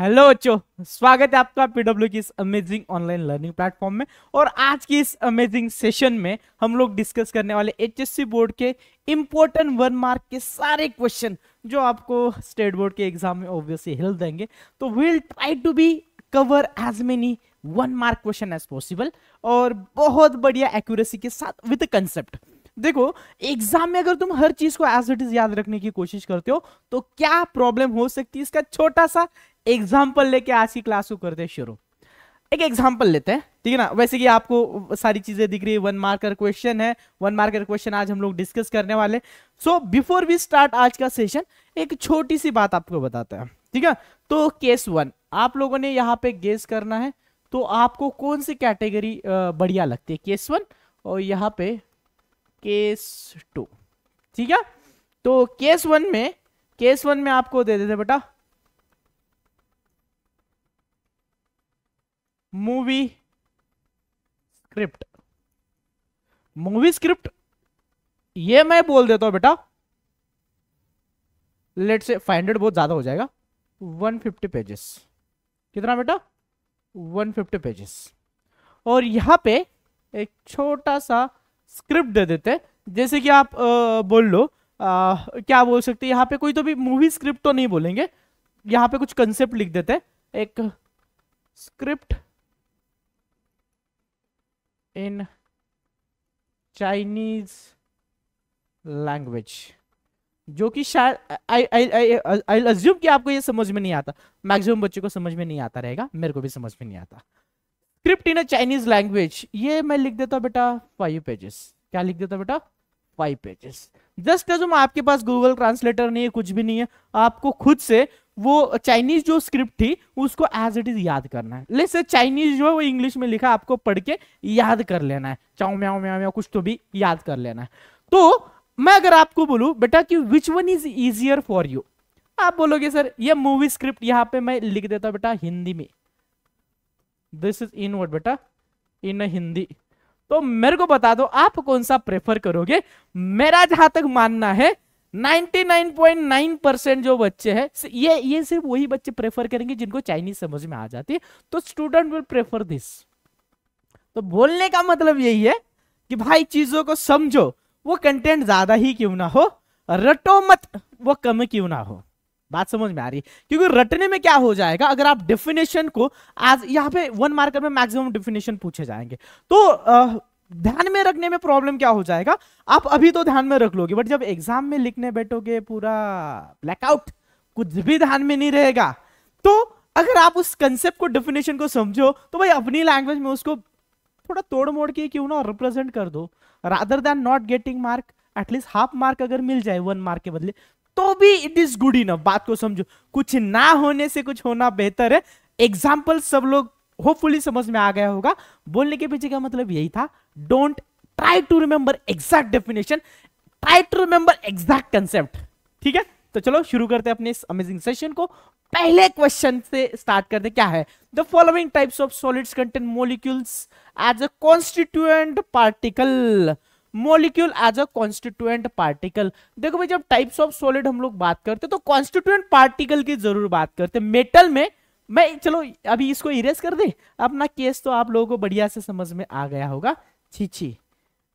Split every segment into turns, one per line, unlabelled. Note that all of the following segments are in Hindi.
हेलो बच्चों स्वागत है आपका पीडब्ल्यू की इस अमेजिंग ऑनलाइन लर्निंग प्लेटफॉर्म में और आज की इस अमेजिंग सेशन में हम लोग डिस्कस करने वाले एचएससी बोर्ड के इम्पोर्टेंट वन मार्क के सारे क्वेश्चन जो आपको स्टेट बोर्ड के एग्जाम में ऑब्वियसली हेल्प देंगे तो will try to be cover as many one mark question as possible और बहुत बढ़िया एक्यूरेसी के साथ विद कंसेप्ट देखो एग्जाम में अगर तुम हर चीज को एज इट इज याद रखने की कोशिश करते हो तो क्या प्रॉब्लम हो सकती है इसका छोटा सा एग्जाम्पल लेके आज की क्लास को करते हैं शुरू एक एग्जाम्पल लेते हैं ठीक है ना वैसे कि आपको सारी चीजें दिख रही है वन मार्कर क्वेश्चन है वन मार्कर क्वेश्चन आज हम लोग डिस्कस करने वाले सो बिफोर वी स्टार्ट आज का सेशन एक छोटी सी बात आपको बताते हैं ठीक है तो केस वन आप लोगों ने यहाँ पे गेस करना है तो आपको कौन सी कैटेगरी बढ़िया लगती है केस वन और यहाँ पे केस टू ठीक है तो केस वन में केस वन में आपको दे देते बेटा मूवी स्क्रिप्ट मूवी स्क्रिप्ट ये मैं बोल देता हूं बेटा लेट से 500 बहुत ज्यादा हो जाएगा 150 पेजेस कितना बेटा 150 पेजेस और यहां पे एक छोटा सा स्क्रिप्ट दे देते जैसे कि आप आ, बोल लो आ, क्या बोल सकते यहाँ पे कोई तो भी मूवी स्क्रिप्ट तो नहीं बोलेंगे यहां पे कुछ कंसेप्ट लिख देते एक स्क्रिप्ट in चाइनीज लैंग्वेज जो कि शायद आई आई आई कि आपको ये समझ में नहीं आता मैक्सिमम बच्चों को समझ में नहीं आता रहेगा मेरे को भी समझ में नहीं आता script in a Chinese language ये मैं लिख देता बेटा फाइव पेजेस क्या लिख देता बेटा फाइव पेजेस जस्ट एज आपके पास गूगल ट्रांसलेटर नहीं है कुछ भी नहीं है आपको खुद से वो चाइनीज जो स्क्रिप्ट थी उसको एज इट इज याद करना है लेस चाइनीज जो है वो इंग्लिश में लिखा आपको पढ़ के याद कर लेना है चाओ म्याओ म्याओ म्याओ कुछ तो भी याद कर लेना है तो मैं अगर आपको बोलूं बेटा कि which one is easier for you आप बोलोगे सर ये मूवी स्क्रिप्ट यहाँ पे मैं लिख देता बेटा हिंदी में दिस इज इन वर्ड बेटा इन हिंदी तो मेरे को बता दो आप कौन सा प्रेफर करोगे मेरा जहां तक मानना है 99.9 परसेंट जो बच्चे हैं ये ये सिर्फ वही बच्चे प्रेफर करेंगे जिनको चाइनीज समझ में आ जाती है तो स्टूडेंट विल प्रेफर दिस तो बोलने का मतलब यही है कि भाई चीजों को समझो वो कंटेंट ज्यादा ही क्यों ना हो रटो मत वो कम क्यों ना हो बात समझ में आ रही है क्योंकि रटने में क्या हो जाएगा अगर आप डेफिनेशन को आज यहाँ पे वन मार्कर में मैक्सिमम डेफिनेशन पूछे जाएंगे तो आ, ध्यान में रखने में प्रॉब्लम क्या हो जाएगा आप अभी तो ध्यान में रख लोगे बट जब एग्जाम में लिखने बैठोगे पूरा ब्लैकआउट कुछ भी ध्यान में नहीं रहेगा तो अगर आप उस कंसेप्ट को डेफिनेशन को समझो तो भाई अपनी लैंग्वेज में उसको थोड़ा तोड़ मोड़ के क्यों ना रिप्रेजेंट कर दो rather than not getting mark at least half mark अगर मिल जाए वन मार्क के बदले तो भी इट इज गुड इनफ बात को समझो कुछ ना होने से कुछ होना बेहतर है एग्जाम्पल सब लोग होपफुली समझ में आ गया होगा बोलने के पीछे का मतलब यही था don't try to remember exact definition try to remember exact concept ठीक है तो चलो शुरू करते हैं अपने इस अमेजिंग सेशन को पहले क्वेश्चन से स्टार्ट करते क्या है the following types of solids contain molecules as a constituent particle molecule as a constituent particle देखो भाई जब टाइप्स ऑफ सॉलिड हम लोग बात करते तो कॉन्स्टिट्यूएंट पार्टिकल की जरूर बात करते मेटल में मैं चलो अभी इसको इरेज कर दे अपना केस तो आप लोगों को बढ़िया से समझ में आ गया होगा छी छी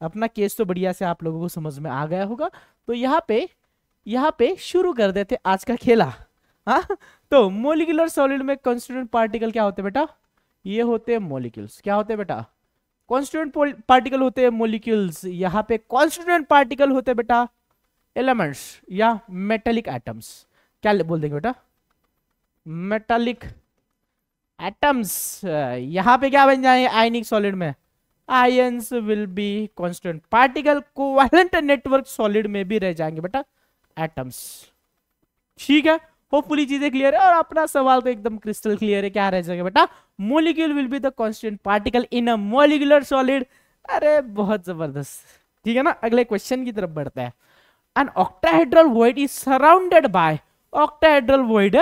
अपना केस तो बढ़िया से आप लोगों को समझ में आ गया होगा तो यहाँ पे यहाँ पे शुरू कर देते आज का खेला हाँ तो मोलिकुलर सॉलिड में कॉन्स्टिट्यूंट पार्टिकल क्या होते बेटा ये होते हैं मोलिक्यूल्स क्या होते बेटा कॉन्स्टिट्यूंट पार्टिकल होते हैं मोलिक्यूल्स यहाँ पे कॉन्स्टिट्यूंट पार्टिकल होते बेटा एलिमेंट्स या मेटेलिक एटम्स क्या बोल देंगे बेटा मेटालिक एटम्स यहाँ पे क्या बन जाएंगे आयनिक सॉलिड में ions will be constant particle covalent network solid में भी रह जाएंगे बेटा एटम्स ठीक है होपफुली चीजें क्लियर है और अपना सवाल तो एकदम क्रिस्टल क्लियर है क्या रह जाएगा बेटा molecule will be the constant particle in a molecular solid अरे बहुत जबरदस्त ठीक है ना अगले क्वेश्चन की तरफ बढ़ता है an octahedral void is surrounded by octahedral void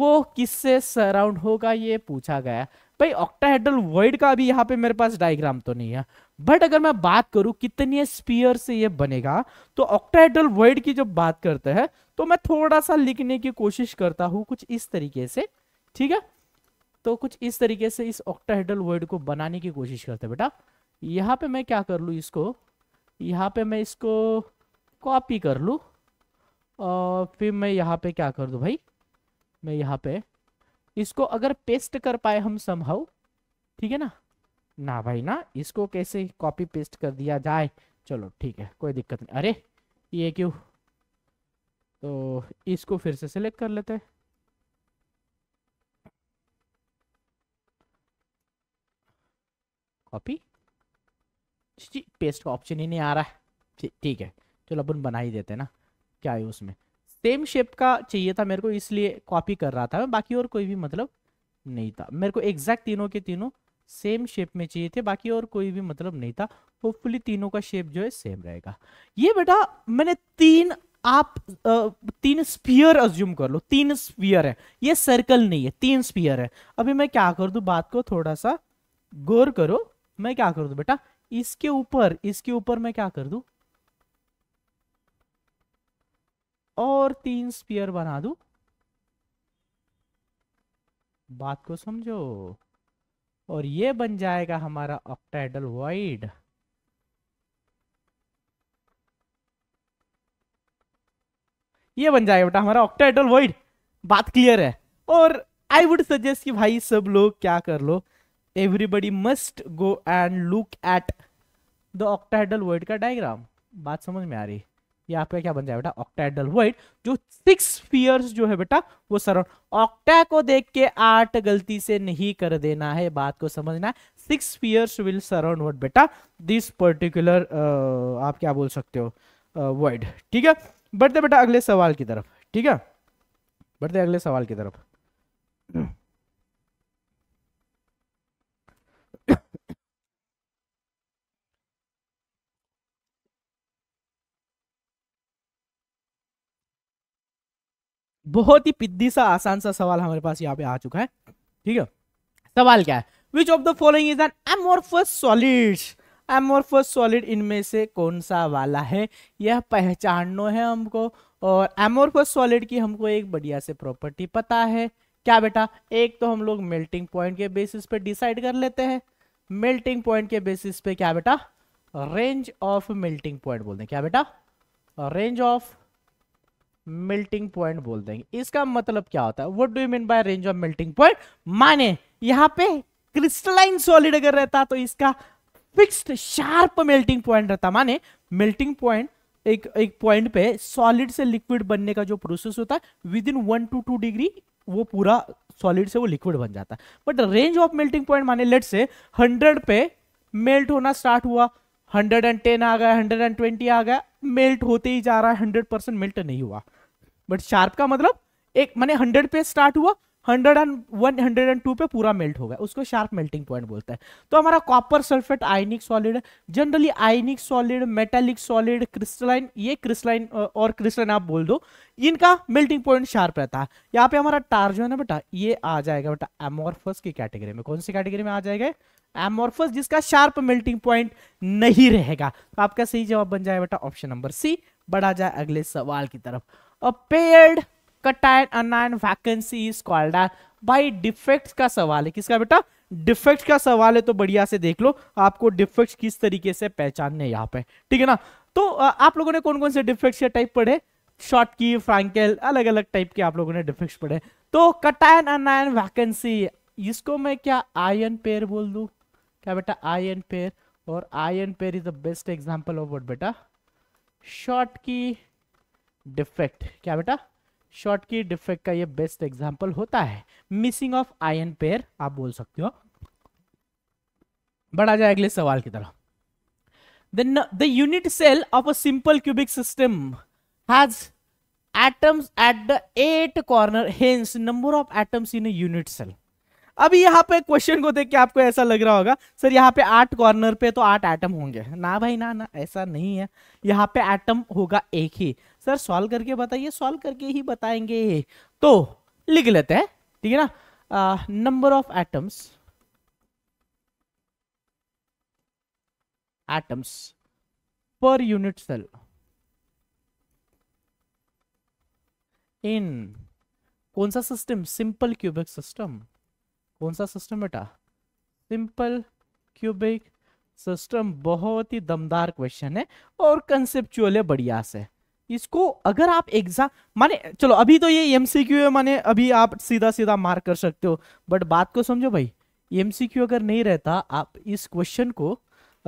वो किससे सराउंड होगा ये पूछा गया है भाई ऑक्टाहेड्रल वर्ड का भी यहाँ पे मेरे पास डायग्राम तो नहीं है बट अगर मैं बात करूं कितने स्पीयर से ये बनेगा तो ऑक्टाहेड्रल वर्ड की जब बात करते हैं तो मैं थोड़ा सा लिखने की कोशिश करता हूँ कुछ इस तरीके से ठीक है तो कुछ इस तरीके से इस ऑक्टाहेड्रल वर्ड को बनाने की कोशिश करते हैं बेटा यहाँ पे मैं क्या कर लू इसको यहाँ पे मैं इसको कॉपी कर लू और फिर मैं यहाँ पे क्या कर दू भाई मैं यहाँ पे इसको अगर पेस्ट कर पाए हम संभव ठीक है ना ना भाई ना इसको कैसे कॉपी पेस्ट कर दिया जाए चलो ठीक है कोई दिक्कत नहीं अरे ये क्यों तो इसको फिर से सिलेक्ट कर लेते कॉपी जी पेस्ट का ऑप्शन ही नहीं आ रहा है ठीक है चलो अपन बना ही देते ना क्या है उसमें सेम शेप का चाहिए था मेरे को इसलिए कॉपी कर रहा था बाकी और कोई भी मतलब नहीं था मेरे को एग्जैक्ट तीनों के तीनों सेम शेप में चाहिए थे बाकी और कोई भी मतलब नहीं था होपफुली तीनों का शेप जो है सेम रहेगा ये बेटा मैंने तीन आप तीन स्पीयर अज्यूम कर लो तीन स्पीयर है ये सर्कल नहीं है तीन स्पीयर है अभी मैं क्या कर दू बात को थोड़ा सा गौर करो मैं क्या कर दू बेटा इसके ऊपर इसके ऊपर मैं क्या कर दू और तीन स्पीयर बना दू बात को समझो और ये बन जाएगा हमारा ऑक्टाइडल वाइड ये बन जाएगा बेटा हमारा ऑक्टाइडल वाइड बात क्लियर है और आई वुड सजेस्ट कि भाई सब लोग क्या कर लो everybody must go and look at the octahedral void का डायग्राम बात समझ में आ रही ये आपका क्या बन जाए बेटा ऑक्टाइडल वाइड जो सिक्स फियर्स जो है बेटा वो सराउंड ऑक्टा को देख के आठ गलती से नहीं कर देना है बात को समझना six spheres will surround what बेटा दिस पर्टिकुलर uh, आप क्या बोल सकते हो वर्ड uh, ठीक है बढ़ते बेटा अगले सवाल की तरफ ठीक है बढ़ते अगले सवाल की तरफ बहुत ही पिद्दी सा आसान सा सवाल हमारे पास यहाँ पे आ चुका है ठीक है सवाल क्या है which of the following is an amorphous solids amorphous solid इनमें से कौन सा वाला है यह पहचानो है हमको और एमोर्फस सॉलिड की हमको एक बढ़िया से प्रॉपर्टी पता है क्या बेटा एक तो हम लोग मेल्टिंग पॉइंट के बेसिस पे डिसाइड कर लेते हैं मेल्टिंग पॉइंट के बेसिस पे क्या बेटा रेंज ऑफ मेल्टिंग पॉइंट बोलते हैं क्या बेटा रेंज ऑफ मेल्टिंग पॉइंट बोल देंगे इसका मतलब क्या होता है what do you mean by range of melting point माने यहाँ पे क्रिस्टलाइन सॉलिड अगर रहता तो इसका फिक्स्ड शार्प मेल्टिंग पॉइंट रहता माने मेल्टिंग पॉइंट एक एक पॉइंट पे सॉलिड से लिक्विड बनने का जो प्रोसेस होता है with in one to two degree वो पूरा सॉलिड से वो लिक्विड बन जाता है but range of melting point माने लेट से हंड्रेड पे मेल्ट होना स्टार्ट हुआ हंड्रेड एंड टेन आ गया हंड्रेड एंड ट्वेंटी आ गया मेल्ट होते ही जा रहा है हंड्रेड परसेंट मेल्ट नहीं हुआ बट शार्प का मतलब एक मैंने हंड्रेड पे स्टार्ट हुआ hundred and one hundred and two पे पूरा मेल्ट हो गया उसको शार्प मेल्टिंग पॉइंट बोलता है तो हमारा कॉपर सल्फेट आयनिक सॉलिड है generally ionic solid metallic solid crystalline ये क्रिस्टलाइन और क्रिस्टलाइन आप बोल दो इनका मेल्टिंग पॉइंट शार्प रहता है यहाँ पे हमारा टार जो है ना बेटा ये आ जाएगा बेटा एमोरफस की कैटेगरी में कौन सी कैटेगरी में आ जाएगा एमोरफस जिसका शार्प मेल्टिंग पॉइंट नहीं रहेगा तो आपका सही जवाब बन जाए बेटा ऑप्शन नंबर सी बढ़ा जाए अगले सवाल की तरफ a pair cation anion vacancy is called आर by डिफेक्ट का सवाल है किसका बेटा डिफेक्ट का सवाल है तो बढ़िया से देख लो आपको डिफेक्ट किस तरीके से पहचानने यहाँ पे ठीक है ना तो आप लोगों ने कौन कौन से डिफेक्ट के टाइप पढ़े शॉर्ट की फ्रैंकल अलग अलग टाइप के आप लोगों ने डिफेक्ट पढ़े तो कटायन अनायन वैकेंसी इसको मैं क्या आयन पेयर बोल दू क्या बेटा आयन पेयर और ion pair is the best example of what बेटा शॉर्ट की डिफेक्ट क्या बेटा शॉर्ट की डिफेक्ट का ये बेस्ट एग्जाम्पल होता है मिसिंग ऑफ आयन पेयर आप बोल सकते हो बढ़ा जाए अगले सवाल की तरफ then the unit cell of a simple cubic system has atoms at the at corner hence number of atoms in a unit cell अभी यहाँ पे क्वेश्चन को देख के आपको ऐसा लग रहा होगा सर यहाँ पे आठ कॉर्नर पे तो आठ एटम होंगे ना भाई ना ना ऐसा नहीं है यहाँ पे एटम होगा एक ही सर सॉल्व करके बताइए सॉल्व करके ही बताएंगे तो लिख लेते हैं ठीक है ना number of atoms atoms per unit cell in कौन सा सिस्टम सिंपल क्यूबिक सिस्टम कौन सा सिस्टम बेटा सिंपल क्यूबिक सिस्टम बहुत ही दमदार क्वेश्चन है और कंसेप्चुअल है बढ़िया से इसको अगर आप एग्जाम माने चलो अभी तो ये एमसीक्यू है माने अभी आप सीधा सीधा मार्क कर सकते हो बट बात को समझो भाई एमसीक्यू अगर नहीं रहता आप इस क्वेश्चन को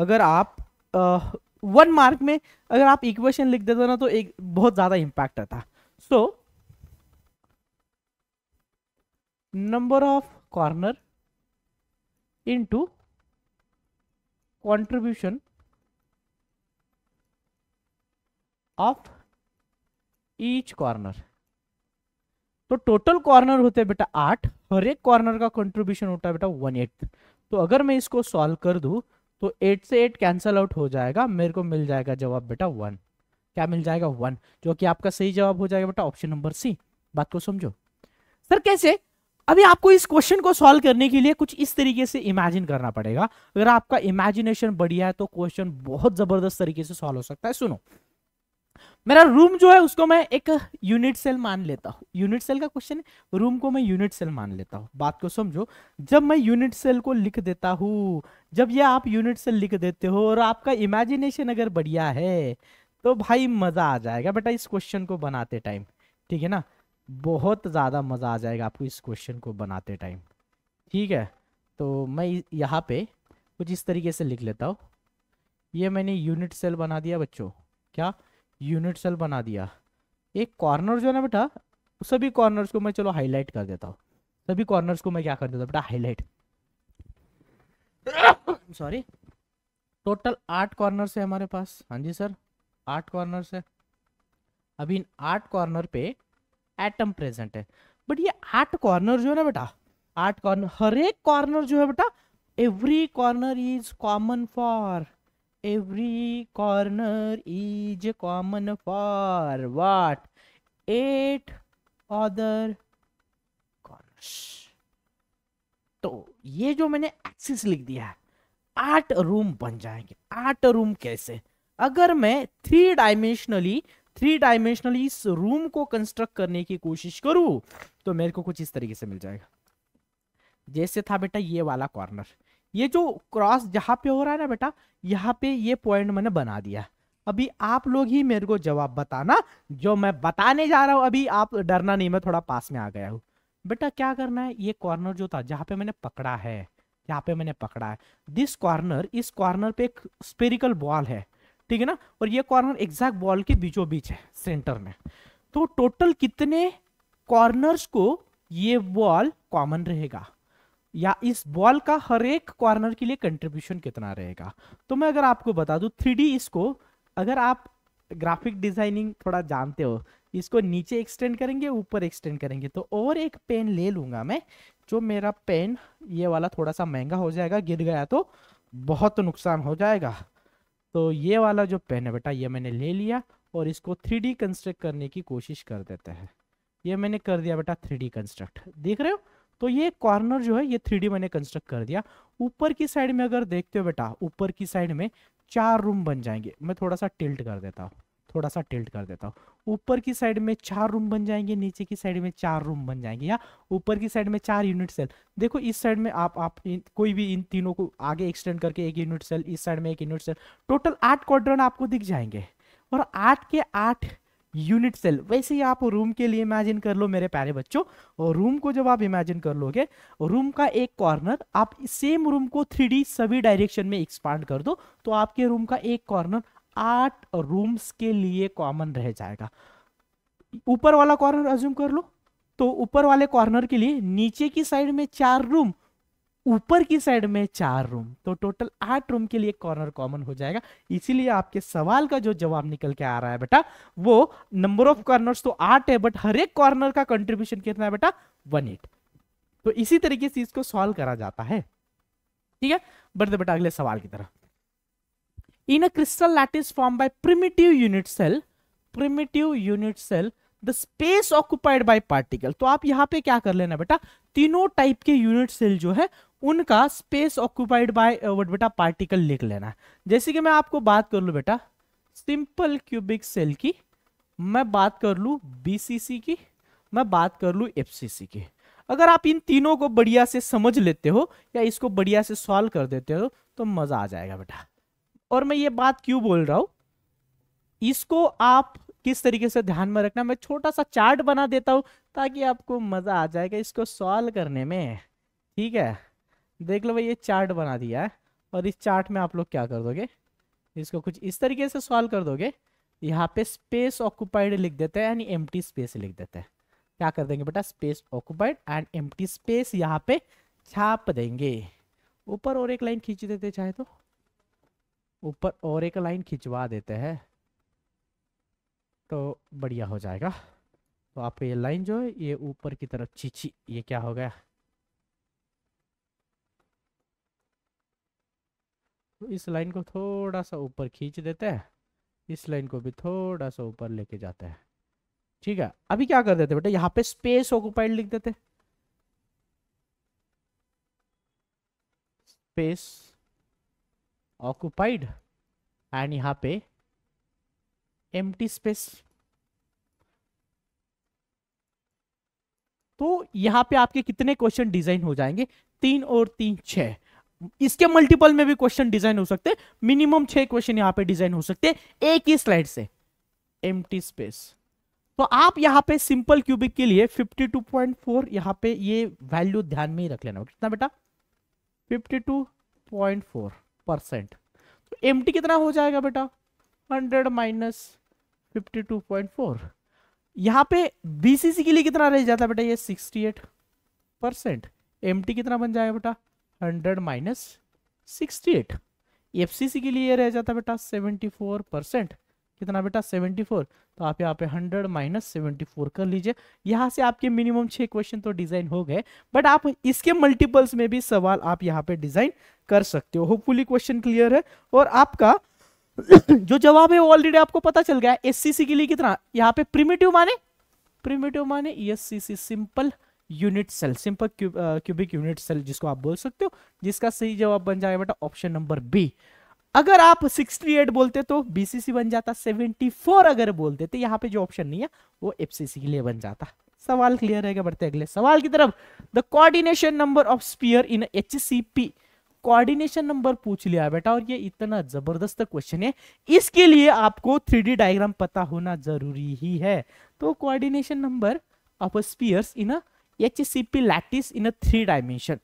अगर आप वन मार्क में अगर आप इक्वेशन लिख देते ना तो एक बहुत ज्यादा इम्पैक्ट आता so number of corner into contribution of each corner तो टोटल कॉर्नर होते हैं बेटा आठ हर एक कॉर्नर का कंट्रीब्यूशन होता है बेटा वन एट तो अगर मैं इसको सॉल्व कर दू तो एट से एट कैंसल आउट हो जाएगा मेरे को मिल जाएगा जवाब बेटा वन क्या मिल जाएगा वन जो कि आपका सही जवाब हो जाएगा बेटा ऑप्शन नंबर सी बात को समझो सर कैसे अभी आपको इस क्वेश्चन को सॉल्व करने के लिए कुछ इस तरीके से इमेजिन करना पड़ेगा अगर आपका इमेजिनेशन बढ़िया है तो क्वेश्चन बहुत जबरदस्त तरीके से सॉल्व हो सकता है सुनो मेरा रूम जो है उसको मैं एक यूनिट सेल मान लेता हूं यूनिट सेल का क्वेश्चन रूम को मैं यूनिट सेल मान लेता हूँ बात को समझो जब मैं यूनिट सेल को लिख देता हूँ जब ये आप यूनिट सेल लिख देते हो और आपका इमेजिनेशन अगर बढ़िया है तो भाई मजा आ जाएगा बेटा इस क्वेश्चन को बनाते टाइम ठीक है ना बहुत ज़्यादा मज़ा आ जाएगा आपको इस क्वेश्चन को बनाते टाइम ठीक है तो मैं यहाँ पे कुछ इस तरीके से लिख लेता हूँ ये मैंने यूनिट सेल बना दिया बच्चों क्या यूनिट सेल बना दिया एक कॉर्नर जो है ना बेटा सभी कॉर्नर्स को मैं चलो हाईलाइट कर देता हूँ सभी कॉर्नर्स को मैं क्या कर देता हूँ बेटा हाईलाइट सॉरी टोटल आठ कॉर्नर्स है हमारे पास हाँ जी सर आठ कॉर्नर्स है अभी इन आठ कॉर्नर पे एटम प्रेजेंट है बट ये आठ कॉर्नर जो है ना बेटा आठ कॉर्नर हर एक कॉर्नर जो है बेटा every corner is common for every corner is common for what eight other corner तो ये जो मैंने एक्सिस लिख दिया है आठ रूम बन जाएंगे आठ रूम कैसे अगर मैं थ्री डायमेंशनली थ्री डायमेंशनल इस रूम को कंस्ट्रक्ट करने की कोशिश करूं तो मेरे को कुछ इस तरीके से मिल जाएगा जैसे था बेटा ये वाला कॉर्नर ये जो क्रॉस जहाँ पे हो रहा है ना बेटा यहाँ पे ये पॉइंट मैंने बना दिया अभी आप लोग ही मेरे को जवाब बताना जो मैं बताने जा रहा हूँ अभी आप डरना नहीं मैं थोड़ा पास में आ गया हूँ बेटा क्या करना है ये कॉर्नर जो था जहाँ पे मैंने पकड़ा है यहाँ पे मैंने पकड़ा है दिस कॉर्नर इस कॉर्नर पे एक स्पेरिकल बॉल है ठीक है ना और ये कॉर्नर एग्जैक्ट बॉल के बीचों बीच है सेंटर में तो टोटल कितने कॉर्नर्स को ये बॉल कॉमन रहेगा या इस बॉल का हर एक कॉर्नर के लिए कंट्रीब्यूशन कितना रहेगा तो मैं अगर आपको बता दू थ्री इसको अगर आप ग्राफिक डिजाइनिंग थोड़ा जानते हो इसको नीचे एक्सटेंड करेंगे ऊपर एक्सटेंड करेंगे तो और एक पेन ले लूंगा मैं जो मेरा पेन ये वाला थोड़ा सा महंगा हो जाएगा गिर गया तो बहुत नुकसान हो जाएगा तो ये वाला जो पेन है बेटा ये मैंने ले लिया और इसको थ्री कंस्ट्रक्ट करने की कोशिश कर देते हैं ये मैंने कर दिया बेटा थ्री कंस्ट्रक्ट देख रहे हो तो ये कॉर्नर जो है ये थ्री मैंने कंस्ट्रक्ट कर दिया ऊपर की साइड में अगर देखते हो बेटा ऊपर की साइड में चार रूम बन जाएंगे मैं थोड़ा सा टिल्ट कर देता हूँ थोड़ा सा टिल्ट कर देता हूँ ऊपर की साइड में चार रूम बन जाएंगे नीचे की साइड में चार रूम बन जाएंगे या ऊपर की साइड में चार यूनिट सेल देखो इस साइड में आप आप इन, कोई भी इन तीनों को आगे एक्सटेंड करके एक यूनिट सेल इस साइड में एक यूनिट सेल टोटल आठ क्वाड्रन आपको दिख जाएंगे और आठ के आठ यूनिट सेल वैसे ही आप रूम के लिए इमेजिन कर लो मेरे प्यारे बच्चों और रूम को जब आप इमेजिन कर लोगे रूम का एक कॉर्नर आप सेम रूम को थ्री सभी डायरेक्शन में एक्सपांड कर दो तो आपके रूम का एक कॉर्नर आठ रूम्स के लिए कॉमन रह जाएगा ऊपर वाला कॉर्नर अज्यूम कर लो तो ऊपर वाले कॉर्नर के लिए नीचे की साइड में चार रूम ऊपर की साइड में चार रूम तो टोटल आठ रूम के लिए कॉर्नर कॉमन हो जाएगा इसीलिए आपके सवाल का जो जवाब निकल के आ रहा है बेटा वो नंबर ऑफ कॉर्नर्स तो आठ है बट हर एक कॉर्नर का कंट्रीब्यूशन कितना है बेटा वन एट तो इसी तरीके से इसको सॉल्व करा जाता है ठीक है बढ़ते बेटा अगले सवाल की तरफ in a crystal that is formed by primitive unit cell primitive unit cell the space occupied by particle तो आप यहाँ पे क्या कर लेना बेटा तीनों टाइप के यूनिट सेल जो है उनका स्पेस ऑक्यूपाइड बाय बेटा पार्टिकल लिख लेना जैसे कि मैं आपको बात कर लू बेटा सिंपल क्यूबिक सेल की मैं बात कर लू बीसीसी की मैं बात कर लू एफसीसी की अगर आप इन तीनों को बढ़िया से समझ लेते हो या इसको बढ़िया से सॉल्व कर देते हो तो मजा आ जाएगा बेटा और मैं ये बात क्यों बोल रहा हूं इसको आप किस तरीके से ध्यान में रखना मैं छोटा सा चार्ट बना देता हूं ताकि आपको मजा आ जाएगा इसको सॉल्व करने में ठीक है देख लो भाई ये चार्ट बना दिया है और इस चार्ट में आप लोग क्या कर दोगे इसको कुछ इस तरीके से सॉल्व कर दोगे यहाँ पे स्पेस ऑक्यूपाइड लिख देते हैं यानी एम स्पेस लिख देते हैं क्या कर देंगे बेटा स्पेस ऑक्यूपाइड एंड एम स्पेस यहाँ पे छाप देंगे ऊपर और एक लाइन खींच देते चाहे तो ऊपर और एक लाइन खिंचवा देते हैं तो बढ़िया हो जाएगा तो आपको ये लाइन जो है ये ऊपर की तरफ चीची ये क्या हो गया तो इस लाइन को थोड़ा सा ऊपर खींच देते हैं इस लाइन को भी थोड़ा सा ऊपर लेके जाते हैं ठीक है अभी क्या कर देते बेटा यहाँ पे स्पेस ऑक्यूपाइड लिख देते स्पेस ऑक्यूपाइड एंड यहाँ पे एम स्पेस तो यहाँ पे आपके कितने क्वेश्चन डिजाइन हो जाएंगे तीन और तीन छ इसके मल्टीपल में भी क्वेश्चन डिजाइन हो सकते हैं मिनिमम छह क्वेश्चन यहाँ पे डिजाइन हो सकते हैं एक ही स्लाइड से एम स्पेस तो आप यहाँ पे सिंपल क्यूबिक के लिए 52.4 यहाँ पे ये वैल्यू ध्यान में ही रख लेना कितना बेटा 52.4 परसेंट तो एम कितना हो जाएगा बेटा hundred minus fifty two point four यहाँ पे बीसीसी के लिए कितना रह जाता है बेटा ये सिक्सटी एट परसेंट एम कितना बन जाएगा बेटा hundred minus sixty eight F के लिए रह जाता बेटा सेवेंटी फोर परसेंट कितना बेटा 74 तो आप यहाँ पे 100 माइनस 74 कर लीजिए यहाँ से आपके मिनिमम छः क्वेश्चन तो डिजाइन हो गए बट आप इसके मल्टीपल्स में भी सवाल आप यहाँ पे डिजाइन कर सकते हो होपफुली क्वेश्चन क्लियर है और आपका जो जवाब है वो ऑलरेडी आपको पता चल गया एस सी के लिए कितना यहाँ पे प्रिमेटिव माने प्रिमेटिव माने as simple unit cell simple cubic unit cell जिसको आप बोल सकते हो जिसका सही जवाब बन जाएगा बेटा ऑप्शन नंबर बी अगर आप 68 बोलते तो बीसीसी बन जाता 74 अगर बोल देते तो यहाँ पे जो ऑप्शन नहीं है वो एफसीसी के लिए बन जाता सवाल क्लियर रहेगा बढ़ते अगले सवाल की तरफ the coordination number of sphere in H coordination number पूछ लिया बेटा और ये इतना जबरदस्त क्वेश्चन है इसके लिए आपको थ्री डायग्राम पता होना जरूरी ही है तो coordination number of sphere in H C P lattice in three dimension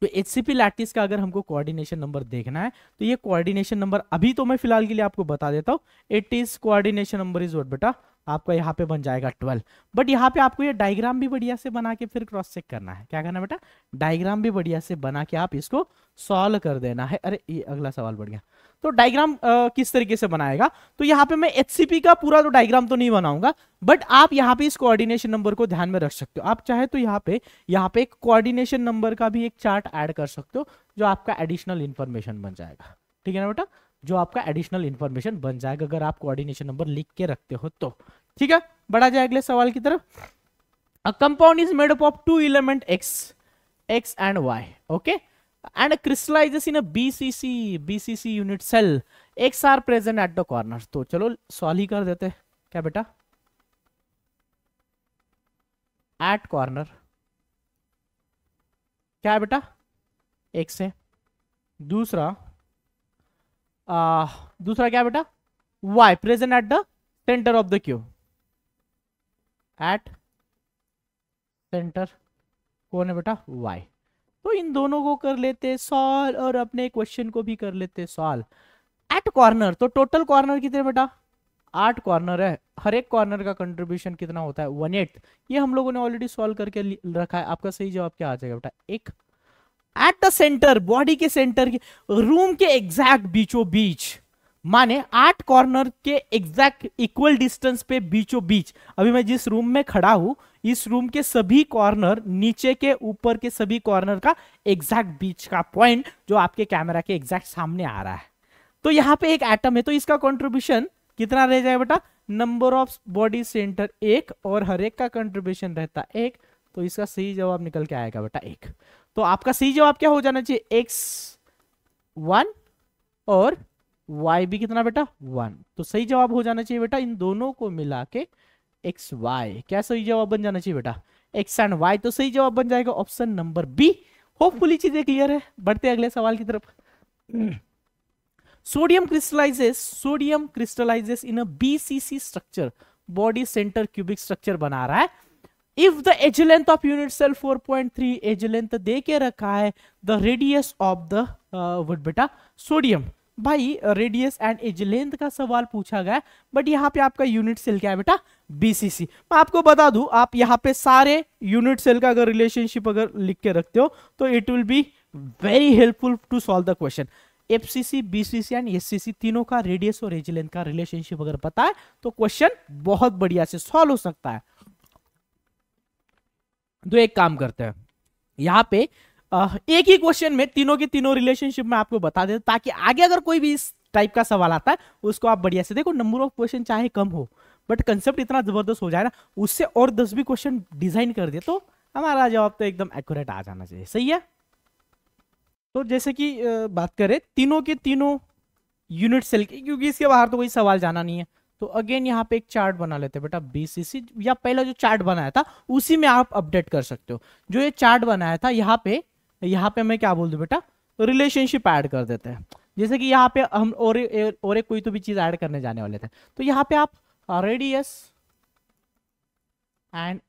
तो एचसीपी लैटिस का अगर हमको कोऑर्डिनेशन नंबर देखना है तो ये कोऑर्डिनेशन नंबर अभी तो मैं फिलहाल के लिए आपको बता देता हूँ it is coordination number is what बेटा आपका यहाँ पे बन जाएगा ट्वेल्व बट यहाँ पे आपको ये डायग्राम भी बढ़िया से बना के फिर क्रॉस चेक करना है क्या करना है बेटा डायग्राम भी बढ़िया से बना के आप इसको सॉल्व कर देना है अरे ये अगला सवाल बढ़ गया तो डायग्राम किस तरीके से बनाएगा तो यहाँ पे मैं एच का पूरा तो डायग्राम तो नहीं बनाऊंगा बट आप यहाँ पे इस कोऑर्डिनेशन नंबर को ध्यान में रख सकते हो आप चाहे तो यहाँ पे यहाँ पे एक कोऑर्डिनेशन नंबर का भी एक चार्ट ऐड कर सकते हो जो आपका एडिशनल इन्फॉर्मेशन बन जाएगा ठीक है ना बेटा जो आपका एडिशनल इन्फॉर्मेशन बन जाएगा अगर आप कोऑर्डिनेशन नंबर लिख के रखते हो तो ठीक है बढ़ा जाए अगले सवाल की तरफ a compound is made up of two element X X and Y okay and crystallizes सी a BCC BCC unit cell X are present at the corner तो चलो सॉल ही कर देते क्या बेटा एट कॉर्नर क्या है बेटा एक्स है दूसरा आ, दूसरा क्या बेटा Y present at the centre of the cube at centre कौन है बेटा वाई तो इन दोनों को कर लेते सॉल्व और अपने क्वेश्चन को भी कर लेते सॉल्व एट कॉर्नर तो टोटल कॉर्नर कितने बेटा आठ कॉर्नर है हर एक कॉर्नर का कंट्रीब्यूशन कितना होता है वन एट ये हम लोगों ने ऑलरेडी सॉल्व करके रखा है आपका सही जवाब क्या आ जाएगा बेटा एक एट द सेंटर बॉडी के सेंटर के रूम के एग्जैक्ट बीचों बीच माने आठ कॉर्नर के एग्जैक्ट इक्वल डिस्टेंस पे बीचों बीच अभी मैं जिस रूम में खड़ा हूं इस रूम के सभी कॉर्नर नीचे के ऊपर के सभी कॉर्नर का एग्जैक्ट बीच का पॉइंट जो आपके कैमरा के एग्जैक्ट सामने आ रहा है तो यहाँ पे एक एटम है तो इसका कॉन्ट्रीब्यूशन कितना रह जाएगा बेटा नंबर ऑफ बॉडी सेंटर एक और हर एक का कंट्रीब्यूशन रहता एक तो इसका सही जवाब निकल के आएगा बेटा एक तो आपका सही जवाब क्या हो जाना चाहिए एक्स वन और वाई भी कितना बेटा वन तो सही जवाब हो जाना चाहिए बेटा इन दोनों को मिला के एक्स वाई क्या सही जवाब बन जाना चाहिए बेटा एक्स एंड वाई तो सही जवाब बन जाएगा ऑप्शन नंबर बी होपफुली चीजें क्लियर है बढ़ते अगले सवाल की तरफ sodium crystallizes sodium crystallizes in BCC structure body centre cubic structure बना रहा है if the edge length of unit cell 4.3 edge length दे के रखा है the radius of the what बेटा सोडियम भाई रेडियस एंड एज लेंथ का सवाल पूछा गया बट यहाँ पे आपका यूनिट सेल क्या है बेटा बीसीसी मैं आपको बता दू आप यहाँ पे सारे यूनिट सेल का अगर रिलेशनशिप अगर लिख के रखते हो तो it will be very helpful to solve the question FCC BCC and SCC तीनों का रेडियस और एज लेंथ का रिलेशनशिप अगर पता है तो क्वेश्चन बहुत बढ़िया से सॉल्व हो सकता है तो एक काम करते हैं यहाँ पे एक ही क्वेश्चन में तीनों के तीनों रिलेशनशिप में आपको बता देता ताकि आगे अगर कोई भी इस टाइप का सवाल आता है उसको आप बढ़िया से देखो नंबर ऑफ क्वेश्चन चाहे कम हो बट कंसेप्ट इतना जबरदस्त हो जाए ना उससे और दस भी क्वेश्चन डिजाइन कर दे तो हमारा जवाब तो एकदम एक्यूरेट आ जाना चाहिए सही है तो जैसे कि बात करें तीनों के तीनों यूनिट सेल के क्योंकि इसके बाहर तो कोई सवाल जाना नहीं है तो अगेन यहाँ पे एक चार्ट बना लेते हैं बेटा बीसीसी या पहला जो चार्ट बनाया था उसी में आप अपडेट कर सकते हो जो ये चार्ट बनाया था यहाँ पे यहाँ पे मैं क्या बोल दू बेटा रिलेशनशिप ऐड कर देते हैं जैसे कि यहाँ पे हम और ए, और एक कोई तो भी चीज़ ऐड करने जाने वाले थे तो यहाँ पे आप radius and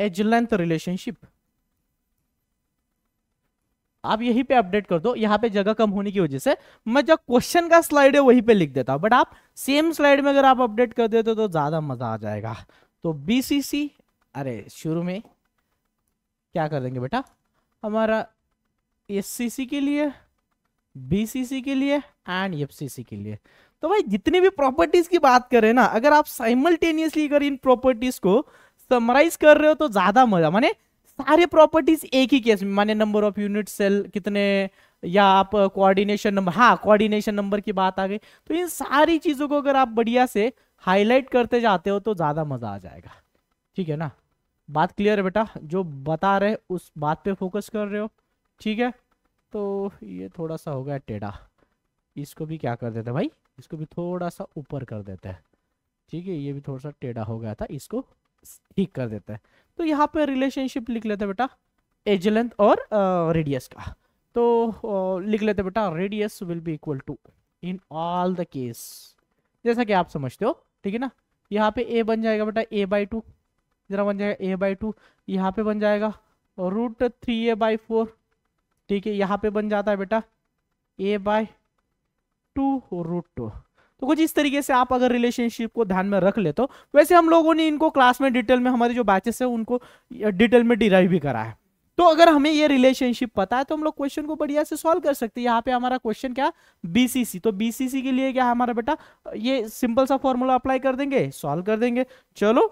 edge length relationship आप यहीं पे अपडेट कर दो यहाँ पे जगह कम होने की वजह से मैं जो क्वेश्चन का स्लाइड है वहीं पे लिख देता हूँ बट आप सेम स्लाइड में अगर आप अपडेट कर देते तो ज़्यादा मज़ा आ जाएगा तो बीसीसी अरे शुरू में क्या कर देंगे बेटा हमारा एस के लिए बी के लिए एंड एफ के लिए तो भाई जितनी भी प्रॉपर्टीज की बात करें ना अगर आप साइमल्टेनियसली अगर इन प्रॉपर्टीज को समराइज कर रहे हो तो ज्यादा मजा माने सारे प्रॉपर्टीज एक ही केस में माने नंबर ऑफ यूनिट सेल कितने या आप कोऑर्डिनेशन नंबर हाँ कोऑर्डिनेशन नंबर की बात आ गई तो इन सारी चीजों को अगर आप बढ़िया से हाईलाइट करते जाते हो तो ज्यादा मजा आ जाएगा ठीक है ना बात क्लियर है बेटा जो बता रहे उस बात पे फोकस कर रहे हो ठीक है तो ये थोड़ा सा हो गया टेढ़ा इसको भी क्या कर देते हैं भाई इसको भी थोड़ा सा ऊपर कर देते हैं ठीक है ये भी थोड़ा सा टेढ़ा हो गया था इसको ठीक कर देते हैं तो यहाँ पे रिलेशनशिप लिख लेते बेटा एज लेंथ और रेडियस का तो लिख लेते बेटा radius will be equal to in all the case जैसा कि आप समझते हो ठीक है ना यहाँ पे ए बन जाएगा बेटा ए बाई टू जरा बन जाएगा ए बाई टू यहाँ पे बन जाएगा root three a by four ठीक है यहाँ पे बन जाता है बेटा a by two root two तो कुछ इस तरीके से आप अगर रिलेशनशिप को ध्यान में रख ले तो वैसे हम लोगों ने इनको क्लास में डिटेल में हमारे जो बैचेस है उनको डिटेल में डिराइव भी करा है तो अगर हमें ये रिलेशनशिप पता है तो हम लोग क्वेश्चन को बढ़िया से सॉल्व कर सकते हैं यहाँ पे हमारा क्वेश्चन क्या बीसीसी तो बीसीसी के लिए क्या हमारा बेटा ये सिंपल सा फॉर्मूला अप्लाई कर देंगे सॉल्व कर देंगे चलो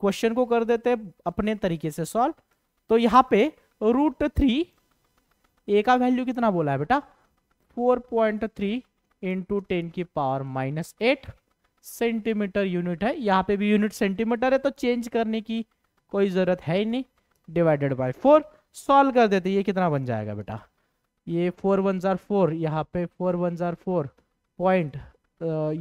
क्वेश्चन को कर देते अपने तरीके से सॉल्व तो यहाँ पे रूट थ्री ए का वैल्यू कितना बोला है बेटा 4.3 पॉइंट थ्री इंटू की power minus eight centimetre unit है यहाँ पे भी यूनिट सेंटीमीटर है तो चेंज करने की कोई ज़रूरत है ही नहीं डिवाइडेड बाय 4 सॉल्व कर देते ये कितना बन जाएगा बेटा ये फोर वन ज़ार फोर यहाँ पे फोर वन ज़ार फोर पॉइंट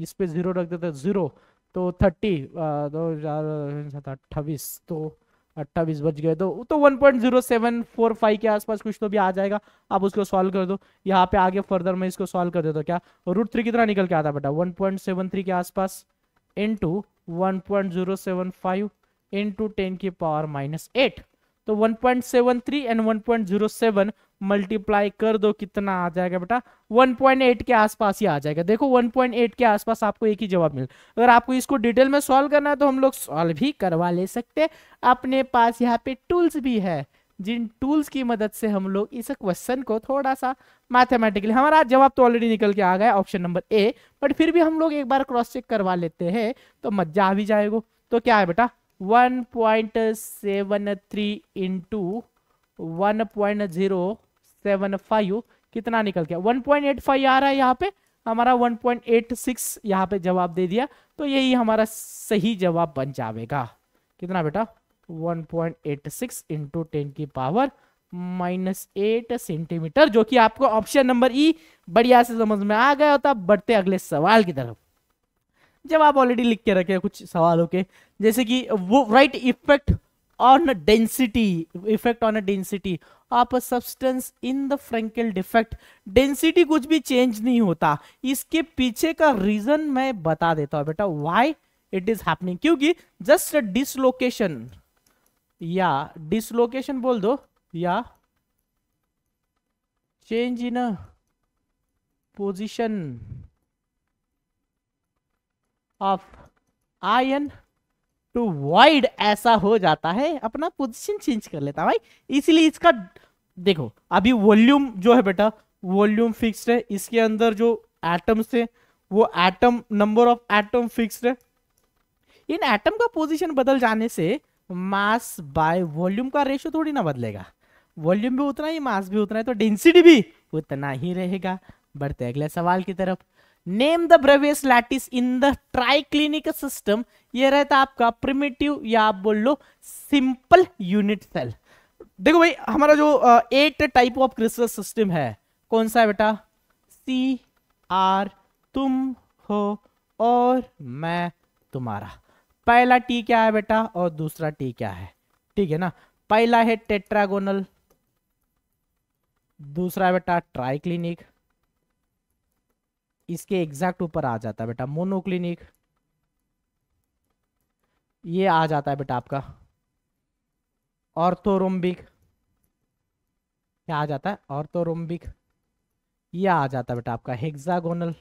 इस पर ज़ीरो रख देते ज़ीरो तो थर्टी दो हज़ार अट्ठावीस तो अट्ठावी बज गए तो तो 1.0745 के आसपास कुछ तो भी आ जाएगा आप उसको सॉल्व कर दो यहाँ पे आगे फर्दर मैं इसको सॉल्व कर देता हूँ क्या रूट थ्री कितना निकल के आता बेटा 1.73 के आसपास into one point zero seven five into ten की पावर माइनस एट तो 1.73 एंड 1.07 मल्टीप्लाई कर दो कितना आ जाएगा बेटा 1.8 के आसपास ही आ जाएगा देखो 1.8 के आसपास आपको एक ही जवाब मिल अगर आपको इसको डिटेल में सॉल्व करना है तो हम लोग सॉल्व भी करवा ले सकते अपने पास यहाँ पे टूल्स भी है जिन टूल्स की मदद से हम लोग इस क्वेश्चन को थोड़ा सा मैथमेटिकली हमारा जवाब तो ऑलरेडी निकल के आ गया ऑप्शन नंबर ए बट फिर भी हम लोग एक बार क्रॉस चेक करवा लेते हैं तो मजा आ भी जाएगा तो क्या है बेटा one point seven three into one point zero seven five कितना निकल गया वन पॉइंट एट फाइव आ रहा है यहाँ पे हमारा वन पॉइंट एट सिक्स यहाँ पे जवाब दे दिया तो यही हमारा सही जवाब बन जाएगा कितना बेटा one point eight six into ten की पावर माइनस एट सेंटीमीटर जो कि आपको ऑप्शन नंबर ई बढ़िया से समझ में आ गया होता बढ़ते अगले सवाल की तरफ जब आप ऑलरेडी लिख के रखे कुछ सवालों के जैसे कि वो right effect on density effect on density आप substance in the Frenkel defect density कुछ भी चेंज नहीं होता इसके पीछे का रीजन मैं बता देता हूं बेटा वाई इट इज हैपनिंग क्योंकि जस्ट डिसलोकेशन या डिसलोकेशन बोल दो या change in position of ion to void ऐसा हो जाता है अपना पोजिशन चेंज कर लेता भाई इसलिए इसका देखो अभी वॉल्यूम जो है बेटा वॉल्यूम फिक्स्ड है इसके अंदर जो एटम्स थे वो atom number of atom fixed है इन एटम का पोजीशन बदल जाने से मास बाय वॉल्यूम का रेशियो थोड़ी ना बदलेगा वॉल्यूम भी उतना ही मास भी उतना है तो डेंसिटी भी उतना ही रहेगा बढ़ते अगले सवाल की तरफ name the Bravais lattice in the triclinic system ये रहता आपका प्रिमेटिव या आप बोल लो सिंपल यूनिट सेल देखो भाई हमारा जो eight type of crystal system है कौन सा है बेटा सी आर तुम हो और मैं तुम्हारा पहला टी क्या है बेटा और दूसरा टी क्या है ठीक है ना पहला है टेट्रागोनल दूसरा बेटा ट्राइक्लिनिक इसके एग्जैक्ट ऊपर आ जाता है बेटा मोनोक्लिनिक ये आ जाता है बेटा आपका ऑर्थोरोम्बिक क्या आ जाता है ऑर्थोरोम्बिक ये आ जाता है बेटा आपका हेक्सागोनल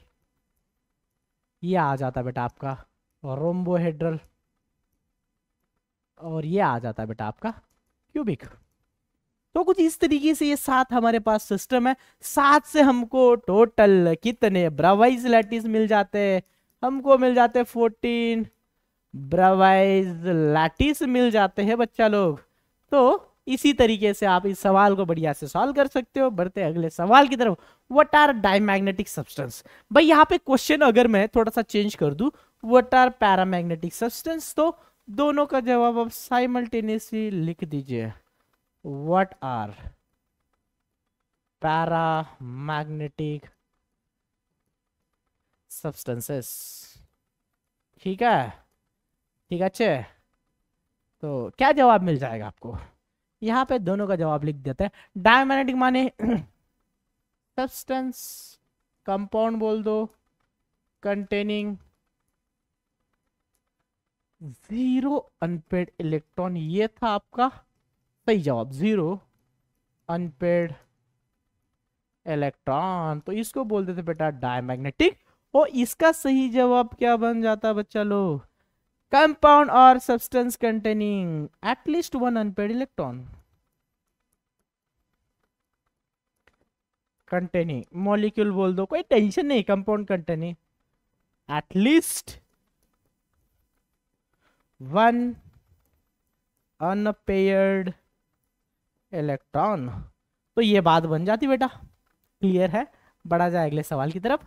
ये आ जाता है बेटा आपका रोम्बोहेड्रल और ये आ जाता है बेटा आपका क्यूबिक तो कुछ इस तरीके से ये सात हमारे पास सिस्टम है सात से हमको टोटल कितने ब्रावाइज लैटिस मिल जाते हैं हमको मिल जाते हैं फोर्टीन ब्रावाइज लैटिस मिल जाते हैं बच्चा लोग तो इसी तरीके से आप इस सवाल को बढ़िया से सॉल्व कर सकते हो बढ़ते अगले सवाल की तरफ वट आर डायमैग्नेटिक सब्सटेंस भाई यहाँ पे क्वेश्चन अगर मैं थोड़ा सा चेंज कर दू वट आर पैरामैग्नेटिक सब्सटेंस तो दोनों का जवाब आप साइमल्टेनियसली लिख दीजिए what are paramagnetic substances ठीक है ठीक अच्छे तो क्या जवाब मिल जाएगा आपको यहां पे दोनों का जवाब लिख देते हैं डायमैग्नेटिक माने सब्सटेंस कंपाउंड बोल दो कंटेनिंग जीरो अनपेड इलेक्ट्रॉन ये था आपका सही जवाब ज़ीरो अनपेड इलेक्ट्रॉन तो इसको बोलते थे बेटा डायमैग्नेटिक और इसका सही जवाब क्या बन जाता बच्चा लो कंपाउंड और substance containing at least one unpaired electron containing molecule बोल दो कोई टेंशन नहीं compound containing at least one unpaired electron तो ये बात बन जाती बेटा क्लियर है बढ़ा जाए अगले सवाल की तरफ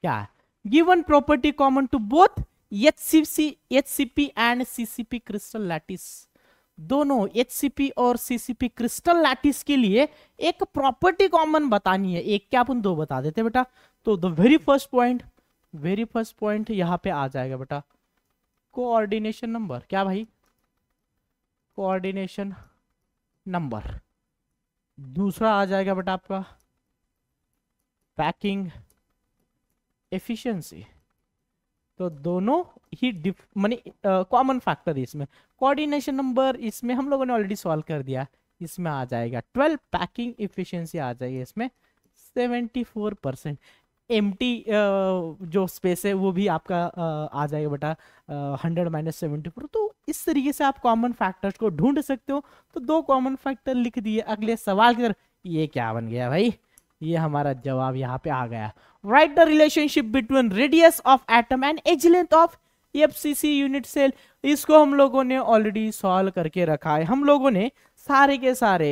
क्या given property common to both H C and CCP crystal lattice दोनों एच और सीसीपी क्रिस्टल लैटिस के लिए एक प्रॉपर्टी कॉमन बतानी है एक क्या अपन दो बता देते बेटा तो the very first point very first point यहाँ पे आ जाएगा बेटा कोऑर्डिनेशन नंबर क्या भाई कोऑर्डिनेशन नंबर दूसरा आ जाएगा बेटा आपका पैकिंग एफिशिएंसी तो दोनों ही डिफ मानी कॉमन फैक्टर इसमें कोऑर्डिनेशन नंबर इसमें हम लोगों ने ऑलरेडी सॉल्व कर दिया इसमें आ जाएगा ट्वेल्व पैकिंग एफिशिएंसी आ जाएगी इसमें seventy four percent empty जो स्पेस है वो भी आपका आ जाएगा बेटा हंड्रेड माइनस सेवेंटी फोर तो इस तरीके से आप कॉमन फैक्टर्स को ढूंढ सकते हो तो दो कॉमन फैक्टर लिख दिए अगले सवाल की ये क्या बन गया भाई ये हमारा जवाब यहाँ पे आ गया right the relationship between radius of atom and edge length of FCC unit cell इसको हम लोगों ने ऑलरेडी सॉल्व करके रखा है हम लोगों ने सारे के सारे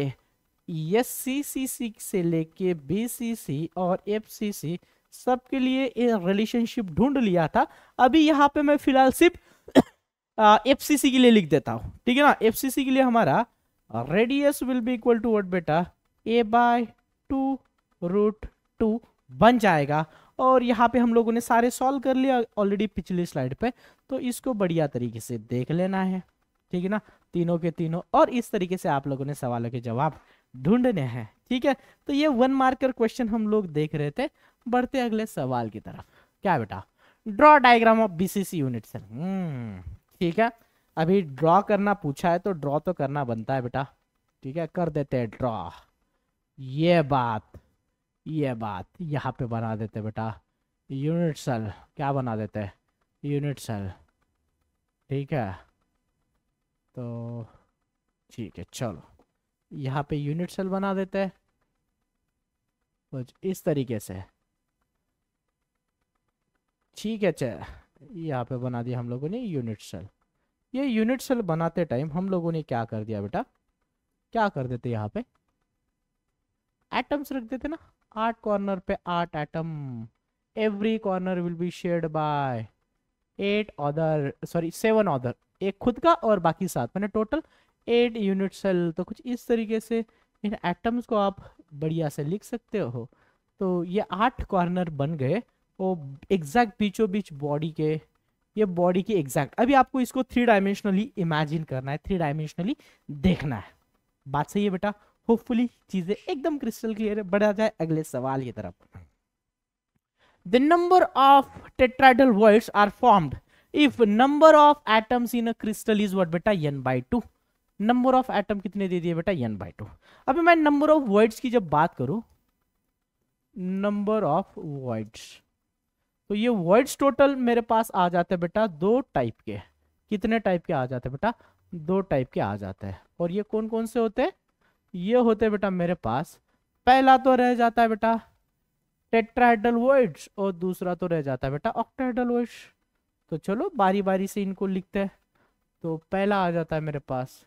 एस सी सी सी से लेके बी सी सी और एफ सी सी सबके लिए रिलेशनशिप ढूंढ लिया था अभी यहाँ पे मैं फिलहाल सिर्फ एफ सी सी के लिए लिख देता हूँ ठीक है ना एफ सी सी के लिए हमारा radius will be equal to what बेटा a by two root two बन जाएगा और यहाँ पे हम लोगों ने सारे सॉल्व कर लिया ऑलरेडी पिछली स्लाइड पे तो इसको बढ़िया तरीके से देख लेना है ठीक है ना तीनों के तीनों और इस तरीके से आप लोगों ने सवालों के जवाब ढूंढने हैं ठीक है तो ये वन मार्कर क्वेश्चन हम लोग देख रहे थे बढ़ते अगले सवाल की तरफ क्या बेटा draw diagram of BCC unit cell ठीक है अभी ड्रॉ करना पूछा है तो ड्रॉ तो करना बनता है बेटा ठीक है कर देते हैं ड्रॉ ये बात ये बात यहाँ पे बना देते बेटा यूनिट सेल क्या बना देते हैं यूनिट सेल ठीक है तो ठीक है चलो यहाँ पे यूनिट सेल बना देते हैं कुछ इस तरीके से ठीक है अच्छा यहाँ पे बना दिया हम लोगों ने यूनिट सेल ये यूनिट सेल बनाते टाइम हम लोगों ने क्या कर दिया बेटा क्या कर देते यहाँ पे एटम्स रख देते ना आठ कॉर्नर पे आठ atom every corner will be shared by eight other sorry seven other एक खुद का और बाकी सात मैंने टोटल एट यूनिट सेल तो कुछ इस तरीके से इन एटम्स को आप बढ़िया से लिख सकते हो तो ये आठ कॉर्नर बन गए वो एग्जैक्ट बीचों बीच बॉडी के ये बॉडी के एग्जैक्ट अभी आपको इसको थ्री डायमेंशनली इमेजिन करना है थ्री डायमेंशनली देखना है बात सही है बेटा होपफुली चीजें एकदम क्रिस्टल क्लियर है बढ़ा जाए अगले सवाल की तरफ द नंबर ऑफ टेट्राइडल वर्ल्ड are formed if number of atoms in a crystal is what बेटा n by two number of atom कितने दे दिए बेटा एन बाई टू अभी मैं नंबर ऑफ वर्ड्स की जब बात करूं नंबर ऑफ वर्ड्स तो ये वर्ड्स टोटल मेरे पास आ जाते बेटा दो टाइप के कितने टाइप के आ जाते बेटा दो टाइप के आ जाते हैं और ये कौन कौन से होते ये होते बेटा मेरे पास पहला तो रह जाता है बेटा टेट्राइडल वर्ड्स और दूसरा तो रह जाता है बेटा ऑक्टाहेड्रल वर्ड्स तो चलो बारी बारी से इनको लिखते हैं तो पहला आ जाता है मेरे पास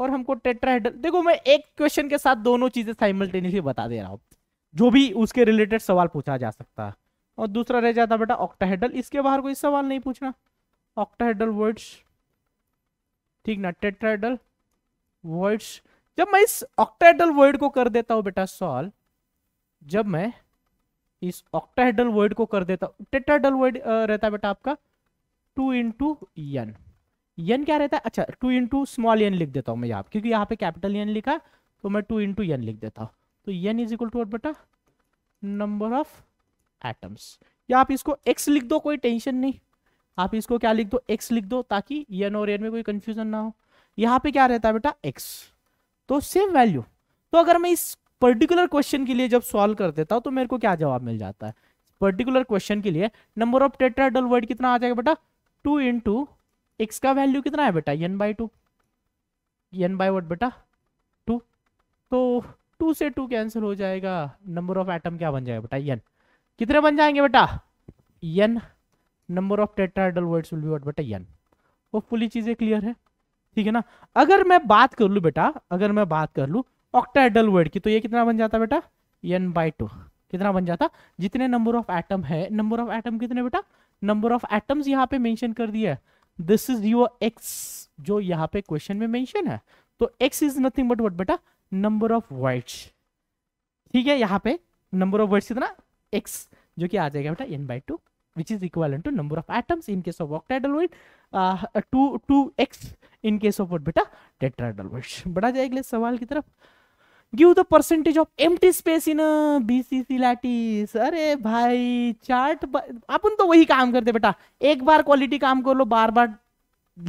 और हमको टेट्राहेड्रल देखो मैं एक क्वेश्चन के साथ दोनों चीजें साइमल्टेनियसली बता दे रहा हूँ जो भी उसके रिलेटेड सवाल पूछा जा सकता है और दूसरा रह जाता बेटा ऑक्टाहेड्रल इसके बाहर कोई सवाल नहीं पूछना ऑक्टाहेड्रल वर्ड्स ठीक ना टेट्राहेड्रल वर्ड्स जब मैं इस ऑक्टाहेड्रल वर्ड को कर देता हूँ बेटा सॉल्व जब मैं इस ऑक्टाहेड्रल वर्ड को कर देता हूँ टेट्राहेड्रल वर्ड रहता है बेटा आपका टू इंटू एन यन क्या रहता है अच्छा टू इंटू स्मॉल एन लिख देता हूँ मैं यहाँ क्योंकि यहाँ पे कैपिटल एन लिखा तो मैं टू इंटू एन लिख देता हूँ तो n is equal to what बेटा नंबर ऑफ एटम्स या आप इसको एक्स लिख दो कोई टेंशन नहीं आप इसको क्या लिख दो एक्स लिख दो ताकि एन और एन में कोई कंफ्यूजन ना हो यहाँ पे क्या रहता है बेटा एक्स तो सेम वैल्यू तो अगर मैं इस पर्टिकुलर क्वेश्चन के लिए जब सॉल्व कर देता हूँ तो मेरे को क्या जवाब मिल जाता है पर्टिकुलर क्वेश्चन के लिए नंबर ऑफ टेट्राडल वर्ड कितना आ जाएगा बेटा टू इंटू एक्स का वैल्यू कितना है बेटा n by two n by what बेटा टू तो टू से टू कैंसिल हो जाएगा नंबर ऑफ एटम क्या बन जाएगा बेटा एन कितने बन जाएंगे बेटा n number of tetrahedral voids will be what बेटा एन वो होपफुली चीजें क्लियर है ठीक है ना अगर मैं बात कर लूँ बेटा अगर मैं बात कर लूँ ऑक्टाइडल वर्ड की तो ये कितना बन जाता बेटा एन बाई टू कितना बन जाता जितने नंबर ऑफ एटम है नंबर ऑफ एटम कितने बेटा नंबर ऑफ एटम्स यहाँ पे मेंशन कर दिया है दिस इज योर एक्स जो यहाँ पे क्वेश्चन में मेंशन है तो x is nothing but what बेटा नंबर ऑफ वर्ड्स ठीक है यहाँ पे नंबर ऑफ वर्ड्स कितना एक्स जो कि आ जाएगा बेटा n by two which is equal to number of atoms in case of octahedral void two two x in case of what बेटा टेट्राइडल वर्ड्स बढ़ा जाएगा सवाल की तरफ give the percentage of T space in BCC lattice अरे भाई चार्ट अपन तो वही काम करते बेटा एक बार क्वालिटी काम कर लो बार बार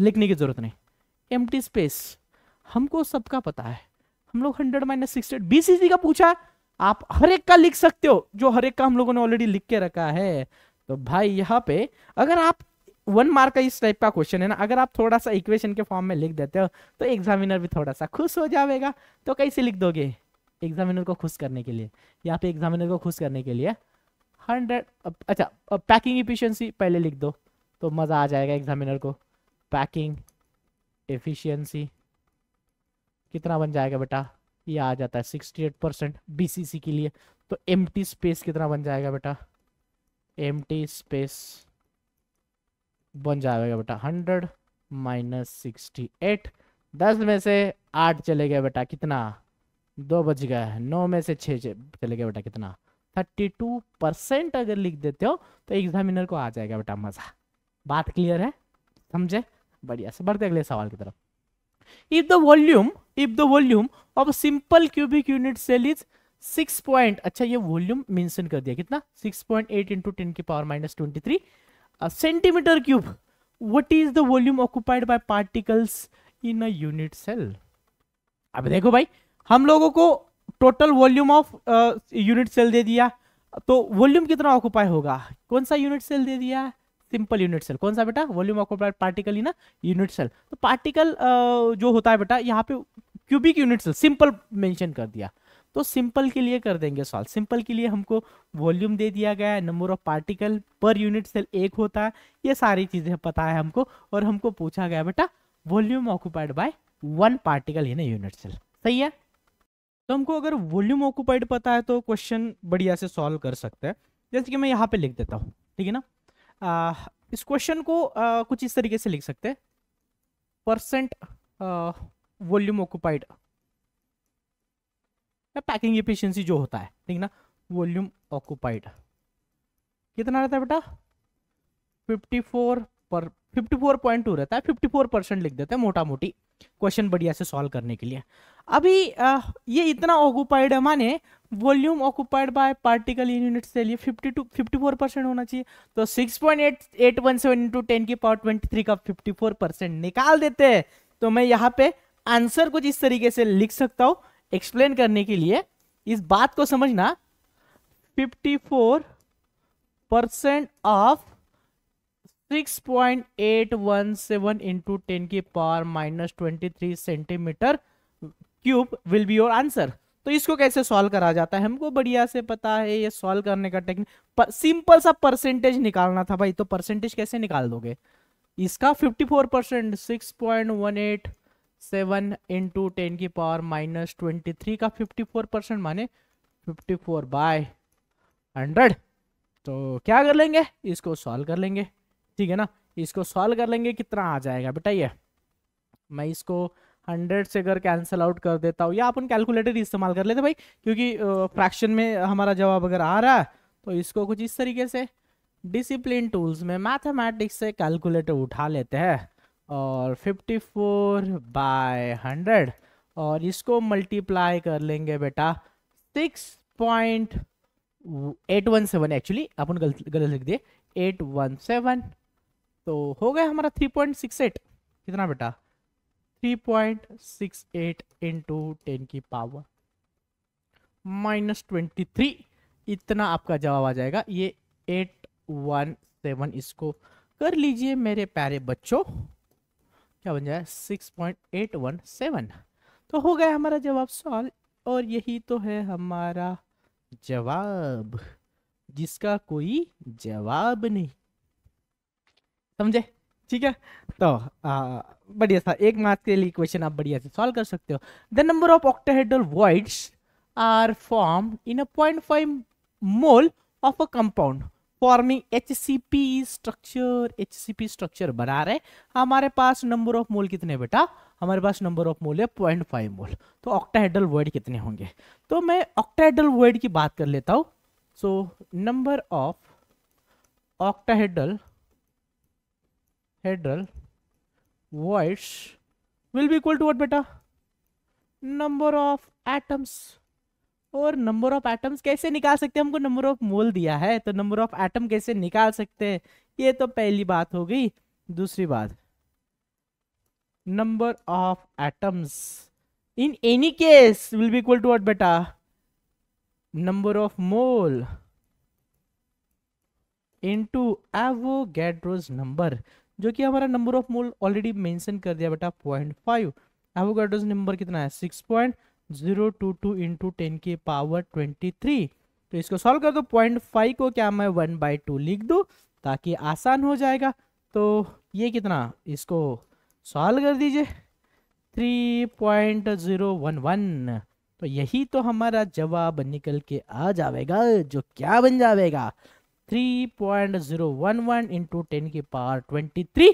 लिखने की जरूरत नहीं टी स्पेस हमको सबका पता है हम लोग हंड्रेड माइनस सिक्सटी बीसीसी का पूछा आप हर एक का लिख सकते हो जो हर एक का हम लोगों ने ऑलरेडी लिख के रखा है तो भाई यहाँ पे अगर आप वन मार्क का इस टाइप का क्वेश्चन है ना अगर आप थोड़ा सा इक्वेशन के फॉर्म में लिख देते हो तो एग्जामिनर भी थोड़ा सा खुश हो जाएगा तो कैसे लिख दोगे एग्जामिनर को खुश करने के लिए या पे एग्जामिनर को खुश करने के लिए हंड्रेड अच्छा पैकिंग इफिशियंसी पहले लिख दो तो मज़ा आ जाएगा एग्जामिनर को पैकिंग एफिशियंसी कितना बन जाएगा बेटा ये आ जाता है सिक्सटी एट परसेंट बी के लिए तो एम स्पेस कितना बन जाएगा बेटा एम स्पेस बन जाएगा बेटा हंड्रेड माइनस सिक्सटी एट दस में से आठ चले गए बेटा कितना दो बज गए नौ में से छः चले गए बेटा कितना थर्टी टू परसेंट अगर लिख देते हो तो एग्जामिनर को आ जाएगा बेटा मज़ा बात क्लियर है समझे बढ़िया से बढ़ते अगले सवाल की तरफ if the volume if the volume of simple cubic unit cell is six point अच्छा ये वॉल्यूम मेंशन कर दिया कितना six point eight into ten की power minus twenty three a centimeter cube what is the volume occupied by particles in a unit cell अब देखो भाई हम लोगों को total volume of unit cell दे दिया तो वॉल्यूम कितना ऑक्यूपाई होगा कौन सा यूनिट सेल दे दिया सिंपल यूनिट सेल कौन सा बेटा volume occupied particle in unit cell तो पार्टिकल uh, जो होता है बेटा यहाँ पे cubic unit cell simple mention कर दिया तो सिंपल के लिए कर देंगे सॉल्व सिंपल के लिए हमको वॉल्यूम दे दिया गया है number of particle per unit cell एक होता है ये सारी चीज़ें पता है हमको और हमको पूछा गया बेटा volume occupied by one particle in unit cell सही है तो हमको अगर वॉल्यूम ऑक्यूपाइड पता है तो क्वेश्चन बढ़िया से सॉल्व कर सकते हैं जैसे कि मैं यहाँ पे लिख देता हूँ ठीक है ना आ, इस क्वेश्चन को आ, कुछ इस तरीके से लिख सकते हैं परसेंट वॉल्यूम ऑक्यूपाइड या पैकिंग एफिशिएंसी जो होता है ठीक ना वॉल्यूम ऑक्यूपाइड कितना रहता है बेटा 54 पर 54.2 रहता है 54 परसेंट लिख देते हैं मोटा मोटी क्वेश्चन बढ़िया से सॉल्व करने के लिए अभी आ, ये इतना ऑक्यूपाइड है माने volume occupied by particle unit से लिए 52 54 परसेंट होना चाहिए तो 6.8817 इंटू टेन की पावर 23 का 54 परसेंट निकाल देते हैं तो मैं यहाँ पे आंसर कुछ इस तरीके से लिख सकता हूँ एक्सप्लेन करने के लिए इस बात को समझना 54 परसेंट ऑफ 6.817 इंटू टेन की power minus twenty centimetre cube will be your answer तो इसको कैसे सॉल्व करा जाता है हमको बढ़िया से पता है ये सॉल्व करने का टेक्निक सिंपल सा परसेंटेज निकालना था भाई तो परसेंटेज कैसे निकाल दोगे इसका 54 percent six point one eight seven into ten की पावर माइनस ट्वेंटी थ्री का फिफ्टी फोर परसेंट माने फिफ्टी फोर बाय हंड्रेड तो क्या कर लेंगे इसको सॉल्व कर लेंगे ठीक है ना इसको सॉल्व कर लेंगे कितना आ जाएगा बेटा ये मैं इसको हंड्रेड से अगर कैंसिल आउट कर देता हूँ या अपन कैलकुलेटर इस्तेमाल कर लेते भाई क्योंकि फ्रैक्शन में हमारा जवाब अगर आ रहा है तो इसको कुछ इस तरीके से डिसिप्लिन टूल्स में मैथमेटिक्स से कैलकुलेटर उठा लेते हैं और 54 बाय 100 और इसको मल्टीप्लाई कर लेंगे बेटा 6.817 एक्चुअली अपन गलत गलत लिख दिए 817 तो हो गया हमारा 3.68 कितना बेटा 3.68 इंटू टेन की पावर माइनस ट्वेंटी थ्री इतना आपका जवाब आ जाएगा ये एट वन सेवन इसको कर लीजिए मेरे प्यारे बच्चों क्या बन जाए six point eight one seven तो हो गया हमारा जवाब सॉल्व और यही तो है हमारा जवाब जिसका कोई जवाब नहीं समझे ठीक है तो बढ़िया था एक मार्क्स के लिए क्वेश्चन आप बढ़िया से सॉल्व कर सकते हो the number of octahedral voids are form in a point five mole of a compound forming H C P structure H C P structure बना रहे हमारे पास नंबर ऑफ मोल कितने बेटा हमारे पास नंबर ऑफ मोल है पॉइंट फाइव मोल तो ऑक्टाहेड्रल वर्ड कितने होंगे तो मैं ऑक्टाहेड्रल वर्ड की बात कर लेता हूँ सो नंबर ऑफ ऑक्टाहेड्रल हेड्रल voids will be equal to what बेटा नंबर ऑफ एटम्स और नंबर ऑफ एटम्स कैसे निकाल सकते हैं हमको नंबर ऑफ मोल दिया है तो नंबर ऑफ एटम कैसे निकाल सकते हैं ये तो पहली बात हो गई दूसरी बात number of atoms in any case will be equal to what बेटा number of mole into Avogadro's number जो कि हमारा number of mole already mention कर दिया बेटा पॉइंट फाइव एवोगेड्रोज नंबर कितना है six point zero two two into ten की पावर ट्वेंटी थ्री तो इसको सॉल्व कर दो पॉइंट फाइव को क्या मैं वन बाई टू लिख दूँ ताकि आसान हो जाएगा तो ये कितना इसको सॉल्व कर दीजिए three point zero one one तो यही तो हमारा जवाब निकल के आ जाएगा जो क्या बन जाएगा three point zero one one into ten की पावर ट्वेंटी थ्री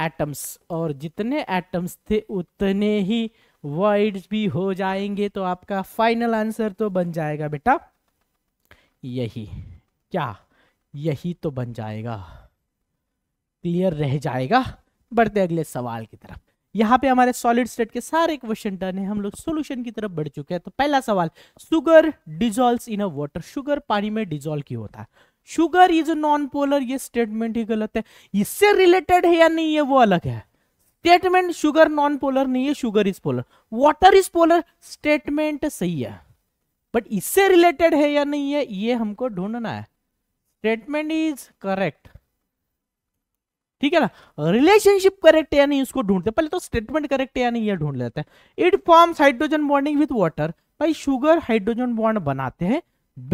एटम्स और जितने एटम्स थे उतने ही वर्ड्स भी हो जाएंगे तो आपका फाइनल आंसर तो बन जाएगा बेटा यही क्या यही तो बन जाएगा क्लियर रह जाएगा बढ़ते अगले सवाल की तरफ यहाँ पे हमारे सॉलिड स्टेट के सारे क्वेश्चन टर्न है हम लोग सोल्यूशन की तरफ बढ़ चुके हैं तो पहला सवाल sugar dissolve in a water sugar पानी में डिजोल्व क्यों होता है शुगर इज नॉन पोलर ये स्टेटमेंट ही गलत है इससे रिलेटेड है या नहीं है वो अलग है स्टेटमेंट शुगर नॉन पोलर नहीं है sugar is polar water is polar statement सही है बट इससे रिलेटेड है या नहीं है ये हमको ढूंढना है स्टेटमेंट इज करेक्ट ठीक है ना रिलेशनशिप करेक्ट या नहीं उसको ढूंढते पहले तो स्टेटमेंट करेक्ट या नहीं ये ढूंढ लेते हैं it forms hydrogen bonding with water भाई शुगर हाइड्रोजन बॉन्ड बनाते हैं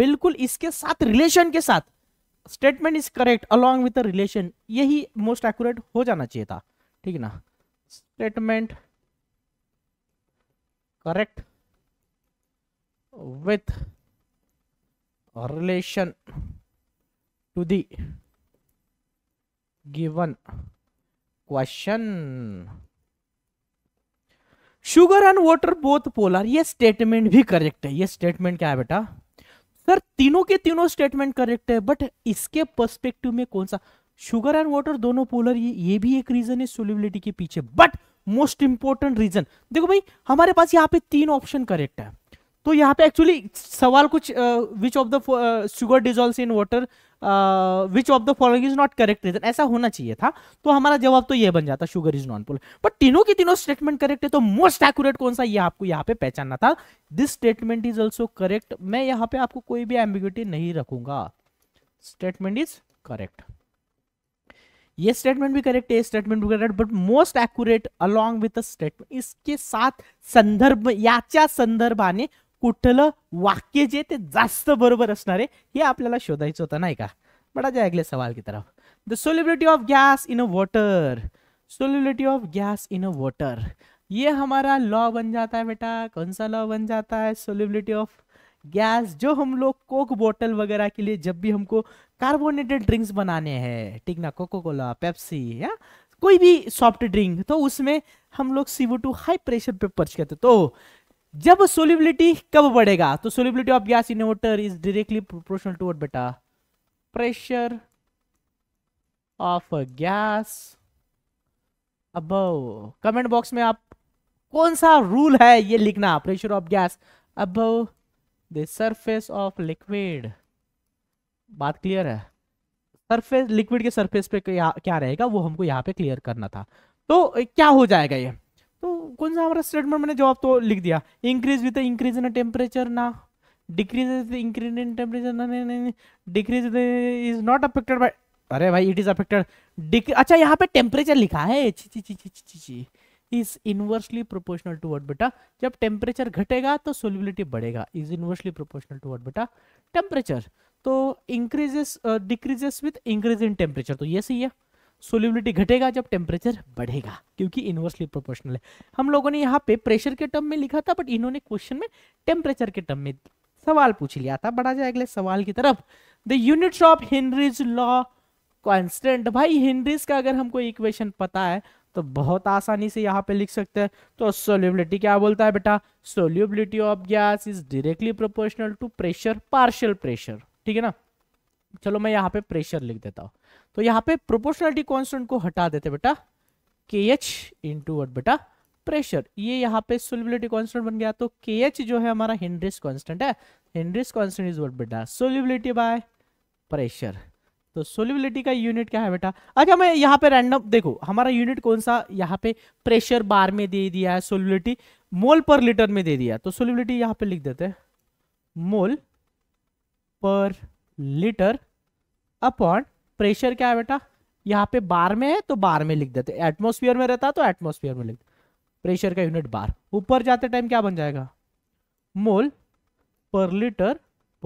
बिल्कुल इसके साथ रिलेशन के साथ statement is correct along with relation यही मोस्ट एक्यूरेट हो जाना चाहिए था ठीक है ना statement correct with relation to the given question sugar and water both polar ये स्टेटमेंट भी करेक्ट है ये स्टेटमेंट क्या है बेटा सर तीनों के तीनों स्टेटमेंट करेक्ट है बट इसके पर्सपेक्टिव में कौन सा शुगर एंड वाटर दोनों पोलर ये ये भी एक रीजन है सोलिबिलिटी के पीछे बट मोस्ट इंपॉर्टेंट रीजन देखो भाई हमारे पास यहाँ पे तीन ऑप्शन करेक्ट है तो यहाँ पे एक्चुअली सवाल कुछ which of the sugar dissolve in water which of the following is not correct reason ऐसा होना चाहिए था तो हमारा जवाब तो ये बन जाता sugar is non polar but तीनों की तीनों स्टेटमेंट करेक्ट है तो मोस्ट एक्यूरेट कौन सा ये आपको यहाँ पे पहचानना था this statement is also correct मैं यहाँ पे आपको कोई भी एम्बिग्यूटी नहीं रखूंगा स्टेटमेंट इज करेक्ट ये स्टेटमेंट भी करेक्ट है स्टेटमेंट भी correct but most accurate along with a statement इसके साथ संदर्भ याच्या संदर्भाने कुठलं वाक्य जे ते जास्त बरोबर असणार आहे हे आपल्याला शोधायचं होतं नाही का बड़ा जाए अगले सवाल की तरफ the solubility of gas in a water solubility of gas in a water ये हमारा लॉ बन जाता है बेटा कौन सा लॉ बन जाता है सोलिबिलिटी ऑफ गैस जो हम लोग कोक बोतल वगैरह के लिए जब भी हमको कार्बोनेटेड ड्रिंक्स बनाने हैं ठीक ना कोको कोला पेप्सी या कोई भी सॉफ्ट ड्रिंक तो उसमें हम लोग सीवो टू हाई प्रेशर पे पर्च करते तो जब सोलिबिलिटी कब बढ़ेगा तो solubility of gas water is directly proportional to बेटा प्रेशर ऑफ गैस अब कमेंट बॉक्स में आप कौन सा रूल है ये लिखना pressure of gas above the surface of liquid बात क्लियर है सरफेस लिक्विड के सरफेस पे क्या, रहेगा वो हमको यहाँ पे क्लियर करना था तो क्या हो जाएगा ये तो कौन सा हमारा स्टेटमेंट मैंने जवाब तो लिख दिया increase with increase in temperature ना decrease is increase in temperature ना decrease is not affected by अरे भाई इट इज अफेक्टेड अच्छा यहाँ पे टेम्परेचर लिखा है ची, ची ची ची ची ची ची is inversely proportional to what बेटा जब टेम्परेचर घटेगा तो सोलिबिलिटी बढ़ेगा is inversely proportional to what बेटा टेम्परेचर तो increases decreases with increase in temperature तो ये सही है सोलिबिलिटी घटेगा जब टेम्परेचर बढ़ेगा क्योंकि इनवर्सली प्रोपोर्शनल है हम लोगों ने यहाँ पे प्रेशर के टर्म में लिखा था बट इन्होंने क्वेश्चन में टेम्परेचर के टर्म में सवाल पूछ लिया था बढ़ा जाए अगले सवाल की तरफ the units of Henry's law constant भाई हेनरीज का अगर हमको इक्वेशन पता है तो बहुत आसानी से यहाँ पे लिख सकते हैं तो सोल्यूबिलिटी क्या बोलता है बेटा solubility of gas is directly proportional to pressure partial pressure ठीक है ना चलो मैं यहाँ पे प्रेशर लिख देता हूँ तो यहाँ पे प्रोपोर्शनलिटी कॉन्स्टेंट को हटा देते बेटा के एच इंटू वट बेटा प्रेशर ये यहाँ पे सोल्यूबिलिटी कॉन्स्टेंट बन गया तो के एच जो है हमारा हेनरिस कॉन्स्टेंट है हेनरिस कॉन्स्टेंट इज वट बेटा सोल्यूबिलिटी बाय प्रेशर तो सोलिबिलिटी का यूनिट क्या है बेटा अच्छा मैं यहाँ पे रैंडम देखो हमारा यूनिट कौन सा यहाँ पे प्रेशर बार में दे दिया है सोलिबिलिटी मोल पर लीटर में दे दिया तो सोलिबिलिटी यहाँ पे लिख देते हैं मोल पर लीटर अपॉन प्रेशर क्या है बेटा यहाँ पे बार में है तो बार में लिख देते एटमोस्फियर में रहता तो एटमोस्फियर में लिख प्रेशर का यूनिट बार ऊपर जाते टाइम क्या बन जाएगा मोल पर लीटर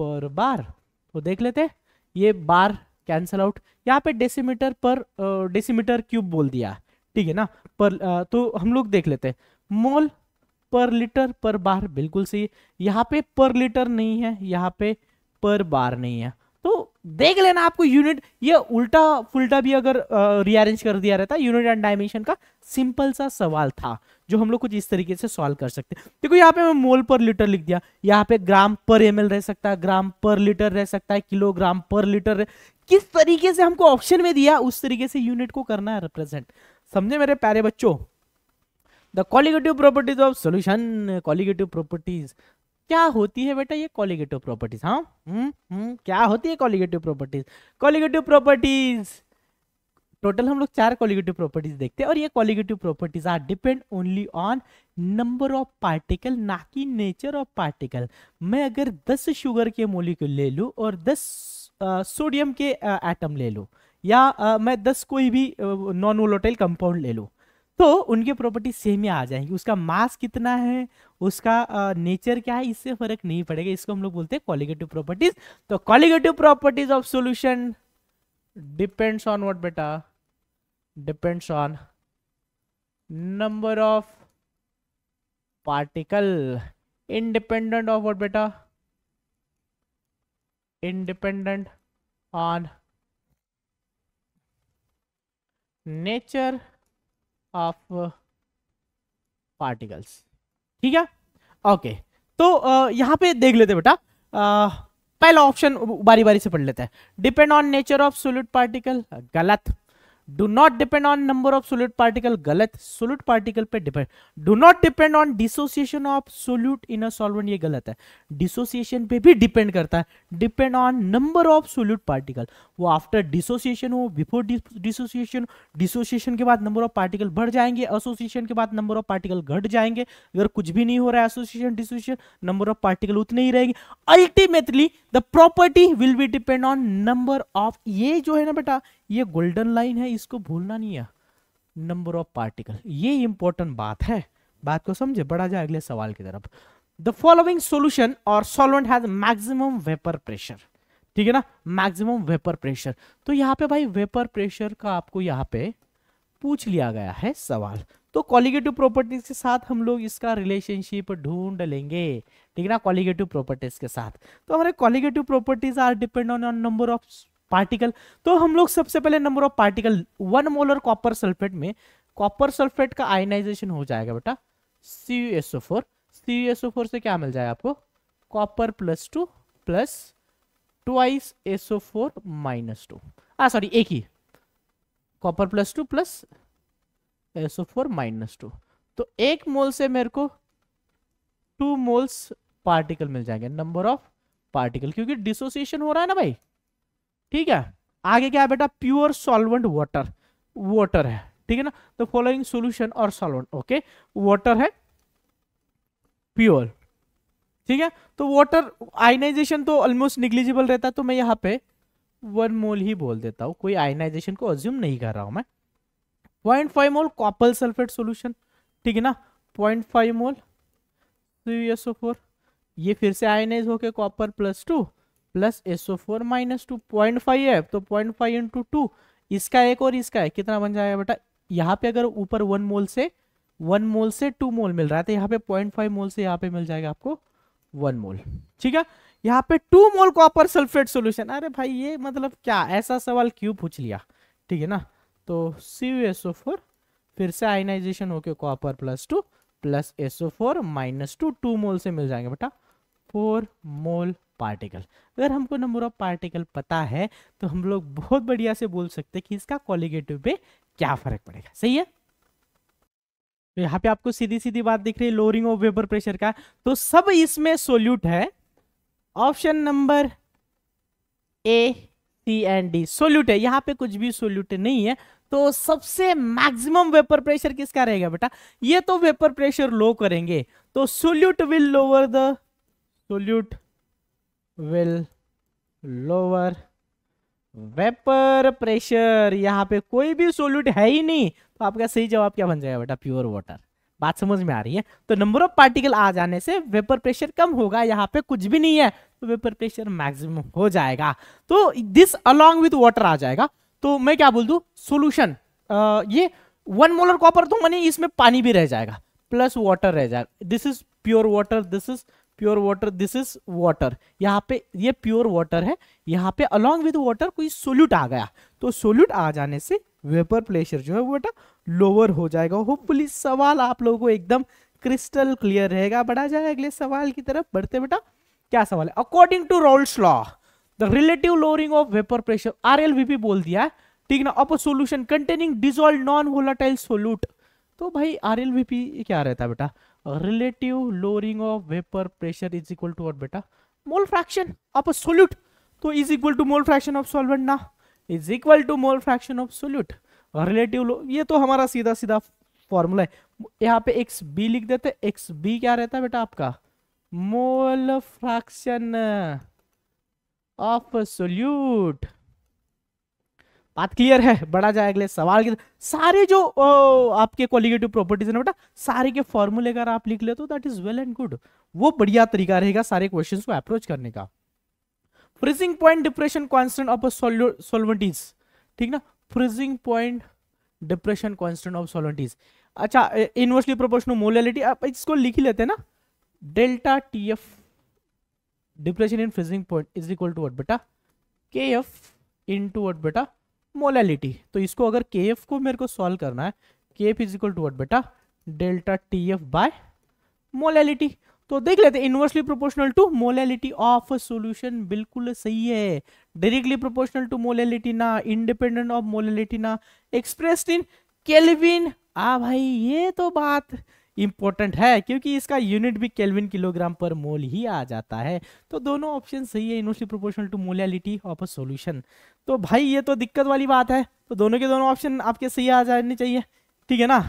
पर बार तो देख लेते ये बार कैंसल आउट यहाँ पे डेसीमीटर पर डेसीमीटर क्यूब बोल दिया ठीक है ना पर आ, तो हम लोग देख लेते हैं मोल पर लीटर पर बार बिल्कुल सही यहाँ पे पर लीटर नहीं है यहाँ पे पर बार नहीं है तो देख लेना आपको यूनिट ये उल्टा फुलटा भी अगर रीअरेंज कर दिया रहता यूनिट एंड डायमेंशन का सिंपल सा सवाल था जो हम लोग कुछ इस तरीके से सॉल्व कर सकते देखो यहाँ पे मैं मोल पर लीटर लिख दिया यहाँ पे ग्राम पर एम रह सकता है ग्राम पर लीटर रह सकता है किलोग्राम पर लीटर किस तरीके से हमको ऑप्शन में दिया उस तरीके से यूनिट को करना है रिप्रेजेंट समझे मेरे प्यारे बच्चों the colligative properties of solution colligative properties क्या होती है बेटा ये कॉलिगेटिव प्रॉपर्टीज हाँ हम्म, हम्म, क्या होती है colligative properties colligative properties total हम लोग चार कॉलिगेटिव प्रॉपर्टीज देखते हैं और ये colligative properties are depend only on number of particle ना कि नेचर ऑफ पार्टिकल मैं अगर 10 शुगर के मोलिक्यूल ले लूँ और 10 सोडियम के एटम ले लो या आ, मैं दस कोई भी नॉन वोलोटाइल कंपाउंड ले लो तो उनके प्रॉपर्टी सेम ही आ जाएंगी उसका मास कितना है उसका आ, नेचर क्या है इससे फर्क नहीं पड़ेगा इसको हम लोग बोलते हैं कॉलिगेटिव प्रॉपर्टीज तो colligative properties of solution depends on what बेटा depends on number of particle independent of what बेटा independent on nature of particles ठीक है ओके तो यहां पे देख लेते बेटा पहला ऑप्शन बारी बारी से पढ़ लेते हैं depend on nature of solid particle गलत do not depend on number of solute particle गलत सोल्यूट पार्टिकल पे depend do not depend on dissociation of solute in a solvent ये गलत है डिसोसिएशन पे भी डिपेंड करता है depend on number of solute particle वो आफ्टर डिसोसिएशन हो बिफोर डिसोसिएशन डिसोसिएशन के बाद नंबर ऑफ पार्टिकल बढ़ जाएंगे एसोसिएशन के बाद नंबर ऑफ पार्टिकल घट जाएंगे अगर कुछ भी नहीं हो रहा है association dissociation number of particle उतने ही रहेंगे ultimately the property will be depend on number of ये जो है ना बेटा ये गोल्डन लाइन है इसको भूलना नहीं है नंबर ऑफ पार्टिकल ये इंपॉर्टेंट बात है बात को समझे बढ़ा जाए अगले सवाल की तरफ द फॉलोइंग सोल्यूशन और solvent has maximum vapour pressure ठीक है ना मैक्सिमम वेपर प्रेशर तो यहाँ पे भाई वेपर प्रेशर का आपको यहाँ पे पूछ लिया गया है सवाल तो कॉलिगेटिव प्रॉपर्टीज के साथ हम लोग इसका रिलेशनशिप ढूंढ लेंगे ठीक है ना कॉलिगेटिव प्रॉपर्टीज के साथ तो हमारे colligative properties are depend on number of particle तो हम लोग सबसे पहले number of particle one molar copper sulphate में कॉपर सल्फेट का आयनाइजेशन हो जाएगा बेटा C U S four C U S four से क्या मिल जाएगा आपको copper plus two plus twice S O four minus two आ सॉरी एक ही copper plus two plus S O four minus two तो एक मोल से मेरे को टू मोल्स पार्टिकल मिल जाएंगे नंबर ऑफ पार्टिकल क्योंकि डिसोसिएशन हो रहा है ना भाई ठीक है आगे क्या है बेटा प्योर सॉल्वेंट वाटर वाटर है ठीक है ना तो फॉलोइंग सॉल्यूशन और सॉल्वेंट ओके वाटर है प्योर ठीक है तो वाटर आयनाइजेशन तो ऑलमोस्ट निग्लिजिबल रहता है तो मैं यहाँ पे वन मोल ही बोल देता हूँ कोई आयनाइजेशन को अज्यूम नहीं कर रहा हूं मैं point five mole copper sulphate solution ठीक है ना पॉइंट फाइव मोल सी ये फिर से आयनाइज होके copper plus two plus S O four minus two point five है तो पॉइंट फाइव इंटू टू इसका एक और इसका है कितना बन जाएगा बेटा यहाँ पे अगर ऊपर वन मोल से वन मोल से टू मोल मिल रहा है तो यहाँ पे पॉइंट फाइव मोल से यहाँ पे मिल जाएगा आपको वन मोल ठीक है यहाँ पे two mole copper sulphate solution अरे भाई ये मतलब क्या ऐसा सवाल क्यों पूछ लिया ठीक है ना तो सी एसओ फोर फिर से आयनाइजेशन होके copper plus two plus S O four minus two two mole से मिल जाएंगे बेटा फोर मोल पार्टिकल अगर हमको नंबर ऑफ पार्टिकल पता है तो हम लोग बहुत बढ़िया से बोल सकते हैं कि इसका कॉलिगेटिव पे क्या फर्क पड़ेगा सही है तो यहाँ पे आपको सीधी सीधी बात दिख रही है लोअरिंग ऑफ वेपर प्रेशर का तो सब इसमें सोल्यूट है option number A C and D solute है यहाँ पे कुछ भी सोल्यूट नहीं है तो सबसे मैक्सिमम वेपर प्रेशर किसका रहेगा बेटा ये तो वेपर प्रेशर लो करेंगे तो solute will lower the solute will lower vapour pressure यहाँ पे कोई भी सोल्यूट है ही नहीं तो आपका सही जवाब क्या बन जाएगा बेटा प्योर वाटर बात समझ में आ रही है तो नंबर ऑफ पार्टिकल आ जाने से वेपर प्रेशर कम होगा यहाँ पे कुछ भी नहीं है तो वेपर प्रेशर मैक्सिमम हो जाएगा तो दिस अलोंग विथ वाटर आ जाएगा तो मैं क्या बोल दू सोल्यूशन ये वन मोलर कॉपर तो मैंने इसमें पानी भी रह जाएगा प्लस वाटर रह जाएगा this is pure water this is pure water this is water यहाँ पे ये प्योर वाटर है यहाँ पे अलोंग विद वाटर कोई सोल्यूट आ गया तो सोल्यूट आ जाने से वेपर प्रेशर जो है वो बेटा लोअर हो जाएगा होपफुली सवाल आप लोगों को एकदम क्रिस्टल क्लियर रहेगा बढ़ा जाए अगले सवाल की तरफ बढ़ते बेटा क्या सवाल है according to Raoult's law the relative lowering of vapour pressure are बोल दिया है ठीक ना of solution containing dissolve non volatile solute तो भाई आर क्या रहता है बेटा relative lowering of vapour pressure is equal to what बेटा मोल फ्रैक्शन ऑफ सोल्यूट तो is equal to mole fraction of solvent ना is equal to mole fraction of solute relative ये तो हमारा सीधा सीधा फॉर्मूला है यहाँ पे एक्स बी लिख देते एक्स बी क्या रहता है बेटा आपका मोल फ्रैक्शन ऑफ सोल्यूट बात क्लियर है बढ़ा जाए अगले सवाल के सारे जो ओ, आपके क्वालिगेटिव प्रॉपर्टीज है ना बेटा सारे के फॉर्मूले अगर आप लिख ले तो that is well and good वो बढ़िया तरीका रहेगा सारे क्वेश्चन को अप्रोच करने का freezing point depression constant of solvent is ठीक ना freezing point depression constant of solvent is अच्छा इनवर्सली प्रोपोर्शनल मोलिटी आप इसको लिख ही लेते हैं ना delta T F depression in freezing point is equal to what बेटा K F into what बेटा मोलैलिटी तो इसको अगर के एफ को मेरे को सॉल्व करना है K F is equal to what बेटा delta T F by molality तो देख लेते inversely proportional to molality of solution बिल्कुल सही है डायरेक्टली प्रोपोर्शनल टू मोलैलिटी ना इंडिपेंडेंट ऑफ मोलैलिटी ना एक्सप्रेस्ड इन केल्विन आ भाई ये तो बात इंपॉर्टेंट है क्योंकि इसका यूनिट भी केल्विन किलोग्राम पर मोल ही आ जाता है तो दोनों ऑप्शन सही है inversely proportional to molality of a solution तो भाई ये तो दिक्कत वाली बात है तो दोनों के दोनों ऑप्शन आपके सही आ जाने चाहिए ठीक है ना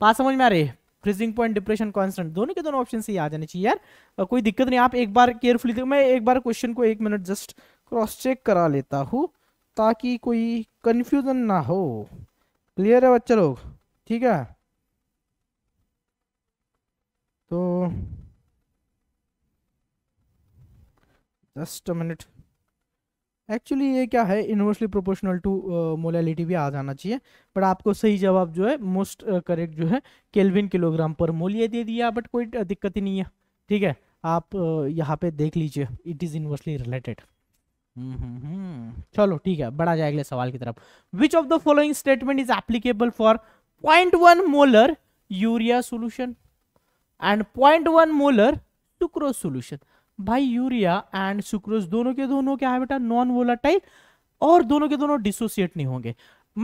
बात समझ में आ रही है फ्रीजिंग पॉइंट डिप्रेशन कांस्टेंट दोनों के दोनों ऑप्शन सही आ जाने चाहिए यार कोई दिक्कत नहीं आप एक बार केयरफुली मैं एक बार क्वेश्चन को एक मिनट जस्ट क्रॉस चेक करा लेता हूँ ताकि कोई कन्फ्यूजन ना हो क्लियर है बच्चे लोग ठीक है तो जस्ट मिनट एक्चुअली ये क्या है इन्वर्सली प्रोपोर्शनल टू मोलैलिटी भी आ जाना चाहिए बट आपको सही जवाब जो है मोस्ट करेक्ट uh, जो है केल्विन किलोग्राम पर मोल ये दे दिया बट कोई दिक्कत ही नहीं है ठीक है आप uh, यहाँ पे देख लीजिए इट इज़ इन्वर्सली रिलेटेड चलो ठीक है बढ़ा जाए अगले सवाल की तरफ which of the following statement is applicable for point one molar urea solution and point one molar sucrose solution भाई यूरिया एंड सुक्रोज दोनों के दोनों क्या है बेटा नॉन वोलाटाइल और दोनों के दोनों डिसोसिएट नहीं होंगे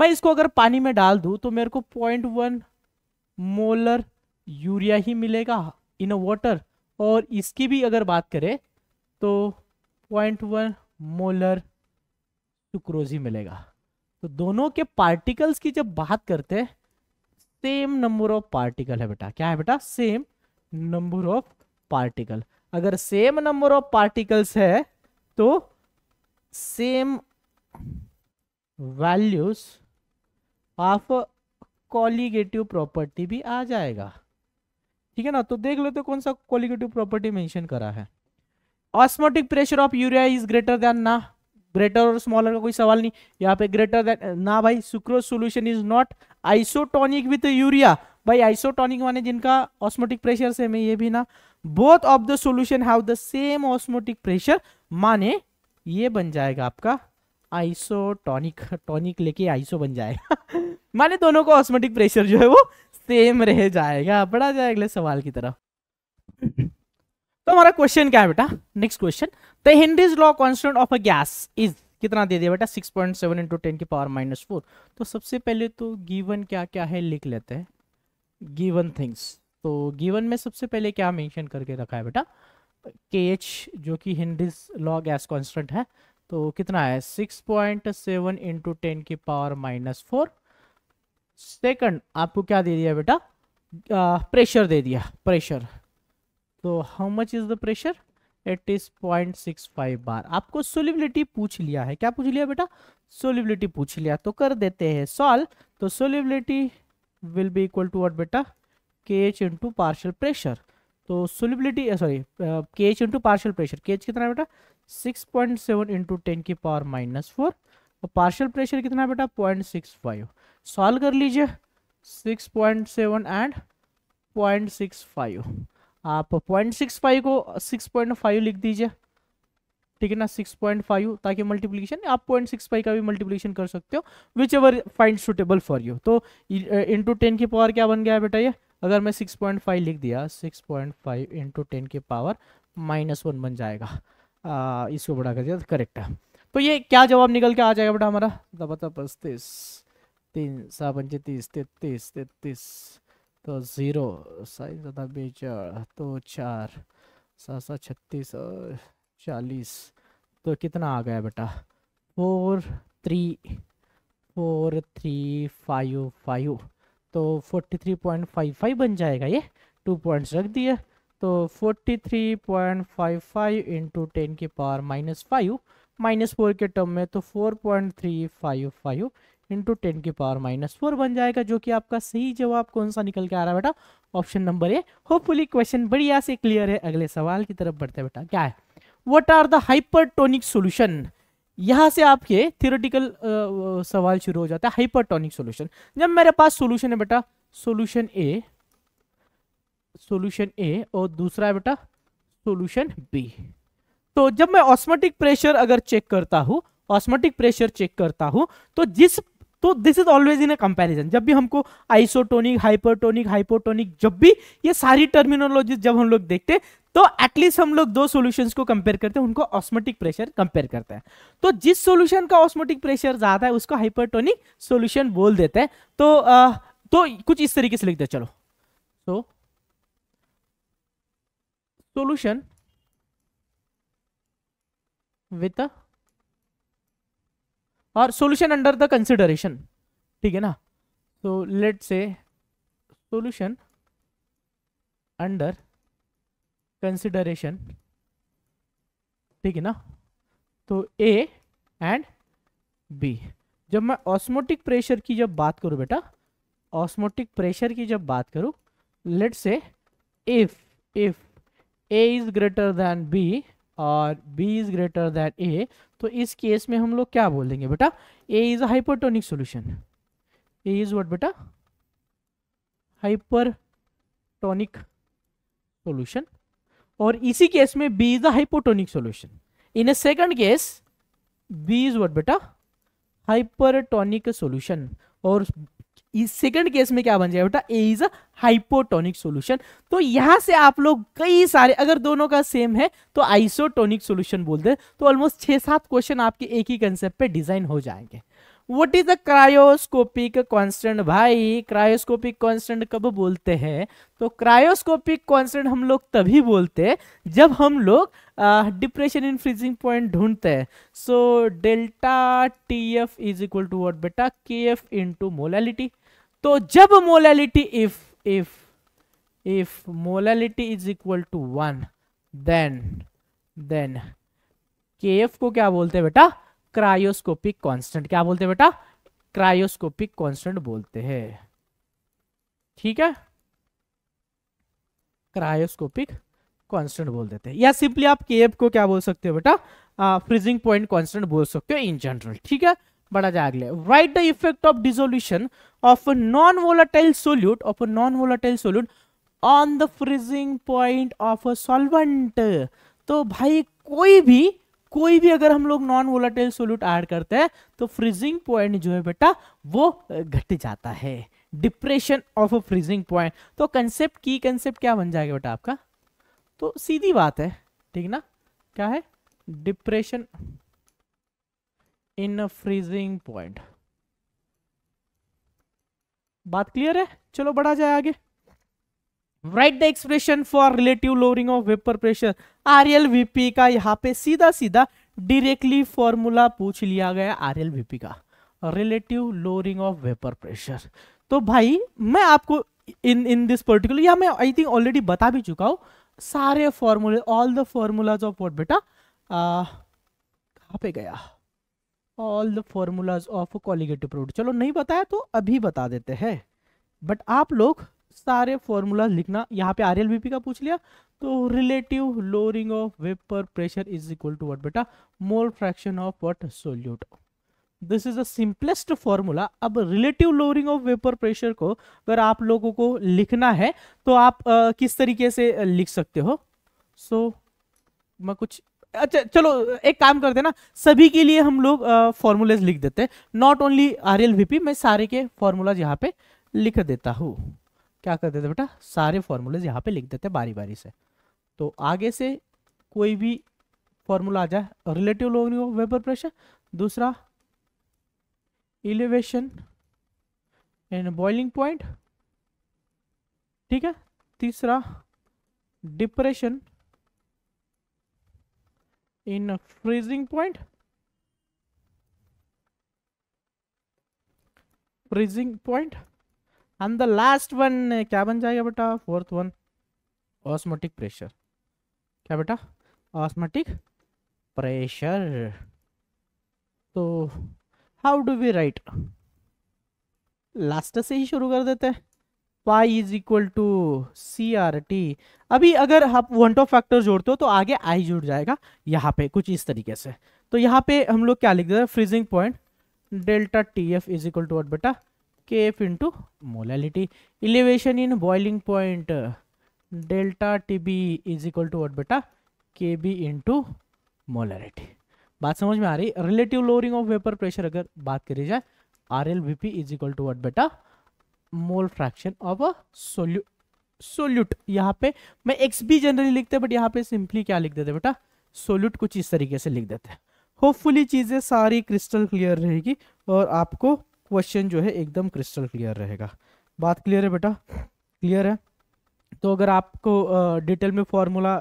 मैं इसको अगर पानी में डाल दू तो मेरे को पॉइंट वन मोलर यूरिया ही मिलेगा इन अ वॉटर और इसकी भी अगर बात करें तो पॉइंट वन मोलर सुक्रोज ही मिलेगा तो दोनों के पार्टिकल्स की जब बात करते हैं सेम नंबर ऑफ पार्टिकल है बेटा क्या है बेटा सेम नंबर ऑफ पार्टिकल अगर सेम नंबर ऑफ पार्टिकल्स है तो same values of colligative property भी आ जाएगा ठीक है ना तो देख लेते तो कौन सा कॉलीगेटिव प्रॉपर्टी मेंशन करा है osmotic pressure of urea is greater than ना ग्रेटर और स्मॉलर का कोई सवाल नहीं यहाँ पे ग्रेटर देन ना भाई sucrose solution is not isotonic with urea बाई आइसोटॉनिक माने जिनका ऑस्मोटिक प्रेशर सेम है ये भी ना both of the solution have the same osmotic pressure माने ये बन जाएगा आपका आइसोटॉनिक टॉनिक लेके आइसो बन जाएगा माने दोनों को ऑस्मोटिक प्रेशर जो है वो सेम रह जाएगा बढ़ा जाए अगले सवाल की तरफ तो हमारा क्वेश्चन क्या है बेटा next question the Henry's law constant of a gas is कितना दे दिया बेटा 6.7 पॉइंट सेवन इंटू टेन की पावर माइनस फोर तो सबसे पहले तो गीवन क्या क्या है लिख लेते हैं गिवन थिंग्स तो गिवन में सबसे पहले क्या मेंशन करके रखा है बेटा के एच जो कि हिंडिस लॉ गैस कॉन्स्टेंट है तो कितना है six point seven into ten की पावर माइनस फोर सेकेंड आपको क्या दे दिया बेटा प्रेशर दे दिया प्रेशर तो how much is the pressure it is point six five bar आपको सोलिबिलिटी पूछ लिया है क्या पूछ लिया बेटा सोलिबिलिटी पूछ लिया तो कर देते हैं सॉल्व तो solubility will be equal to what beta kh into partial pressure तो solubility sorry K H into partial pressure K H कितना है बेटा six point seven into ten की पावर माइनस फोर और पार्शल प्रेशर कितना बेटा पॉइंट सिक्स फाइव सॉल्व कर लीजिए six point seven and point six five आप पॉइंट सिक्स फाइव को सिक्स पॉइंट फाइव लिख दीजिए ठीक है ना सिक्स पॉइंट फाइव ताकि मल्टीप्लीकेशन आप पॉइंट सिक्स फाइव का भी मल्टीप्लीकेशन कर सकते हो whichever find suitable for you तो इंटू टेन की पावर क्या बन गया बेटा ये अगर मैं सिक्स पॉइंट फाइव लिख दिया six point five into ten की पावर माइनस वन बन जाएगा आ, इसको बड़ा कर दिया करेक्ट है तो ये क्या जवाब निकल के आ जाएगा बेटा हमारा दबाता पस्तीस तीन सात तीस तैतीस तैतीस तो ज़ीरो साइज ज़्यादा बेचार तो चार सात सात छत्तीस चालीस तो कितना आ गया बेटा four three four three five five तो forty three point five five बन जाएगा ये टू पॉइंट्स रख दिए तो forty three point five five into ten के power minus five minus four के टर्म में तो four point three five five into ten के पावर माइनस फोर बन जाएगा जो कि आपका सही जवाब कौन सा निकल के आ रहा है बेटा option number A hopefully question बढ़िया से क्लियर है अगले सवाल की तरफ बढ़ते बेटा क्या है what are the hypertonic solution यहां से आपके थियोरेटिकल सवाल शुरू हो जाता है हाइपरटोनिक सॉल्यूशन जब मेरे पास सॉल्यूशन है बेटा सॉल्यूशन ए सॉल्यूशन ए और दूसरा है बेटा सॉल्यूशन बी तो जब मैं ऑस्मेटिक प्रेशर अगर चेक करता हूं ऑस्मेटिक प्रेशर चेक करता हूं तो जिस तो this is always in a comparison जब भी हमको आइसोटोनिक हाइपरटोनिक हाइपोटोनिक जब भी ये सारी टर्मिनोलॉजी जब हम लोग देखते तो एटलीस्ट हम लोग दो सोल्यूशन को कंपेयर करते हैं उनको ऑस्मोटिक प्रेशर कंपेयर करते हैं तो जिस सोल्यूशन का ऑस्मोटिक प्रेशर ज्यादा है उसको हाइपरटोनिक सोल्यूशन बोल देते हैं तो आ, तो कुछ इस तरीके से लिखते हैं चलो सो सोल्यूशन विथ और सोल्यूशन अंडर द कंसिडरेशन ठीक है ना तो लेट से सोल्यूशन अंडर कंसिडरेशन ठीक है ना तो ए एंड बी जब मैं ऑस्मोटिक प्रेशर की जब बात करूं बेटा ऑस्मोटिक प्रेशर की जब बात करूं let's say if if A is greater than B और B is greater than A तो इस केस में हम लोग क्या बोल देंगे बेटा A is hypertonic solution A is what बेटा हाइपरटोनिक सॉल्यूशन और इसी केस में B is the hypotonic solution in a second case B is what बेटा हाइपरटोनिक सोल्यूशन और इस सेकंड केस में क्या बन जाएगा बेटा A is a hypotonic solution तो यहां से आप लोग कई सारे अगर दोनों का सेम है तो आइसोटोनिक सॉल्यूशन बोल दे तो ऑलमोस्ट छह सात क्वेश्चन आपके एक ही कंसेप्ट पे डिजाइन हो जाएंगे what is the cryoscopic constant भाई क्रायोस्कोपिक कांस्टेंट कब बोलते हैं तो क्रायोस्कोपिक कांस्टेंट हम लोग तभी बोलते हैं जब हम लोग डिप्रेशन इन फ्रीजिंग पॉइंट ढूंढते हैं so delta T F is equal to what बेटा के एफ टू मोलैलिटी तो जब molality if if if molality is equal to one then then K F को क्या बोलते हैं बेटा क्रायोस्कोपिक कांस्टेंट क्या बोलते हैं बेटा क्रायोस्कोपिक कांस्टेंट बोलते हैं ठीक है क्रायोस्कोपिक कांस्टेंट बोल देते हैं या सिंपली आप के को क्या बोल सकते हो बेटा फ्रीजिंग पॉइंट कांस्टेंट बोल सकते हो इन जनरल ठीक है बड़ा जाग ले write the effect of dissolution of non volatile solute of non volatile solute on the freezing point of a solvent तो भाई कोई भी कोई भी अगर हम लोग नॉन वोलाटाइल सोल्यूट ऐड करते हैं तो फ्रीजिंग पॉइंट जो है बेटा वो घट जाता है depression of a freezing point तो कंसेप्ट की कंसेप्ट क्या बन जाएगा बेटा आपका तो सीधी बात है ठीक ना क्या है डिप्रेशन इन फ्रीजिंग पॉइंट बात क्लियर है चलो बढ़ा जाए आगे write the expression for relative lowering of vapour pressure R L VP का यहाँ पे सीधा सीधा डिरेक्टली फॉर्मूला पूछ लिया गया आर एल का relative lowering of vapour pressure तो भाई मैं आपको इन इन दिस पर्टिकुलर या मैं आई थिंक ऑलरेडी बता भी चुका हूँ सारे फॉर्मूले all the formulas of what बेटा कहाँ पे गया all the formulas of colligative product चलो नहीं बताया तो अभी बता देते हैं बट आप लोग सारे फॉर्मूला लिखना यहाँ पे आर का पूछ लिया तो relative lowering of vapour pressure is equal to what बेटा mole fraction of what solute this is the formula अब relative lowering of vapour pressure को अगर आप लोगों को लिखना है तो आप आ, किस तरीके से लिख सकते हो सो so, मैं कुछ अच्छा चलो एक काम कर देना सभी के लिए हम लोग फॉर्मूलेज लिख देते हैं नॉट ओनली आर एल मैं सारे के फॉर्मूलाज यहाँ पे लिख देता हूँ क्या कर देते बेटा सारे फॉर्मूलेज यहाँ पे लिख देते हैं बारी बारी से तो आगे से कोई भी फॉर्मूला आ जाए रिलेटिव हो वेपर प्रेशर दूसरा इलेवेशन एंड बॉइलिंग पॉइंट ठीक है तीसरा depression in freezing point freezing point and the last one क्या बन जाएगा बेटा फोर्थ वन ऑस्मोटिक प्रेशर क्या बेटा ऑस्मोटिक प्रेशर तो how do we write last से ही शुरू कर देते हैं pi is equal to C R T अभी अगर आप वन टॉप फैक्टर जोड़ते हो तो आगे आई जुड़ जाएगा यहाँ पे कुछ इस तरीके से तो यहाँ पे हम लोग क्या लिख देते हैं freezing point delta T F is equal to what बेटा K F into molality elevation in boiling point delta T B is equal to what बेटा के बी इंटू मोलैलिटी बात समझ में आ रही relative lowering of vapour pressure अगर बात करी जाए R L V P is equal to what बेटा mole fraction of a solute solute यहाँ पे मैं एक्स बी जनरली लिखते बट यहाँ पे सिंपली क्या लिख देते बेटा सोल्यूट कुछ इस तरीके से लिख देते हैं होपफुली चीज़ें सारी क्रिस्टल क्लियर रहेगी और आपको क्वेश्चन जो है एकदम क्रिस्टल क्लियर रहेगा बात क्लियर है बेटा क्लियर है तो अगर आपको डिटेल में फॉर्मूला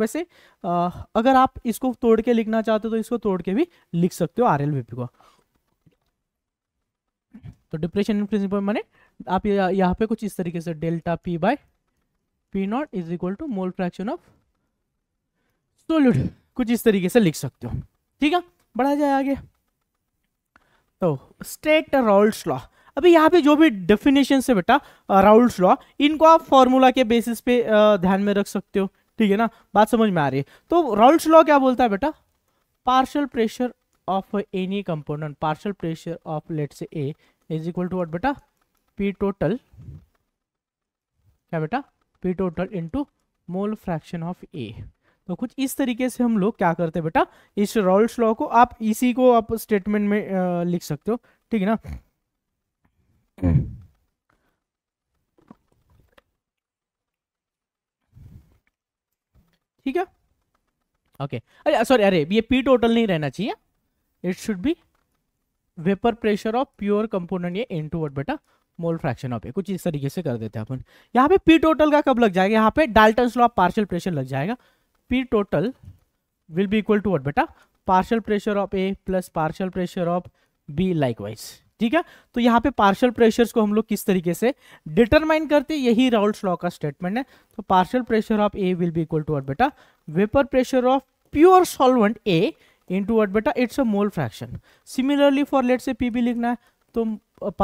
वैसे आ, अगर आप इसको तोड़ के लिखना चाहते हो तो इसको तोड़ के भी लिख सकते हो आर एल को तो डिप्रेशन इन प्रिंसिपल माने आप यहाँ पे कुछ इस तरीके से delta P by P naught is equal to mole fraction of solute कुछ इस तरीके से लिख सकते हो ठीक है बढ़ा जाए आगे तो स्टेट राउल्स लॉ अभी यहाँ पे जो भी डेफिनेशन है बेटा राउल्स लॉ इनको आप फॉर्मूला के बेसिस पे ध्यान में रख सकते हो ठीक है ना बात समझ में आ रही है तो राउल्स लॉ क्या बोलता है बेटा partial pressure of any component partial pressure of let say A is equal to what बेटा पी टोटल क्या बेटा P total into mole fraction of A तो कुछ इस तरीके से हम लोग क्या करते हैं बेटा इस रॉल्स लॉ को आप इसी को आप स्टेटमेंट में लिख सकते हो ठीक है ना ठीक है ओके अरे सॉरी अरे ये पी टोटल नहीं रहना चाहिए it should be vapour pressure of pure component ये इन टू बेटा मोल फ्रैक्शन ऑफ कुछ इस तरीके से कर देते हैं अपन यहाँ पे पी टोटल का कब लग जाएगा यहाँ पे डाल्टन लॉ पार्शियल प्रेशर लग जाएगा p total will be equal to what beta partial pressure of a plus partial pressure of b likewise ठीक है तो यहाँ पे पार्शल प्रेशर्स को हम लोग किस तरीके से डिटरमाइन करते हैं यही राउल्स लॉ का स्टेटमेंट है तो partial pressure of A will be equal to what बेटा vapour pressure of pure solvent A into what बेटा it's a mole fraction similarly for let say P लिखना है तो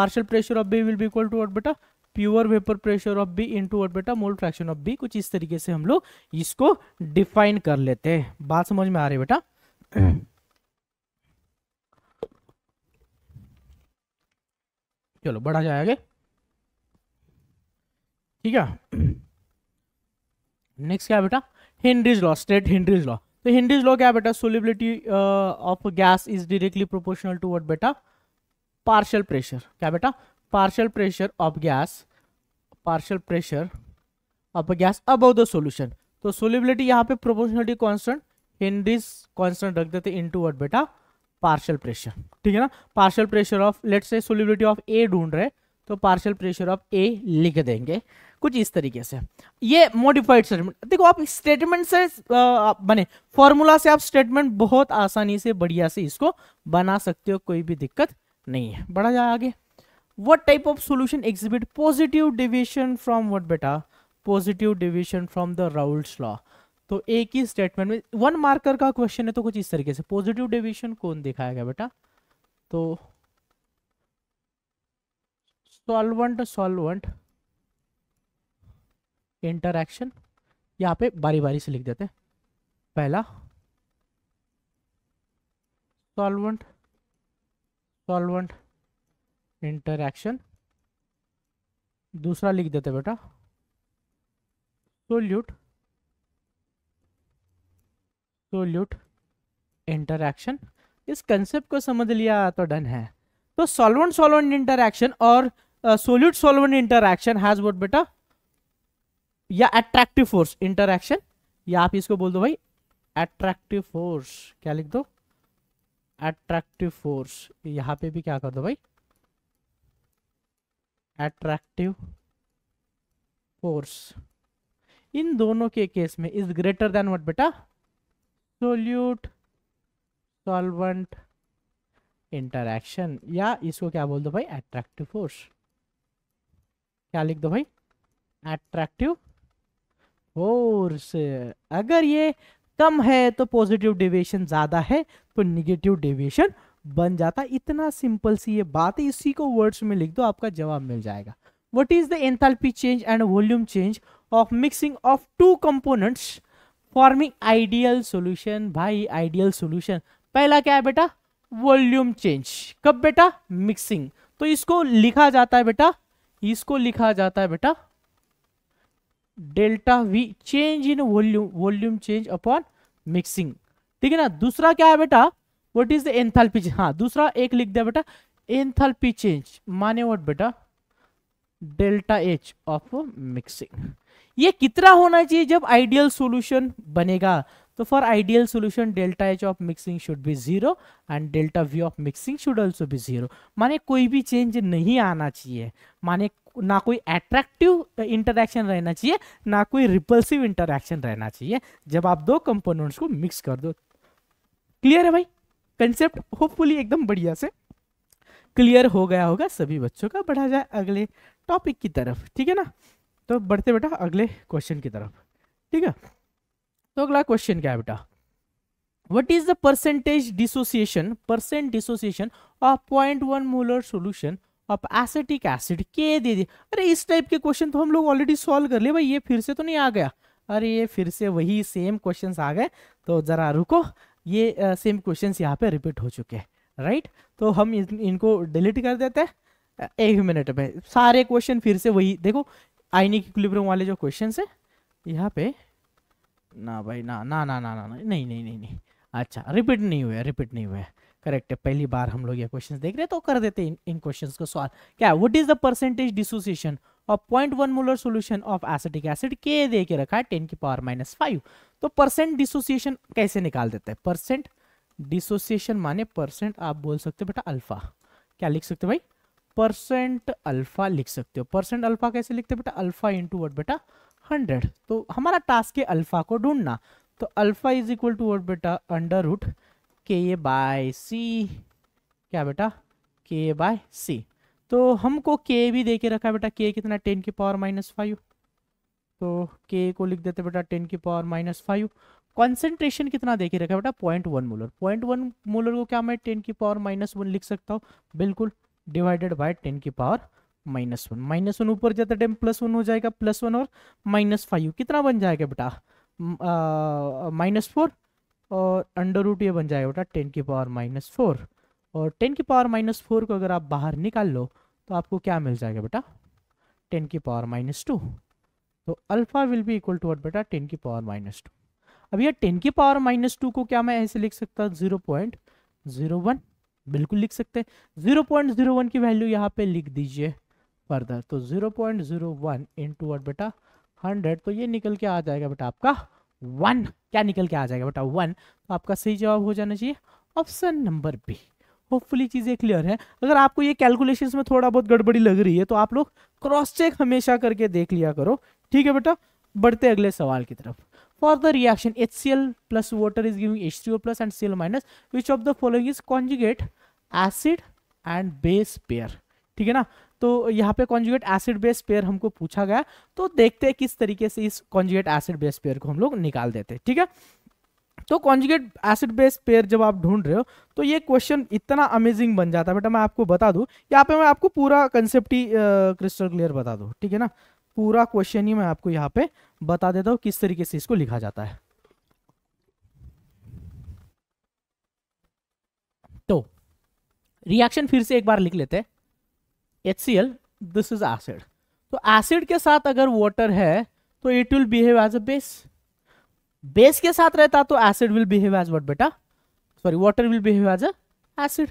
partial pressure of B will be equal to what बेटा pure vapour pressure of B into what बेटा मोल फ्रैक्शन ऑफ बी कुछ इस तरीके से हम लोग इसको डिफाइन कर लेते हैं बात समझ में आ रही है बेटा चलो बढ़ा जाए आगे ठीक है नेक्स्ट क्या बेटा Henry's law state Henry's law तो हिंड्रीज लॉ क्या बेटा solubility of gas is directly proportional to what बेटा पार्शियल प्रेशर क्या बेटा partial pressure of gas partial pressure of gas gas the solution तो सोलिबिलिटी यहाँ पे प्रोपोर्शनलिटी कॉन्स्टेंट हेनरीज कॉन्स्टेंट रख देते इन टू व्हाट बेटा पार्शल प्रेशर ठीक है ना partial pressure of let say solubility of A ढूंढ रहे तो पार्शल प्रेशर ऑफ ए लिख देंगे कुछ इस तरीके से ये मॉडिफाइड स्टेटमेंट देखो आप स्टेटमेंट से बने फॉर्मूला से आप स्टेटमेंट बहुत आसानी से बढ़िया से इसको बना सकते हो कोई भी दिक्कत नहीं है बढ़ा जाए आगे what type of solution exhibit positive deviation from what beta positive deviation from the Raoult law तो एक ही स्टेटमेंट में वन मार्कर का क्वेश्चन है तो कुछ इस तरीके से पॉजिटिव डिविशन कौन दिखाया गया बेटा तो सॉल्वेंट सॉल्वेंट इंटरक्शन यहाँ पे बारी बारी से लिख देते हैं पहला सॉल्वेंट सॉल्वेंट इंटरक्शन दूसरा लिख देते बेटा सोल्यूट सोल्यूट इंटरक्शन इस कंसेप्ट को समझ लिया तो डन है तो सॉल्वेंट सॉल्वेंट इंटरक्शन और solute solvent interaction has what बेटा या अट्रैक्टिव फोर्स इंटरक्शन या आप इसको बोल दो भाई अट्रैक्टिव फोर्स क्या लिख दो अट्रैक्टिव फोर्स यहाँ पे भी क्या कर दो भाई एट्रैक्टिव फोर्स इन दोनों के केस में इज ग्रेटर देन व्हाट बेटा सोल्यूट सॉल्वेंट इंटरैक्शन या इसको क्या बोल दो भाई एट्रैक्टिव फोर्स क्या लिख दो भाई एट्रैक्टिव फोर्स अगर ये कम है तो पॉजिटिव डेविएशन ज़्यादा है तो निगेटिव डेविएशन बन जाता इतना सिंपल सी ये बात है इसी को वर्ड्स में लिख दो आपका जवाब मिल जाएगा what is the enthalpy change and volume change of mixing of two components forming ideal solution भाई आइडियल सॉल्यूशन पहला क्या है बेटा वॉल्यूम चेंज कब बेटा मिक्सिंग तो इसको लिखा जाता है बेटा इसको लिखा जाता है बेटा delta V change in volume volume change upon mixing ठीक है ना दूसरा क्या है बेटा what is the enthalpy change हाँ दूसरा एक लिख दिया बेटा एंथैल्पी चेंज माने व्हाट बेटा डेल्टा एच ऑफ मिक्सिंग ये कितना होना चाहिए जब आइडियल सॉल्यूशन बनेगा तो for ideal solution delta H of mixing should be zero and delta V of mixing should also be zero माने कोई भी चेंज नहीं आना चाहिए माने ना कोई एट्रैक्टिव इंटरेक्शन रहना चाहिए ना कोई रिपल्सिव इंटरेक्शन रहना चाहिए जब आप दो कंपोनेंट्स को मिक्स कर दो क्लियर है भाई कंसेप्ट होपफुली एकदम बढ़िया से क्लियर हो गया होगा सभी बच्चों का बढ़ा जाए अगले टॉपिक की तरफ ठीक है ना तो बढ़ते बेटा अगले क्वेश्चन की तरफ ठीक है तो अगला क्वेश्चन क्या है बेटा what is the percentage dissociation percent dissociation of point one molar solution of acetic acid के दे दिए अरे इस टाइप के क्वेश्चन तो हम लोग ऑलरेडी सॉल्व कर लिए भाई ये फिर से तो नहीं आ गया अरे ये फिर से वही सेम क्वेश्चन आ गए तो जरा रुको ये सेम क्वेश्चन यहाँ पे रिपीट हो चुके हैं राइट तो हम इनको डिलीट कर देते हैं एक मिनट में सारे क्वेश्चन फिर से वही देखो आईनी की इक्विलिब्रियम वाले जो क्वेश्चन है यहाँ पे ना भाई ना ना ना ना ना नहीं नहीं नहीं नहीं, नहीं। अच्छा रिपीट नहीं हुआ रिपीट नहीं हुआ करेक्ट है पहली बार हम लोग ये क्वेश्चंस देख रहे हैं तो कर देते हैं इन, इन क्वेश्चंस को सॉल्व क्या what is the percentage dissociation और 0.1 molar solution of acetic acid के दे के रखा है 10 की पावर माइनस फाइव तो परसेंट डिसोसिएशन कैसे निकाल देता है परसेंट डिसोसिएशन माने परसेंट आप बोल सकते हो बेटा अल्फा क्या लिख सकते हो भाई परसेंट अल्फा लिख सकते हो परसेंट अल्फा कैसे लिखते हो बेटा अल्फा इंटू वट बेटा हंड्रेड तो हमारा टास्क है अल्फा को ढूंढना तो alpha is equal to what बेटा under root K A bye सी क्या बेटा के ए बाय सी तो हमको के भी दे के रखा है बेटा के कितना टेन की पावर माइनस फाइव तो के को लिख देते बेटा टेन की पावर माइनस फाइव कॉन्सेंट्रेशन कितना दे के रखा है बेटा point one molar point one molar को क्या मैं टेन की पावर माइनस वन लिख सकता हूँ बिल्कुल डिवाइडेड बाय टेन की power minus one minus one ऊपर जाता टाइम प्लस वन हो जाएगा प्लस वन और माइनस फाइव कितना बन जाएगा बेटा माइनस फोर और अंडर रूट ये बन जाएगा बेटा टेन की पावर माइनस फोर और टेन की पावर माइनस फोर को अगर आप बाहर निकाल लो तो आपको क्या मिल जाएगा बेटा टेन की पावर माइनस टू तो alpha will be equal to what बेटा टेन की पावर माइनस टू अब यह टेन की पावर माइनस टू को क्या मैं ऐसे लिख सकता हूँ जीरो पॉइंट जीरो वन बिल्कुल लिख सकते हैं जीरो पॉइंट जीरो वन की वैल्यू यहाँ पे लिख दीजिए फर्दर तो जीरो पॉइंट जीरो वन बेटा हंड्रेड तो ये निकल के आ जाएगा बेटा आपका वन क्या निकल के आ जाएगा बेटा वन तो आपका सही जवाब हो जाना चाहिए ऑप्शन नंबर बी होपफुली चीज़ें क्लियर है अगर आपको ये कैलकुलेशंस में थोड़ा बहुत गड़बड़ी लग रही है तो आप लोग क्रॉस चेक हमेशा करके देख लिया करो ठीक है बेटा बढ़ते अगले सवाल की तरफ for the reaction H C L plus water is giving H is O plus and C L minus which of the following is conjugate acid and base pair ठीक है ना तो यहाँ पे कॉन्जुगेट एसिड बेस पेयर हमको पूछा गया तो देखते हैं किस तरीके से इस कॉन्जुगेट एसिड बेस पेयर को हम लोग निकाल देते हैं ठीक है तो कॉन्जुगेट एसिड बेस पेयर जब आप ढूंढ रहे हो तो ये क्वेश्चन इतना अमेजिंग बन जाता है बेटा मैं आपको बता दूँ यहाँ पे मैं आपको पूरा कंसेप्ट ही क्रिस्टल क्लियर बता दूँ ठीक है ना पूरा क्वेश्चन ही मैं आपको यहाँ पे बता देता हूँ किस तरीके से इसको लिखा जाता है तो रिएक्शन फिर से एक बार लिख लेते हैं H C this is acid तो एसिड के साथ अगर वाटर है तो it will behave as a base base के साथ रहता तो acid will behave as what बेटा sorry water will behave as acid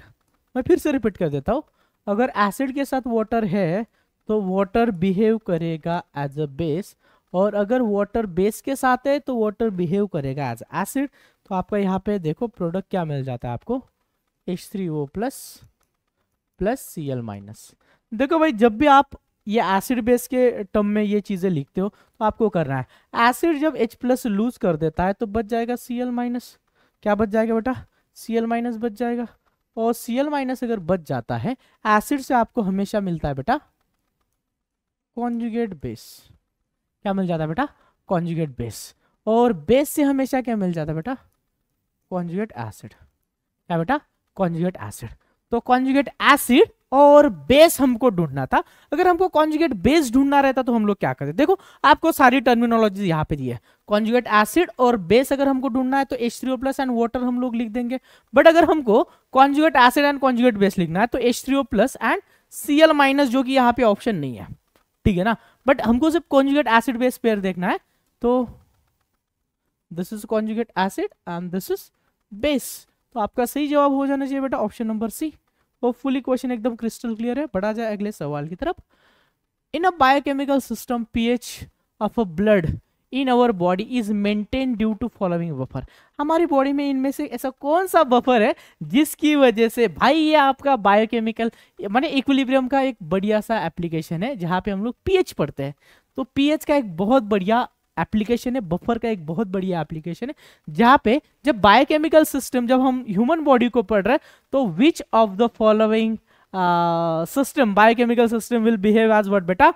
मैं फिर से रिपीट कर देता हूँ अगर एसिड के साथ वाटर है तो वाटर बिहेव करेगा एज अ बेस और अगर वाटर बेस के साथ है तो वाटर बिहेव करेगा एज एसिड तो आपका यहाँ पे देखो प्रोडक्ट क्या मिल जाता है आपको H three O plus plus C L minus देखो भाई जब भी आप ये एसिड बेस के टर्म में ये चीज़ें लिखते हो तो आपको करना है एसिड जब H प्लस लूज कर देता है तो बच जाएगा सी एल माइनस क्या बच जाएगा बेटा सी एल माइनस बच जाएगा और सी एल माइनस अगर बच जाता है एसिड से आपको हमेशा मिलता है बेटा कॉन्जुगेट बेस क्या मिल जाता है बेटा कॉन्जुगेट बेस और बेस से हमेशा क्या मिल जाता है बेटा कॉन्जुगेट एसिड क्या बेटा कॉन्जुगेट एसिड तो कॉन्जुगेट एसिड और बेस हमको ढूंढना था अगर हमको कॉन्जुगेट बेस ढूंढना रहता तो हम लोग क्या करते देखो आपको सारी टर्मिनोलॉजी यहाँ पे दी है कॉन्जुगेट एसिड और बेस अगर हमको ढूंढना है तो H three O plus and water हम लोग लिख देंगे बट अगर हमको conjugate acid and conjugate base लिखना है तो H three O plus and C L minus जो कि यहाँ पे ऑप्शन नहीं है ठीक है ना बट हमको सिर्फ कॉन्जुगेट एसिड बेस पेयर देखना है तो this is conjugate acid and this is base तो आपका सही जवाब हो जाना चाहिए बेटा option number C hopefully question एकदम क्रिस्टल क्लियर है बढ़ा जाए अगले सवाल की तरफ in a biochemical system pH of a blood in our body is maintain due to following buffer हमारी बॉडी में इनमें से ऐसा कौन सा बफर है जिसकी वजह से भाई ये आपका बायोकेमिकल माने इक्विलिब्रियम का एक बढ़िया सा एप्लीकेशन है जहाँ पे हम लोग पीएच पढ़ते हैं तो पीएच का एक बहुत बढ़िया एप्लीकेशन है बफर का एक बहुत बढ़िया एप्लीकेशन है जहाँ पे जब बायोकेमिकल सिस्टम जब हम ह्यूमन बॉडी को पढ़ रहे हैं तो which of the following system biochemical system will behave as what बेटा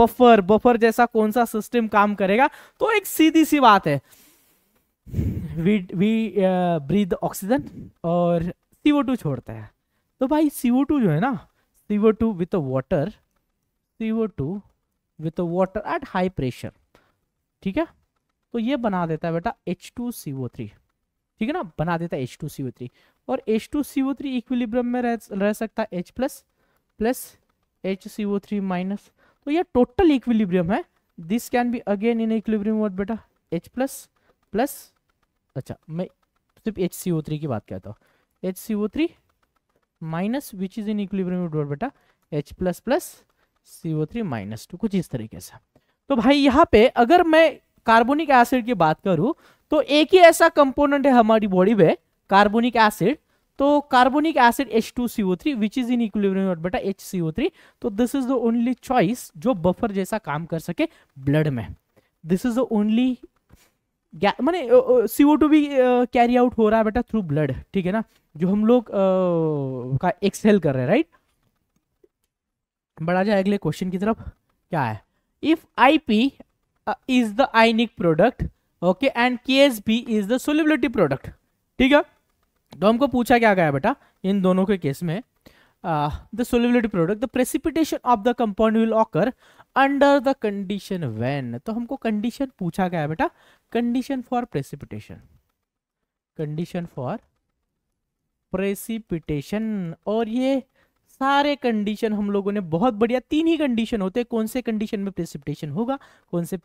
बफर बफर जैसा कौन सा सिस्टम काम करेगा तो एक सीधी सी बात है वी वी ब्रीद ऑक्सीजन और सीओ टू छोड़ता है तो भाई सीओ टू जो है ना CO two with water CO two with water at high pressure ठीक है तो ये बना देता है बेटा H two C O three ठीक है ना बना देता है H two C O three और H two C O three equilibrium में रह, रह सकता है H plus plus H C O three minus तो ये टोटल इक्विलिब्रियम है this can be again in equilibrium word बेटा एच प्लस प्लस अच्छा मैं सिर्फ एच सी ओ थ्री की बात कहता हूँ H C O three minus which is in equilibrium word बेटा H plus plus C O three minus two कुछ इस तरीके से तो भाई यहाँ पे अगर मैं कार्बोनिक एसिड की बात करूं तो एक ही ऐसा कंपोनेंट है हमारी बॉडी में कार्बोनिक एसिड तो carbonic acid H two C O three which is in बेटा एच सी ओ थ्री तो this is the only choice जो बफर जैसा काम कर सके ब्लड में दिस इज द ओनली मैंने सीओ टू भी कैरी आउट हो रहा है बेटा थ्रू ब्लड ठीक है ना जो हम लोग uh, का एक्सेल कर रहे हैं राइट बढ़ा जाए अगले क्वेश्चन की तरफ क्या है if ip uh, is the ionic product okay and K S B is the solubility product ठीक है तो हमको पूछा क्या गया बेटा इन दोनों के केस में the solubility product the precipitation of the compound will occur under the condition when तो हमको कंडीशन पूछा गया बेटा condition for precipitation condition for precipitation और ये सारे कंडीशन हम लोगों ने बहुत बढ़िया तीन ही कंडीशन होते हैं कौन से कंडीशन में प्रेसिपिटेशन होगा कौन से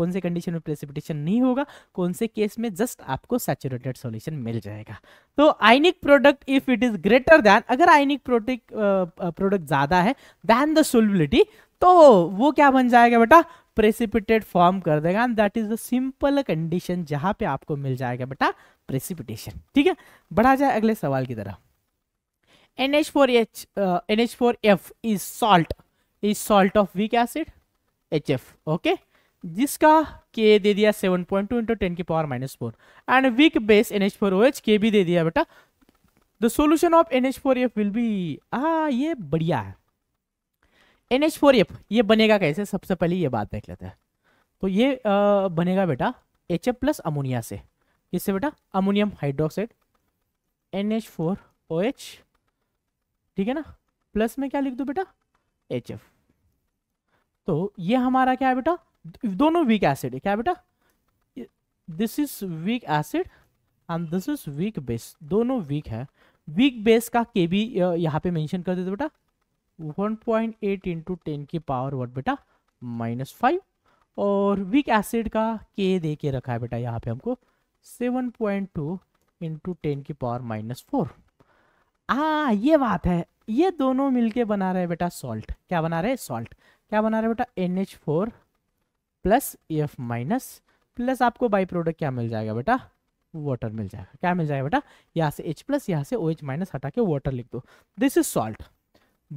कौन से कंडीशन में प्रेसिपिटेशन नहीं होगा कौन से केस में जस्ट आपको सैचुरेटेड सॉल्यूशन मिल जाएगा तो ionic product if it is greater than अगर आइनिक प्रोडक्ट प्रोडक्ट ज्यादा है दैन द सोलबिलिटी तो वो क्या बन जाएगा बेटा प्रेसिपिटेट फॉर्म कर देगा and that is the simple condition जहां पे आपको मिल जाएगा बेटा प्रेसिपिटेशन ठीक है बढ़ा जाए अगले सवाल की तरफ NH4H, uh, NH4F is salt, is salt of weak acid, HF, okay? जिसका के दे दिया 7.2 पॉइंट टू इंटू टेन की power minus four and weak base N H four O H के भी दे दिया बेटा the solution of N H four F will be आ ये बढ़िया है एन एच फोर एफ ये बनेगा कैसे सबसे पहले ये बात देख लेते हैं तो ये आ, बनेगा बेटा एच एफ प्लस अमोनिया से किससे बेटा ammonium hydroxide N H four O H ठीक है ना प्लस में क्या लिख दो बेटा एच एफ तो ये हमारा क्या है बेटा दोनों वीक एसिड है क्या बेटा this is weak acid and this is weak base दोनों वीक है वीक बेस का के बी यहाँ पे मेंशन कर देते बेटा 1.8 पॉइंट एट इंटू टेन की पावर वट बेटा माइनस फाइव और वीक एसिड का के दे के रखा है बेटा यहाँ पे हमको 7.2 पॉइंट टू इंटू टेन की पावर माइनस फोर हाँ ये बात है ये दोनों मिलके बना रहे हैं बेटा सॉल्ट क्या बना रहे हैं सॉल्ट क्या बना रहे हैं बेटा N H four plus F minus plus आपको बाई प्रोडक्ट क्या मिल जाएगा बेटा वाटर मिल जाएगा क्या मिल जाएगा बेटा यहाँ से एच प्लस यहाँ से ओ एच माइनस हटा के वाटर लिख दो दिस इज सॉल्ट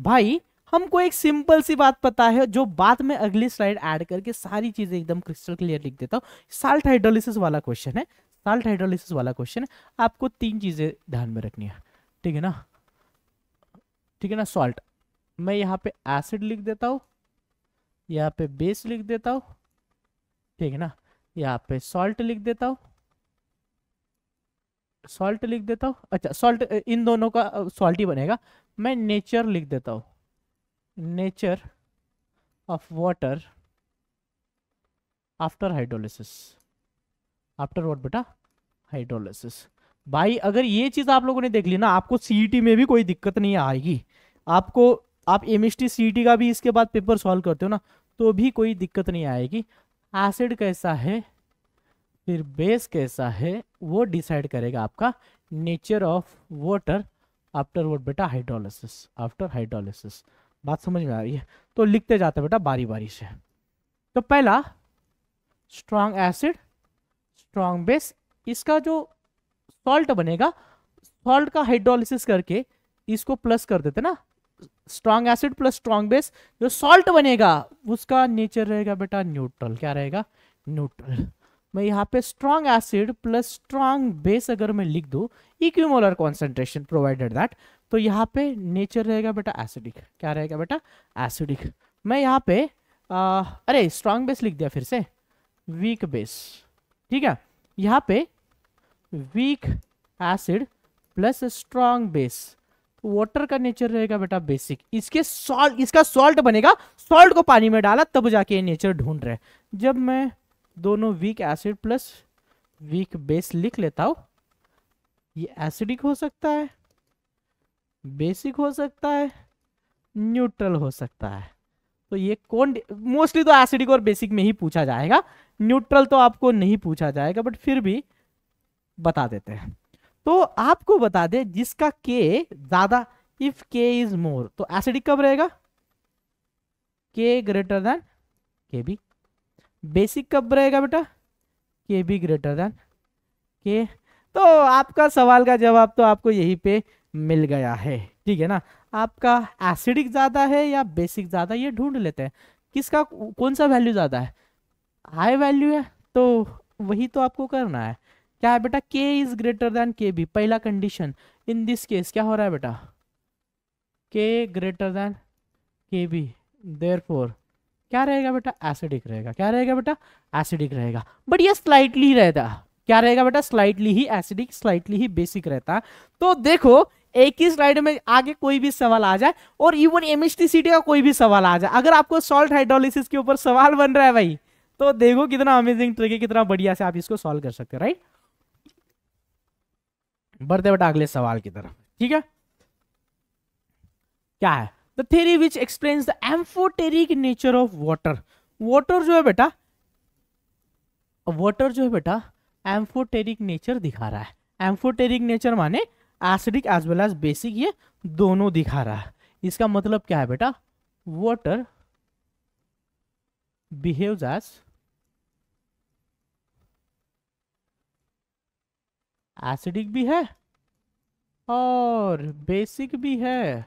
भाई हमको एक सिंपल सी बात पता है जो बाद में अगली स्लाइड ऐड करके सारी चीजें एकदम क्रिस्टल क्लियर लिख देता हूँ साल्ट हाइड्रोलिसिस वाला क्वेश्चन है साल्ट हाइड्रोलिसिस वाला क्वेश्चन है आपको तीन चीजें ध्यान में रखनी है ठीक है ना ठीक है ना सॉल्ट मैं यहाँ पे एसिड लिख देता हूँ यहाँ पे बेस लिख देता हूँ ठीक है ना यहाँ पे सॉल्ट लिख देता हूँ सॉल्ट लिख देता हूँ अच्छा सॉल्ट इन दोनों का सॉल्ट ही बनेगा मैं नेचर लिख देता हूँ nature of water after hydrolysis after what बेटा हाइड्रोलिसिस भाई अगर ये चीज आप लोगों ने देख ली ना आपको सीईटी e में भी कोई दिक्कत नहीं आएगी आपको आप एम एस e का भी इसके बाद पेपर सॉल्व करते हो ना तो भी कोई दिक्कत नहीं आएगी एसिड कैसा है फिर बेस कैसा है वो डिसाइड करेगा आपका nature of water after what बेटा हाइड्रोलिसिस आफ्टर हाइड्रोलिसिस बात समझ में आ रही है तो लिखते जाते बेटा बारी बारी से तो पहला स्ट्रांग एसिड स्ट्रांग बेस इसका जो सॉल्ट बनेगा सॉल्ट का हाइड्रोलिसिस करके इसको प्लस कर देते ना strong acid plus strong base जो सॉल्ट बनेगा उसका नेचर रहेगा बेटा न्यूट्रल क्या रहेगा न्यूट्रल मैं यहाँ पे strong acid plus strong base अगर मैं लिख दू इक्यूमोलर कॉन्सेंट्रेशन प्रोवाइडेड दैट तो यहाँ पे नेचर रहेगा बेटा एसिडिक क्या रहेगा बेटा एसिडिक मैं यहाँ पे आ, अरे स्ट्रॉन्ग बेस लिख दिया फिर से वीक बेस ठीक है यहाँ पे weak acid plus strong base water का नेचर रहेगा बेटा बेसिक इसके सॉल्ट इसका सॉल्ट बनेगा सॉल्ट को पानी में डाला तब जाके ये नेचर ढूंढ रहे जब मैं दोनों weak acid plus weak base लिख लेता हूं ये एसिडिक हो सकता है बेसिक हो सकता है न्यूट्रल हो सकता है तो ये कौन मोस्टली तो एसिडिक और बेसिक में ही पूछा जाएगा न्यूट्रल तो आपको नहीं पूछा जाएगा बट फिर भी बता देते हैं तो आपको बता दे जिसका के ज्यादा इफ के इज मोर तो एसिडिक कब रहेगा K greater than K B basic कब रहेगा बेटा के बी ग्रेटर देन के तो आपका सवाल का जवाब तो आपको यही पे मिल गया है ठीक है ना आपका एसिडिक ज़्यादा है या बेसिक ज़्यादा ये ढूंढ लेते हैं किसका कौन सा वैल्यू ज़्यादा है हाई वैल्यू है तो वही तो आपको करना है क्या है बेटा K is greater than K B पहला कंडीशन इन दिस केस क्या हो रहा है बेटा K greater than K B therefore क्या रहेगा बेटा एसिडिक रहेगा क्या रहेगा बेटा एसिडिक रहेगा बट ये स्लाइटली रहता क्या रहेगा बेटा स्लाइटली ही एसिडिक स्लाइटली ही बेसिक रहता तो देखो एक ही स्लाइड में आगे कोई भी सवाल आ जाए और इवन एमएसटीसीटी का कोई भी सवाल आ जाए अगर आपको सॉल्ट हाइड्रोलिसिस के ऊपर सवाल बन रहा है भाई तो देखो कितना अमेजिंग ट्रिक है कितना बढ़िया से आप इसको सॉल्व कर सकते हो राइट बढ़ते बेटा अगले सवाल की तरफ ठीक है क्या है the theory which explain the amphoteric nature of water water जो है बेटा वॉटर जो है बेटा एम्फोटेरिक नेचर दिखा रहा है एम्फोटेरिक नेचर माने acidic as well as basic ये दोनों दिखा रहा है इसका मतलब क्या है बेटा वॉटर बिहेव एज एसिडिक भी है और बेसिक भी है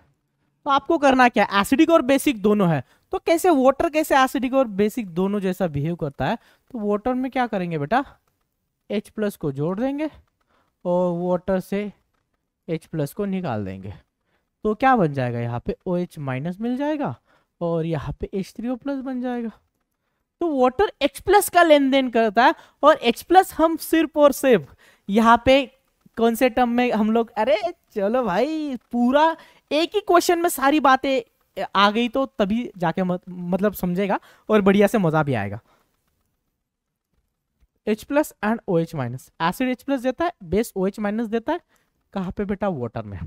तो आपको करना क्या है एसिडिक और बेसिक दोनों है तो कैसे वाटर कैसे एसिडिक और बेसिक दोनों जैसा बिहेव करता है तो वाटर में क्या करेंगे बेटा एच प्लस को जोड़ देंगे और वाटर से एच प्लस को निकाल देंगे तो क्या बन जाएगा यहाँ पे ओ एच माइनस मिल जाएगा और यहाँ पे एच थ्री ओ प्लस बन जाएगा तो वाटर एच प्लस का लेन देन करता है और एच प्लस हम सिर्फ और सिर्फ यहाँ पे कौन से टर्म में हम लोग अरे चलो भाई पूरा एक ही क्वेश्चन में सारी बातें आ गई तो तभी जाके मत, मतलब समझेगा और बढ़िया से मजा भी आएगा H plus and O H minus acid H plus देता है बेस ओ एच माइनस देता है कहां पे बेटा वाटर में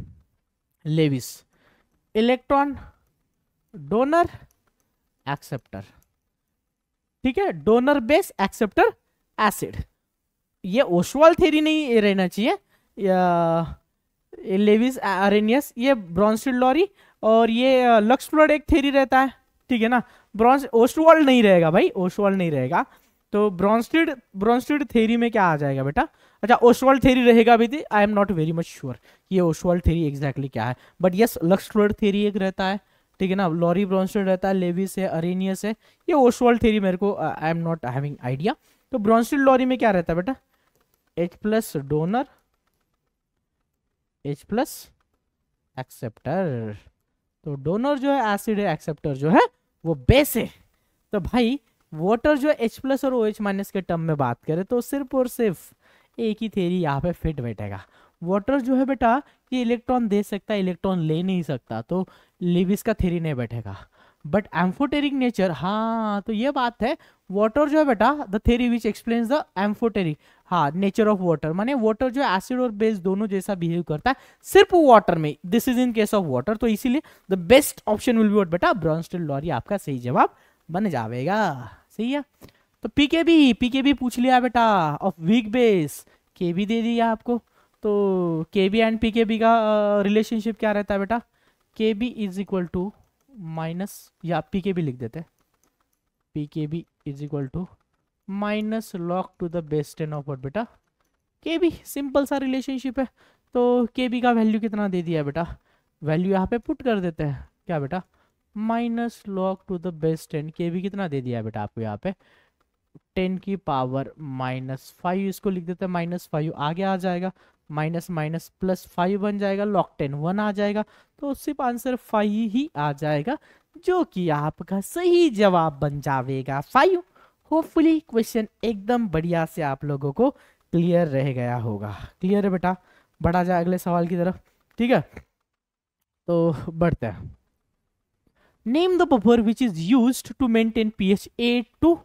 लेविस इलेक्ट्रॉन डोनर एक्सेप्टर ठीक है डोनर बेस एक्सेप्टर एसिड ये ओशवाल थेरी नहीं रहना चाहिए लेविस अरेनियस ये ब्रॉन्सफील्ड लॉरी और ये लक्स फ्लोड एक थेरी रहता है ठीक है ना ब्रॉन्स ओशवाल नहीं रहेगा भाई ओशवाल नहीं रहेगा तो ब्रॉन्सिड ब्रॉन्सिड थेरी में क्या आ जाएगा बेटा अच्छा ओशवाल थेरी रहेगा अभी थी I am not very much sure ये ओशवाल थेरी एग्जैक्टली क्या है but yes Lux Flood theory एक रहता है ठीक है ना लॉरी ब्रॉन्सिड रहता है लेविस है अरेनियस है ये ओशवाल थेरी मेरे को I am not having idea तो ब्रॉन्सिड लॉरी में क्या रहता है बेटा H plus donor H plus acceptor तो डोनर जो है एसिड है एक्सेप्टर जो है वो बेस है तो भाई वाटर जो एच प्लस और ओ एच माइनस के टर्म में बात करें तो सिर्फ और सिर्फ एक ही थेरी यहाँ पे फिट बैठेगा वाटर जो है बेटा ये इलेक्ट्रॉन दे सकता है इलेक्ट्रॉन ले नहीं सकता तो लिविस का थेरी नहीं बैठेगा बट एम्फोटेरिक नेचर हाँ तो ये बात है वाटर जो है बेटा the theory which explain the amphoteric हाँ नेचर ऑफ वाटर माने वाटर जो एसिड और बेस दोनों जैसा बिहेव करता है सिर्फ वाटर में this is in case of water तो इसीलिए the best option will be what बेटा ब्रॉन्स्टेल लॉरी आपका सही जवाब बन जाएगा सही है तो पीके भी पीके भी पूछ लिया बेटा ऑफ वीक बेस के भी दे दिया आपको तो K B and P K B का रिलेशनशिप क्या रहता है बेटा K B is equal to minus या पी के भी लिख देते हैं P K B is equal to minus log to the base ten of बेटा के बी सिंपल सा रिलेशनशिप है तो के बी का वैल्यू कितना दे दिया बेटा वैल्यू यहाँ पे पुट कर देते हैं क्या बेटा minus log to the base ten K B कितना दे दिया बेटा आपको यहाँ पे टेन की पावर माइनस फाइव इसको लिख देते हैं माइनस फाइव आगे आ जाएगा माइनस माइनस प्लस फाइव बन जाएगा लॉक टेन वन आ जाएगा तो सिर्फ आंसर फाइव ही आ जाएगा जो कि आपका सही जवाब बन जाएगा फाइव होपफुली क्वेश्चन एकदम बढ़िया से आप लोगों को क्लियर रह गया होगा क्लियर है बेटा बढ़ा जाए अगले सवाल की तरफ ठीक है तो बढ़ते हैं name the buffer which is use to maintain pH eight to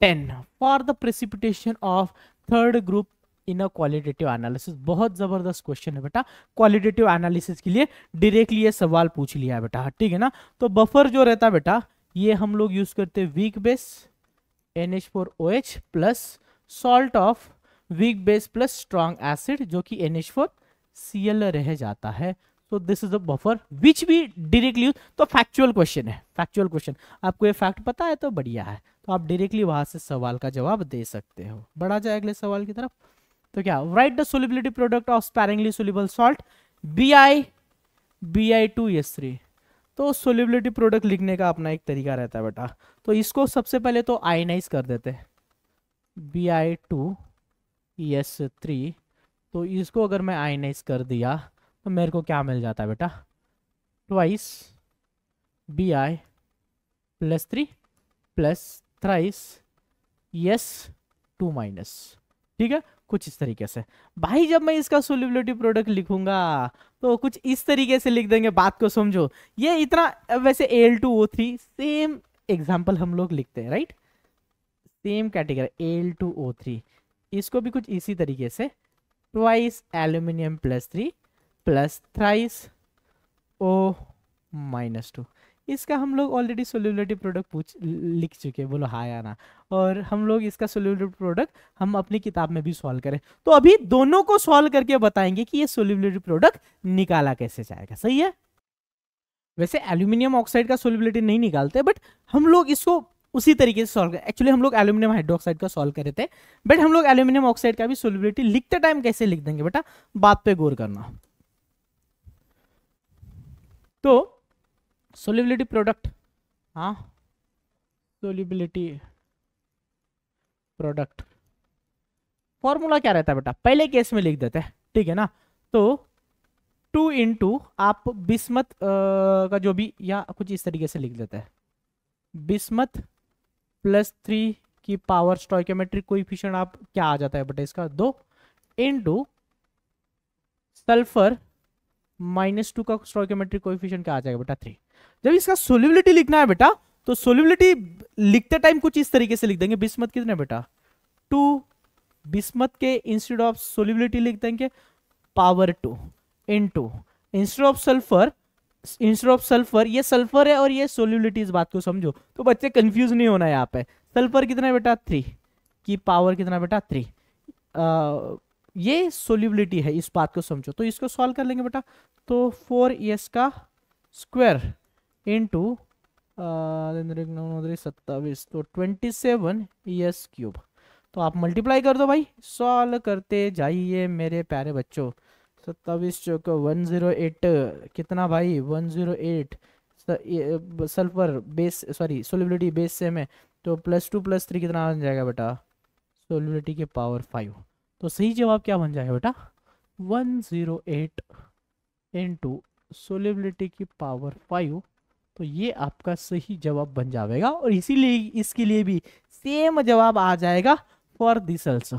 ten for the precipitation of third group in a qualitative analysis बहुत ज़बरदस्त क्वेश्चन है बेटा क्वालिटेटिव एनालिसिस के लिए डायरेक्टली ये सवाल पूछ लिया है बेटा ठीक है ना तो बफर जो रहता है बेटा ये हम लोग यूज़ करते हैं weak base N H four O H plus salt of weak base plus strong acid जो कि N H four C L रह जाता है तो this is a buffer which भी डिरेक्टली तो फैक्चुअल क्वेश्चन है फैक्चुअल क्वेश्चन आपको ये फैक्ट पता है तो बढ़िया है तो आप डायरेक्टली वहां से सवाल का जवाब दे सकते हो बढ़ा जाए अगले सवाल की तरफ तो क्या write the solubility product of sparingly soluble salt B I B I two S three तो सोलिबिलिटी प्रोडक्ट लिखने का अपना एक तरीका रहता है बेटा तो इसको सबसे पहले तो आयनाइज कर देते हैं B I two S three तो इसको अगर मैं आयनाइज कर दिया तो मेरे को क्या मिल जाता है बेटा twice B I plus three plus thrice S two minus ठीक है कुछ इस तरीके से भाई जब मैं इसका सोल्यूबिलिटी प्रोडक्ट लिखूंगा तो कुछ इस तरीके से लिख देंगे बात को समझो ये इतना वैसे L two O three same example हम लोग लिखते हैं right same category L two O three इसको भी कुछ इसी तरीके से twice aluminium plus three plus thrice O minus two इसका हम लोग ऑलरेडी सोल्यूबिलिटी प्रोडक्ट पूछ लिख चुके हैं बोलो हा या ना और हम लोग इसका सोल्यूबिलिटी प्रोडक्ट हम अपनी किताब में भी सॉल्व करें तो अभी दोनों को सॉल्व करके बताएंगे कि ये सोल्यूबिलिटी प्रोडक्ट निकाला कैसे जाएगा सही है वैसे एल्यूमिनियम ऑक्साइड का सोल्यूबिलिटी नहीं निकालते बट हम लोग इसको उसी तरीके से सॉल्व एक्चुअली हम लोग एल्यूमिनियम हाइड्रोक्साइड का सॉल्व करे थे बट हम लोग एल्यूमिनियम ऑक्साइड का भी सोल्यूबिलिटी लिखते टाइम कैसे लिख देंगे बेटा बात पे गौर करना तो सोलिबिलिटी प्रोडक्ट हाँ सोलिबिलिटी प्रोडक्ट फॉर्मूला क्या रहता है बेटा पहले केस में लिख देते हैं ठीक है ना तो टू इंटू आप बिस्मत का जो भी या कुछ इस तरीके से लिख देते हैं बिस्मत प्लस थ्री की पावर स्टॉइकोमेट्रिक कोइफिशिएंट आप क्या आ जाता है बेटा इसका दो इंटू सल्फर माइनस टू का स्टॉइकोमेट्रिक कोइफिशिएंट क्या आ जाएगा बेटा थ्री जब इसका सोल्यूबिलिटी लिखना है बेटा तो सोल्यूबिलिटी लिखते टाइम कुछ इस तरीके से लिख देंगे बिस्मत कितने बेटा टू बिस्मत के इंस्टेड ऑफ सोल्यूबिलिटी लिख देंगे power two into instead of sulphur instead of sulphur ये सल्फर है और ये सोल्यूबिलिटी इस बात को समझो तो बच्चे कंफ्यूज नहीं होना यहाँ पे सल्फर कितना बेटा थ्री की पावर कितना बेटा थ्री ये सोल्यूबिलिटी है इस बात को समझो तो इसको सॉल्व कर लेंगे बेटा तो फोर ई का स्क्वायर इंटू uh, सत्तावीस तो ट्वेंटी सेवन एस क्यूब तो आप मल्टीप्लाई कर दो भाई सॉल्व करते जाइए मेरे प्यारे बच्चों सत्तावीस चौक वन जीरो एट कितना भाई one zero eight sulphur base sorry solubility base same है तो प्लस टू प्लस थ्री कितना बन जाएगा बेटा सोलिबिलिटी के पावर फाइव तो सही जवाब क्या बन जाएगा बेटा one zero eight into solubility की पावर फाइव तो ये आपका सही जवाब बन जाएगा और इसीलिए इसके लिए भी सेम जवाब आ जाएगा फॉर दिस ऑल्सो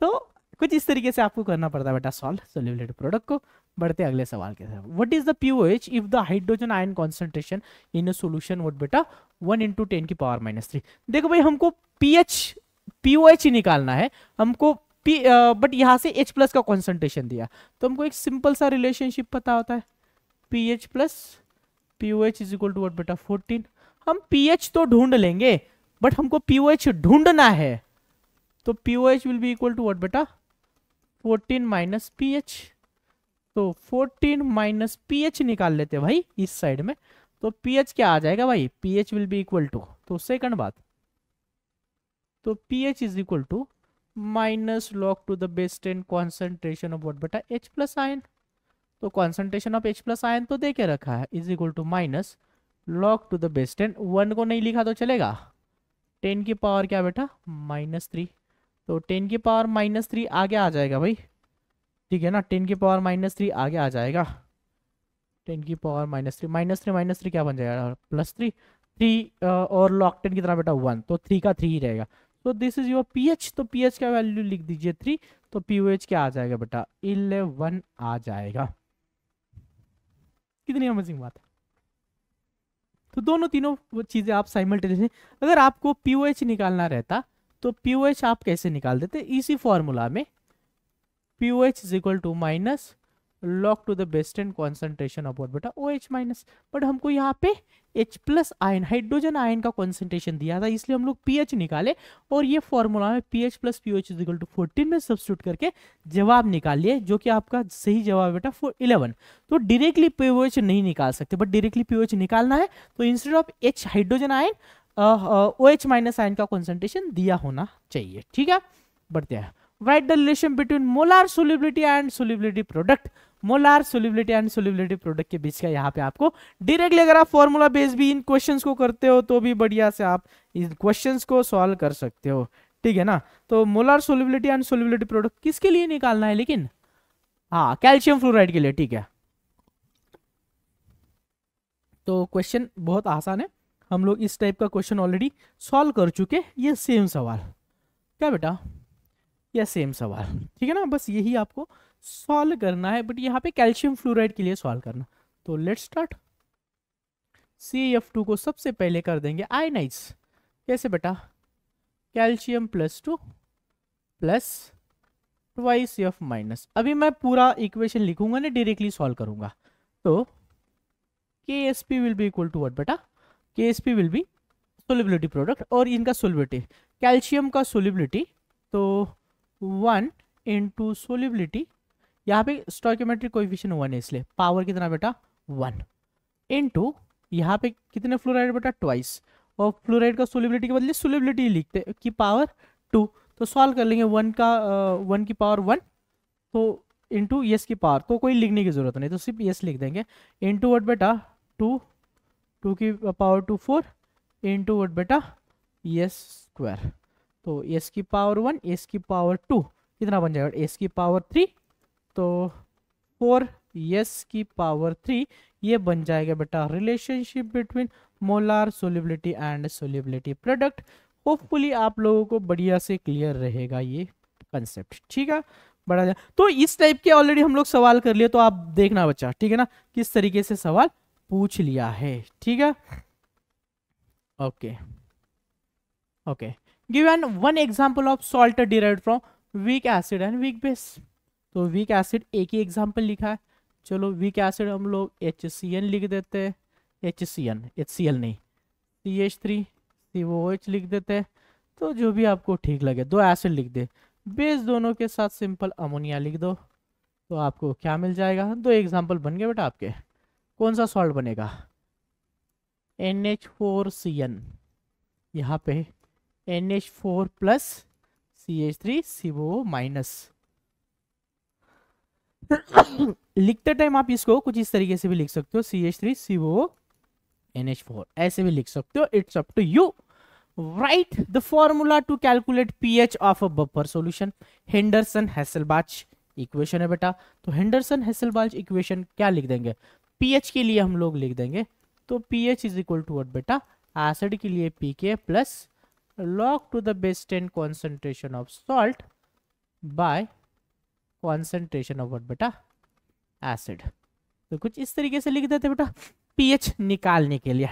तो कुछ इस तरीके से आपको करना पड़ता है बेटा सॉल्व सोल्यूलेट प्रोडक्ट को बढ़ते अगले सवाल के साथ what is the H if the hydrogen ion concentration in solution what बेटा वन इंटू टेन की पावर माइनस थ्री देखो भाई हमको पीएच पीओएच ही निकालना है हमको पी बट यहाँ से एच प्लस का कॉन्सेंट्रेशन दिया तो हमको एक सिंपल सा रिलेशनशिप पता होता है P H plus P O H is equal to what बेटा फोर्टीन हम पी एच तो ढूंढ लेंगे बट हमको पी ओ एच ढूंढना है तो P O H will be equal to what बेटा फोर्टीन माइनस पी एच तो फोर्टीन माइनस पी एच निकाल लेते भाई इस साइड में तो पी एच क्या आ जाएगा भाई P H will be equal to तो सेकंड बात तो P H is equal to minus log to the base and concentration of what बेटा एच प्लस आयन तो concentration of H plus ion तो दे के रखा है is equal to minus log to the base ten one को नहीं लिखा तो चलेगा टेन की पावर क्या बेटा माइनस थ्री तो टेन की पावर माइनस थ्री आगे आ जाएगा भाई ठीक है ना टेन की पावर माइनस थ्री आगे आ जाएगा टेन की power minus three minus three minus three क्या बन जाएगा प्लस थ्री थ्री और लॉक टेन की तरह बेटा वन तो थ्री का थ्री ही रहेगा तो दिस इज योर एच तो एच का वैल्यू लिख दीजिए थ्री तो एच क्या आ जाएगा बेटा इलेवन आ जाएगा कितनी अमेजिंग बात है तो दोनों तीनों चीज़ें आप साइमल्टेनियसली अगर आपको पी निकालना रहता तो पी आप कैसे निकाल देते इसी फॉर्मूला में P O H is equal to minus log to the base and concentration of what बेटा ओ एच माइनस बट हमको यहाँ पे H plus ion hydrogen ion का कॉन्सेंट्रेशन दिया था इसलिए हम लोग पीएच निकाले और ये फॉर्मूला में pH plus P H is equal to fourteen में सब्सिट्यूट करके जवाब निकाल लिए जो कि आपका सही जवाब बेटा फोर इलेवन तो डायरेक्टली पीओएच नहीं निकाल सकते बट डायरेक्टली पीओएच निकालना है तो instead of H hydrogen ion O H minus ion का कॉन्सेंट्रेशन दिया होना चाहिए ठीक है बढ़ते हैं right the relation between molar solubility and solubility product molar solubility and solubility product के बीच का यहाँ पे आपको डायरेक्टली अगर आप फॉर्मूला बेस भी इन क्वेश्चंस को करते हो तो भी बढ़िया से आप इन क्वेश्चंस को सॉल्व कर सकते हो ठीक है ना तो molar solubility and solubility product किसके लिए निकालना है लेकिन हाँ कैल्शियम फ्लोराइड के लिए ठीक है तो क्वेश्चन बहुत आसान है हम लोग इस टाइप का क्वेश्चन ऑलरेडी सॉल्व कर चुके ये सेम सवाल क्या बेटा ये सेम सवाल ठीक है ना बस यही आपको सॉल्व करना है बट यहाँ पे कैल्शियम फ्लोराइड के लिए सॉल्व करना तो let start C F two को सबसे पहले कर देंगे आयनाइज कैसे बेटा calcium plus two plus twice F minus अभी मैं पूरा इक्वेशन लिखूंगा ना डायरेक्टली सॉल्व करूंगा तो K S P will be equal to what बेटा K S P will be solubility product और इनका सोलिबिलिटी कैल्शियम का सोलिबिलिटी तो वन इंटू सोलिबिलिटी यहाँ पे स्टॉक्यूमेट्री कोएफिशिएंट वन है इसलिए पावर कितना बेटा वन इन टू यहाँ पे कितने फ्लोराइड बेटा ट्वाइस और फ्लोराइड का सोलिबिलिटी के बदले सोलिबिलिटी लिखते की पावर टू तो सॉल्व कर लेंगे वन का वन की पावर वन तो इंटू यस की पावर तो कोई लिखने की जरूरत नहीं तो सिर्फ यस लिख देंगे इंटू वट बेटा टू टू की power two four into what बेटा यस स्क्वायर तो एस की पावर वन एस की पावर टू कितना बन जाएगा एस की पावर थ्री तो फोर यस की पावर थ्री ये बन जाएगा बेटा relationship between molar solubility and solubility product hopefully आप लोगों को बढ़िया से क्लियर रहेगा ये कंसेप्ट ठीक है बड़ा जा तो इस टाइप के ऑलरेडी हम लोग सवाल कर लिए तो आप देखना बच्चा ठीक है ना किस तरीके से सवाल पूछ लिया है ठीक है okay okay give an one example of salt derive from weak acid and weak base तो वीक एसिड एक ही एग्जाम्पल लिखा है चलो वीक एसिड हम लोग एच सी एन लिख देते हैं H C N H C L नहीं C H three C O H लिख देते हैं तो जो भी आपको ठीक लगे दो एसिड लिख दे बेस दोनों के साथ सिंपल अमोनिया लिख दो तो आपको क्या मिल जाएगा दो एग्जाम्पल बन गए बेटा आपके कौन सा सॉल्ट बनेगा N H four C N यहाँ पे N H four plus C H three C O minus लिखते टाइम आप इसको कुछ इस तरीके से भी लिख सकते हो C H three C O N H four ऐसे भी लिख सकते हो it's up to you write the formula to calculate P H of a buffer solution Henderson Hasselbalch equation है बेटा तो हेंडरसन हैसलबाच इक्वेशन क्या लिख देंगे पी एच के लिए हम लोग लिख देंगे तो P H is equal to what बेटा एसिड के लिए P K plus log to the base and concentration of salt by concentration of what बेटा एसिड तो कुछ इस तरीके से लिख देते बेटा पीएच निकालने के लिए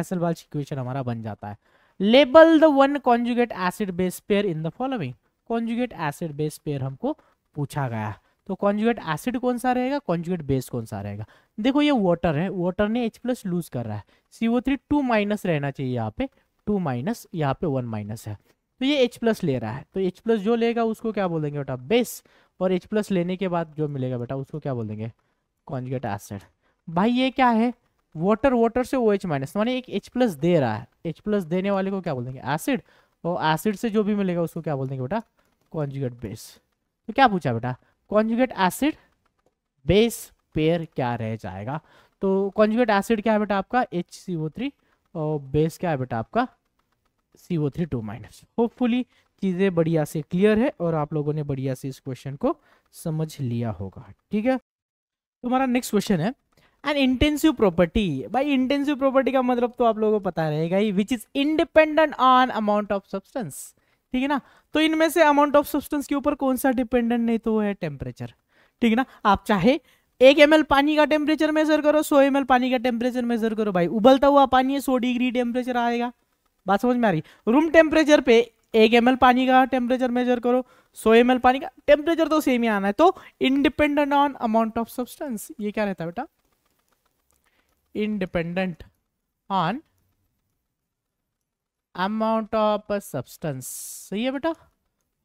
एसल वाल इक्वेशन हमारा बन जाता है label the one conjugate acid base pair in the following conjugate acid base pair हमको पूछा गया तो कॉन्जुगेट एसिड कौन सा रहेगा कॉन्जुगेट बेस कौन सा रहेगा देखो ये वाटर है वाटर ने H प्लस लूज कर रहा है C O three two minus रहना चाहिए यहाँ पे टू माइनस यहाँ पे वन माइनस है तो ये H प्लस ले रहा है तो H प्लस जो लेगा उसको क्या बोल देंगे बेटा बेस और H प्लस लेने के बाद जो मिलेगा बेटा उसको क्या बोल देंगे कॉन्जुगेट एसिड भाई ये क्या है वाटर वाटर से ओ एच माइनस माने एक एच प्लस दे रहा है एच प्लस देने वाले को क्या बोल देंगे एसिड और एसिड से जो भी मिलेगा उसको क्या बोल देंगे बेटा कॉन्जुगेट बेस तो क्या पूछा बेटा कॉन्जुगेट एसिड बेस पेयर क्या रह जाएगा तो कॉन्जुगेट एसिड क्या है बेटा आपका एच सी ओ थ्री और बेस क्या है बेटा आपका C O three two minus hopefully चीज़ें बढ़िया से क्लियर है और आप लोगों ने बढ़िया से इस क्वेश्चन को समझ लिया होगा ठीक है तो हमारा नेक्स्ट क्वेश्चन है एन इंटेंसिव प्रॉपर्टी भाई इंटेंसिव प्रॉपर्टी का मतलब तो आप लोगों को पता रहेगा ही which is independent on amount of substance ठीक है ना तो इनमें से अमाउंट ऑफ सब्सटेंस के ऊपर कौन सा डिपेंडेंट नहीं तो है टेम्परेचर ठीक है ना आप चाहे एक एम पानी का टेम्परेचर मेजर करो सौ एम पानी का टेम्परेचर मेजर करो भाई उबलता हुआ पानी है सौ डिग्री टेम्परेचर आएगा बात समझ में आ रही रूम टेम्परेचर पे एक एम पानी का टेम्परेचर मेजर करो सो एम पानी का टेम्परेचर तो सेम ही आना है तो independent on amount of substance ये क्या रहता है बेटा independent on amount of substance सही है बेटा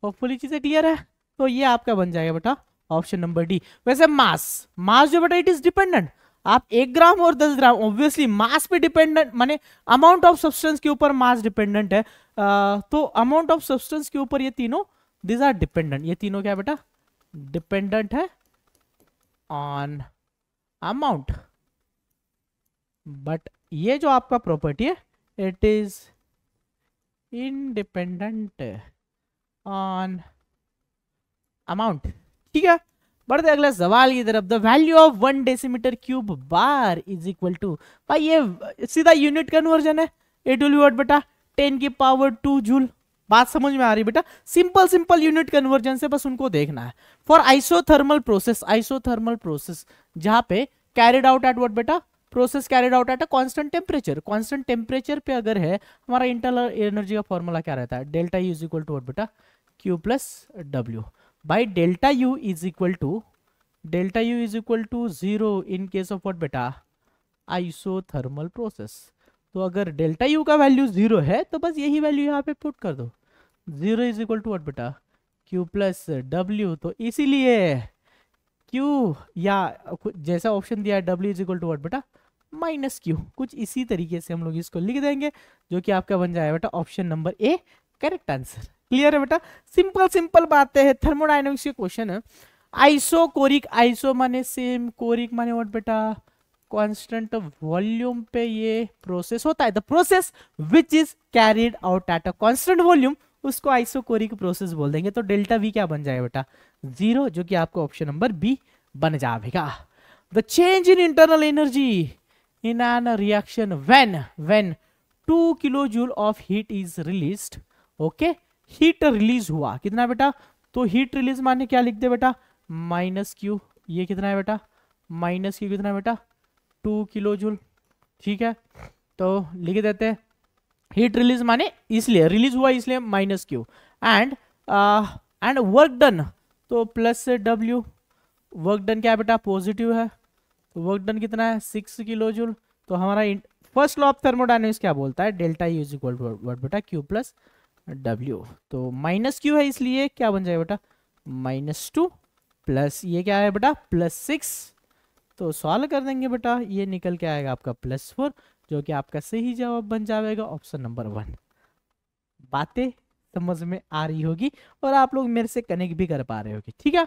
होपफुली चीजें क्लियर है तो ये आपका बन जाएगा बेटा ऑप्शन नंबर डी वैसे मास मास जो बेटा इट इज डिपेंडेंट आप एक ग्राम और दस ग्राम ऑब्वियसली मास पे डिपेंडेंट माने अमाउंट ऑफ सब्सटेंस के ऊपर मास डिपेंडेंट है आ, तो अमाउंट ऑफ सब्सटेंस के ऊपर ये तीनों दिज आर डिपेंडेंट ये तीनों क्या बेटा डिपेंडेंट है ऑन अमाउंट बट ये जो आपका प्रॉपर्टी है it is independent on amount ठीक है बढ़ते अगला सवाल की तरफ the value of one decimetre cube bar is equal to भाई ये सीधा यूनिट कन्वर्जन है एट विल वॉट बेटा टेन की पावर टू जूल बात समझ में आ रही बेटा सिंपल सिंपल यूनिट कन्वर्जन से बस उनको देखना है for isothermal process isothermal process जहाँ पे कैरिड आउट एट वॉट बेटा process carried out at a constant temperature constant temperature पे अगर है हमारा इंटरनल एनर्जी का फॉर्मूला क्या रहता है delta U is equal to what बेटा Q plus W by delta u is equal to delta u is equal to zero in case of what बेटा आइसोथर्मल प्रोसेस तो अगर डेल्टा यू का वैल्यू जीरो है तो बस यही वैल्यू यहाँ पे पुट कर दो zero is equal to what बेटा क्यू प्लस डब्ल्यू तो इसीलिए क्यू या जैसा ऑप्शन दिया है W is equal to what बेटा माइनस क्यू कुछ इसी तरीके से हम लोग इसको लिख देंगे जो कि आपका बन जाएगा बेटा option number A correct answer clear है बेटा सिंपल सिंपल बातें हैं थर्मोडाइनमिक्स के क्वेश्चन है कोरिक आइसो माने सेम कोरिक माने व्हाट बेटा कॉन्स्टेंट वॉल्यूम पे ये प्रोसेस होता है the process which is carried out at a constant volume उसको आइसोकोरिक प्रोसेस बोल देंगे तो डेल्टा वी क्या बन जाएगा बेटा जीरो जो कि आपको ऑप्शन नंबर बी बन जाएगा the change in internal energy in an reaction when when two kilo joule of heat is released okay heat release हुआ कितना बेटा तो हीट रिलीज माने क्या लिख दे बेटा माइनस क्यू ये कितना है बेटा माइनस क्यू कितना बेटा टू किलो जूल ठीक है तो लिख देते हैं हीट रिलीज माने इसलिए रिलीज हुआ इसलिए minus Q and and work done तो प्लस से डब्ल्यू वर्क डन क्या बेटा पॉजिटिव है तो वर्क डन कितना है सिक्स किलो जूल तो हमारा फर्स्ट लॉ ऑफ थर्मोडाइनमिक्स क्या बोलता है डेल्टा यूज इक्वल टू बेटा क्यू प्लस डब्ल्यू तो माइनस क्यू है इसलिए क्या बन जाएगा बेटा माइनस टू प्लस ये क्या है बेटा प्लस सिक्स तो सॉल्व कर देंगे बेटा ये निकल के आएगा आपका प्लस फोर जो कि आपका सही जवाब बन जाएगा ऑप्शन नंबर वन बातें समझ में आ रही होगी और आप लोग मेरे से कनेक्ट भी कर पा रहे होगे ठीक है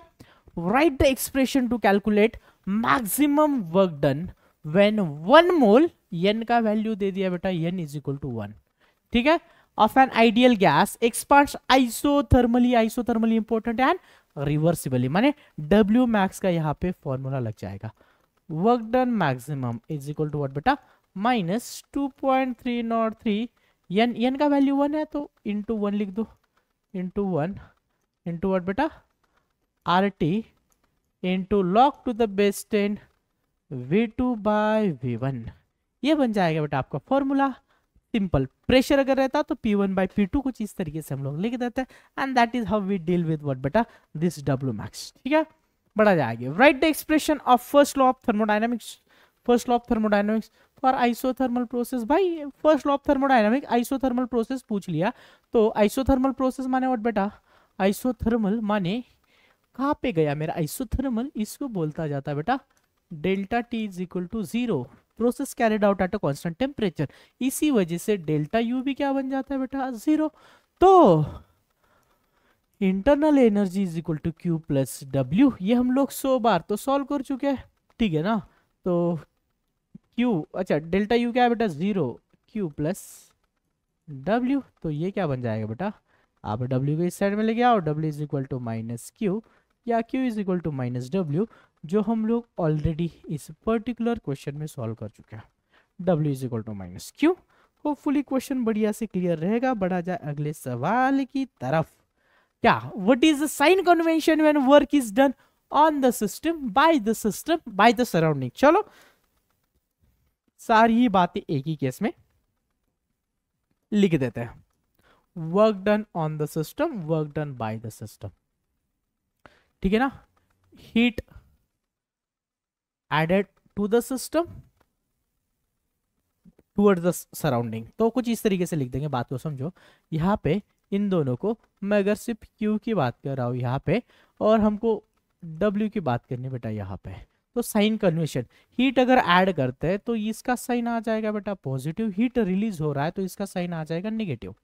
right the expression to calculate maximum work done when one mole N का वैल्यू दे दिया बेटा N is equal to one ठीक है of an ideal gas expand isothermally isothermally important and reversibly माने डब्ल्यू मैक्स का यहाँ पे फॉर्मूला लग जाएगा work done maximum is equal to what बेटा minus two point three not three N N का वैल्यू वन है तो इन टू वन लिख दो into one into what बेटा R T into log to the base ten V two by V one ये बन जाएगा बेटा आपका फॉर्मूला सिंपल प्रेशर अगर रहता तो P one by P two कुछ इस तरीके से हम लोग लिख देते हैं and that is how we deal with what बेटा दिस डब्ल्यू मैक्स ठीक है बढ़ा जाएगी right the expression of first law of thermodynamics first law of thermodynamics for isothermal process भाई first law of thermodynamic isothermal process पूछ लिया तो आइसोथर्मल प्रोसेस माने वट बेटा आइसोथर्मल माने कहाँ पे गया मेरा आइसोथर्मल इसको बोलता जाता है बेटा delta T is equal to zero process carried out at a constant temperature इसी वजह से डेल्टा यू भी क्या बन जाता है बेटा जीरो तो internal energy is equal to Q plus W ये हम लोग सो बार तो सॉल्व कर चुके हैं ठीक है ना तो क्यू अच्छा डेल्टा यू क्या है बेटा जीरो क्यू प्लस डब्ल्यू तो ये क्या बन जाएगा बेटा आप डब्ल्यू को इस साइड में लेके आओ W is equal to minus Q या Q is equal to minus W जो हम लोग ऑलरेडी इस पर्टिकुलर क्वेश्चन में सॉल्व कर चुके हैं W is equal to minus Q hopefully question बढ़िया से क्लियर रहेगा बढ़ा जाए अगले सवाल की तरफ क्या what is the sign convention when work is done on the system by the system by the surrounding चलो सारी बातें एक ही केस में लिख देते हैं work done on the system work done by the system ठीक है ना heat added to the system toward the surrounding तो कुछ इस तरीके से लिख देंगे बात को समझो यहाँ पे इन दोनों को मैं अगर सिर्फ Q की बात कर रहा हूँ यहाँ पे और हमको W की बात करनी बेटा यहाँ पे तो साइन कन्वेशन हीट अगर ऐड करते हैं तो इसका साइन आ जाएगा बेटा पॉजिटिव हीट रिलीज हो रहा है तो इसका साइन आ जाएगा निगेटिव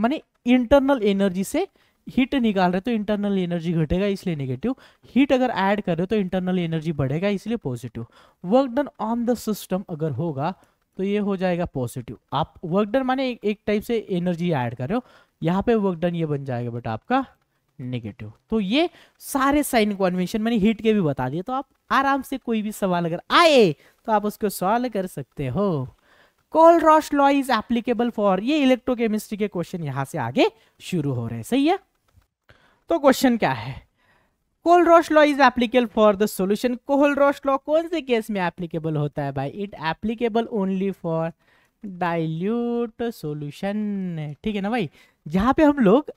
मानी इंटरनल एनर्जी से हीट निकाल रहे तो इंटरनल एनर्जी घटेगा इसलिए नेगेटिव हीट अगर ऐड कर रहे हो तो इंटरनल एनर्जी बढ़ेगा इसलिए positive work done on the system अगर होगा तो ये हो जाएगा पॉजिटिव आप वर्क डन माने एक, एक टाइप से एनर्जी ऐड कर रहे हो यहाँ पे वर्क डन ये बन जाएगा बट आपका नेगेटिव तो ये सारे साइन कॉन्वेंशन मैंने हीट के भी बता दिए तो आप आराम से कोई भी सवाल अगर आए तो आप उसको सॉल्व कर सकते हो Kohlrausch law is applicable for ये इलेक्ट्रोकेमिस्ट्री के क्वेश्चन यहाँ से आगे शुरू हो रहे हैं सही है तो क्वेश्चन क्या है Kohlrausch law is applicable for the solution Kohlrausch law कौन से केस में एप्लीकेबल होता है भाई it applicable only for dilute solution ठीक है ना भाई जहाँ पे हम लोग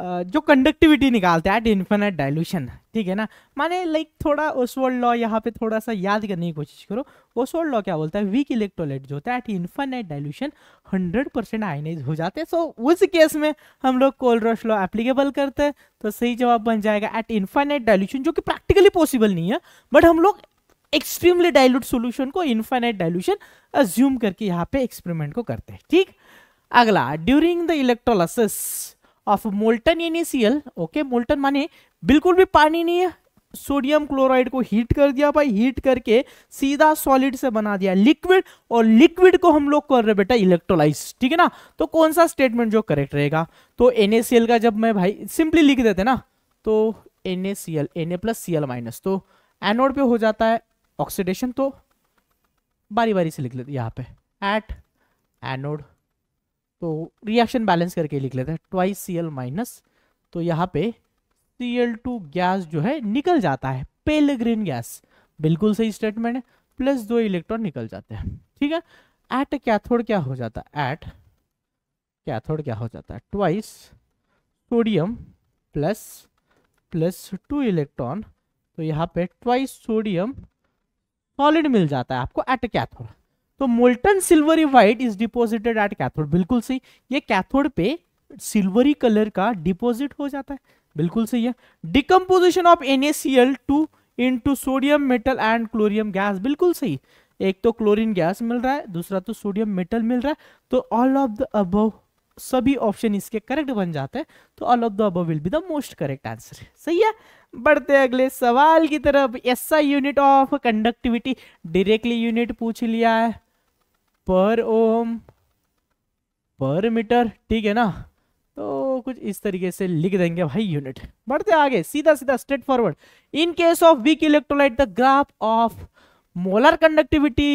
जो कंडक्टिविटी निकालते हैं एट इन्फिनाइट डाइल्यूशन ठीक है ना माने लाइक थोड़ा ओसवर्ड लॉ यहाँ पे थोड़ा सा याद करने की कोशिश करो ओसवर्ड लॉ क्या बोलता है वीक इलेक्ट्रोलाइट जो होता है at infinite dilution 100 percent ionize हो जाते हैं सो उस केस में हम लोग कोल रश लॉ एप्लीकेबल करते हैं तो सही जवाब बन जाएगा एट इन्फाइनाइट डाइल्यूशन जो कि प्रैक्टिकली पॉसिबल नहीं है बट हम लोग एक्सट्रीमली डाइल्यूट सोल्यूशन को इन्फाइनाइट डाइल्यूशन अज्यूम करके यहाँ पे एक्सपेरिमेंट को करते हैं ठीक अगला during the electrolysis of molten an okay molten माने बिल्कुल भी पानी नहीं है सोडियम क्लोराइड को हीट कर दिया भाई हीट करके सीधा सॉलिड से बना दिया लिक्विड और लिक्विड को हम लोग कर रहे बेटा इलेक्ट्रोलाइज ठीक है ना तो कौन सा स्टेटमेंट जो करेक्ट रहेगा तो एनएसीएल का जब मैं भाई सिंपली लिख देते ना तो NaCl N A plus C L minus तो एनोड पे हो जाता है ऑक्सीडेशन तो बारी बारी से लिख लेते यहाँ पे एट एनोड तो रिएक्शन बैलेंस करके लिख लेते हैं ट्वाइस सी एल माइनस तो यहाँ पे सी एल टू गैस जो है निकल जाता है पेल ग्रीन गैस बिल्कुल सही स्टेटमेंट है प्लस दो इलेक्ट्रॉन निकल जाते हैं ठीक है एट कैथोड क्या हो जाता है एट कैथोड क्या हो जाता है twice sodium plus plus two electron तो यहाँ पे ट्वाइस सोडियम सॉलिड मिल जाता है आपको एट कैथोड तो molten silvery white is deposited at cathode बिल्कुल सही ये कैथोड पे सिल्वरी कलर का डिपोजिट हो जाता है बिल्कुल सही है decomposition of NaCl to two sodium metal and chlorium gas बिल्कुल सही एक तो क्लोरीन गैस मिल रहा है दूसरा तो सोडियम मेटल मिल रहा है तो ऑल ऑफ द अबव सभी ऑप्शन इसके करेक्ट बन जाते हैं तो all of the above will be the most correct answer सही है बढ़ते अगले सवाल की तरफ SI unit of conductivity directly unit पूछ लिया है पर ओम पर मीटर ठीक है ना तो कुछ इस तरीके से लिख देंगे भाई यूनिट बढ़ते आगे सीधा सीधा straight forward in case of weak electrolyte the graph of molar conductivity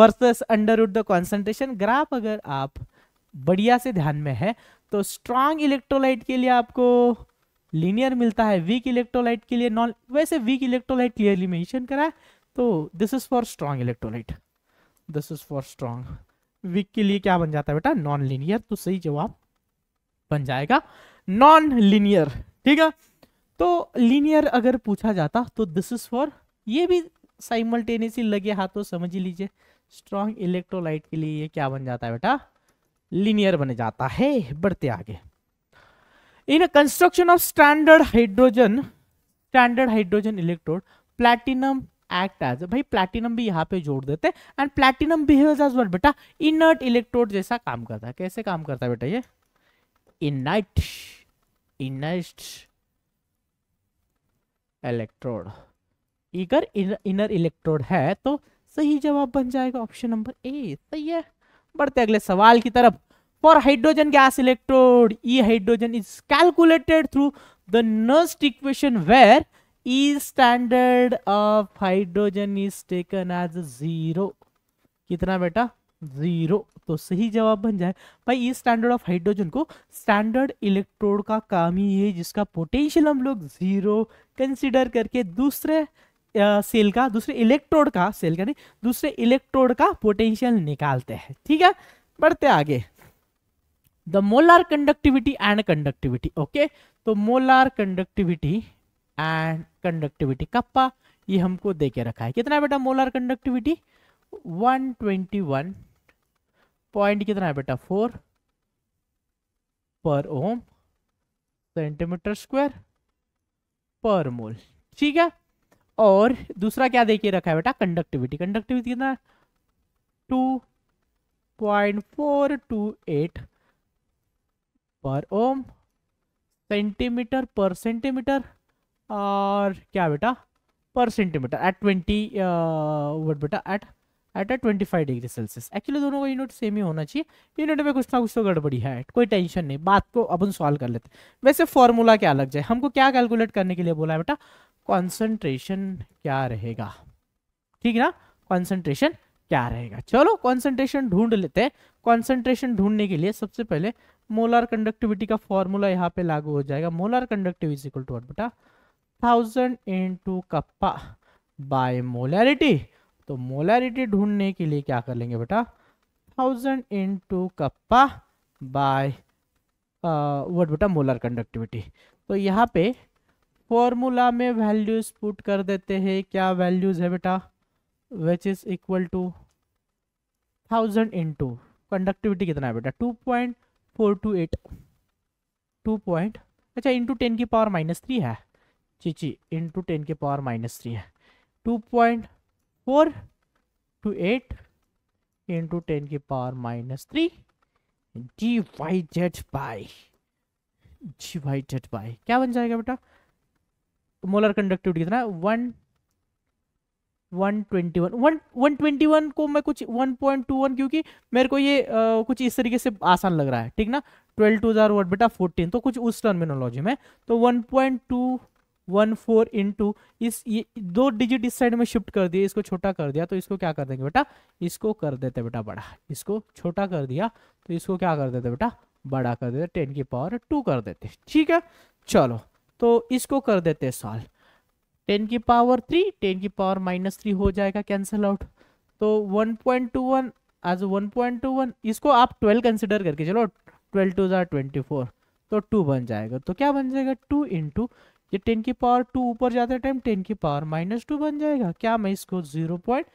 versus under the concentration graph अगर आप बढ़िया से ध्यान में है तो स्ट्रांग इलेक्ट्रोलाइट के लिए आपको लीनियर मिलता है वीक इलेक्ट्रोलाइट के लिए नॉन वैसे वीक इलेक्ट्रोलाइट क्लियरली मेंशन करा तो this is for strong electrolyte this is for strong weak के लिए क्या बन जाता है बेटा नॉन लिनियर तो सही जवाब बन जाएगा नॉन लिनियर ठीक है तो लीनियर अगर पूछा जाता तो दिस इज फॉर ये भी साइमल्टेनियसली लगे हाथों समझ लीजिए स्ट्रॉन्ग इलेक्ट्रोलाइट के लिए ये क्या बन जाता है बेटा लीनियर बन जाता है बढ़ते आगे in construction of standard hydrogen standard hydrogen electrode platinum act as भाई प्लैटिनम भी यहाँ पे जोड़ देते हैं and platinum behaves as well बेटा इनर्ट इलेक्ट्रोड जैसा काम करता है कैसे काम करता है बेटा ये इनाइट इनाइट इलेक्ट्रोड इगर इनर इलेक्ट्रोड है तो सही जवाब बन जाएगा ऑप्शन नंबर ए सही है बढ़ते अगले सवाल की तरफ for hydrogen gas electrode E hydrogen is calculated through the Nernst equation where E standard of hydrogen is taken as zero. कितना बेटा जीरो तो सही जवाब बन जाए भाई ई स्टैंडर्ड ऑफ हाइड्रोजन को स्टैंडर्ड इलेक्ट्रोड का काम ही है जिसका पोटेंशियल हम लोग जीरो कंसिडर करके दूसरे सेल का दूसरे इलेक्ट्रोड का सेल का नहीं दूसरे इलेक्ट्रोड का पोटेंशियल निकालते हैं ठीक है बढ़ते आगे the molar conductivity and conductivity okay तो molar conductivity and conductivity kappa ये हमको दे के रखा है कितना बेटा मोलर कंडक्टिविटी 121 पॉइंट कितना है बेटा 4 पर ओम सेंटीमीटर स्क्वायर पर मोल ठीक है और दूसरा क्या देखिए रखा है बेटा कंडक्टिविटी कंडक्टिविटी कितना two point four two eight per ohm centimetre per centimetre और क्या बेटा per centimetre at twenty what बेटा at at at twenty five degree Celsius actually दोनों का यूनिट सेम ही होना चाहिए यूनिट में कुछ ना कुछ तो गड़बड़ी है कोई टेंशन नहीं बात को अपन सॉल्व कर लेते हैं वैसे फॉर्मूला क्या लग जाए हमको क्या कैलकुलेट करने के लिए बोला है बेटा कॉन्सेंट्रेशन क्या रहेगा ठीक है ना कॉन्सेंट्रेशन क्या रहेगा चलो कॉन्सेंट्रेशन ढूंढ लेते हैं कॉन्सेंट्रेशन ढूंढने के लिए सबसे पहले मोलर कंडक्टिविटी का फॉर्मूला यहाँ पे लागू हो जाएगा मोलर कंडक्टिविटी इक्वल टू बेटा thousand into kappa by molarity तो मोलैरिटी ढूंढने के लिए क्या कर लेंगे बेटा thousand into kappa by what बेटा मोलर कंडक्टिविटी तो यहाँ पे फॉर्मूला में वैल्यूज पुट कर देते हैं क्या वैल्यूज है बेटा which is equal to thousand into conductivity कितना है बेटा two point four two eight two point अच्छा इंटू टेन की पावर माइनस थ्री है जी जी इंटू टेन के पावर माइनस थ्री है two point four two eight into ten के power minus three D Y Z by G Y Z by क्या बन जाएगा बेटा मोलर कंडक्टिविटी कितना one one twenty one one one twenty one को मैं कुछ वन पॉइंट टू वन क्योंकि मेरे को ये आ, कुछ इस तरीके से आसान लग रहा है ठीक ना ट्वेल्व टू हज़ार वर्ड बेटा फोर्टीन तो कुछ उस टर्मिनोलॉजी में तो one point two one four into इस ये दो डिजिट इस साइड में शिफ्ट कर दिए इसको छोटा कर दिया तो इसको क्या कर देंगे बेटा इसको कर देते बेटा बड़ा इसको छोटा कर दिया तो इसको क्या कर देते बेटा बड़ा कर देते टेन की पावर टू कर देते ठीक है चलो तो इसको कर देते सॉल्व टेन की पावर थ्री टेन की पावर माइनस थ्री हो जाएगा कैंसल आउट तो वन पॉइंट टू वन आज वन पॉइंट टू वन इसको आप ट्वेल्व कंसिडर करके चलो ट्वेल्व टू ज़ार ट्वेंटी फोर तो टू बन जाएगा तो क्या बन जाएगा टू इंटू ये टेन की पावर टू ऊपर जाते टाइम टेन की पावर माइनस टू बन जाएगा क्या मैं इसको जीरो पॉइंट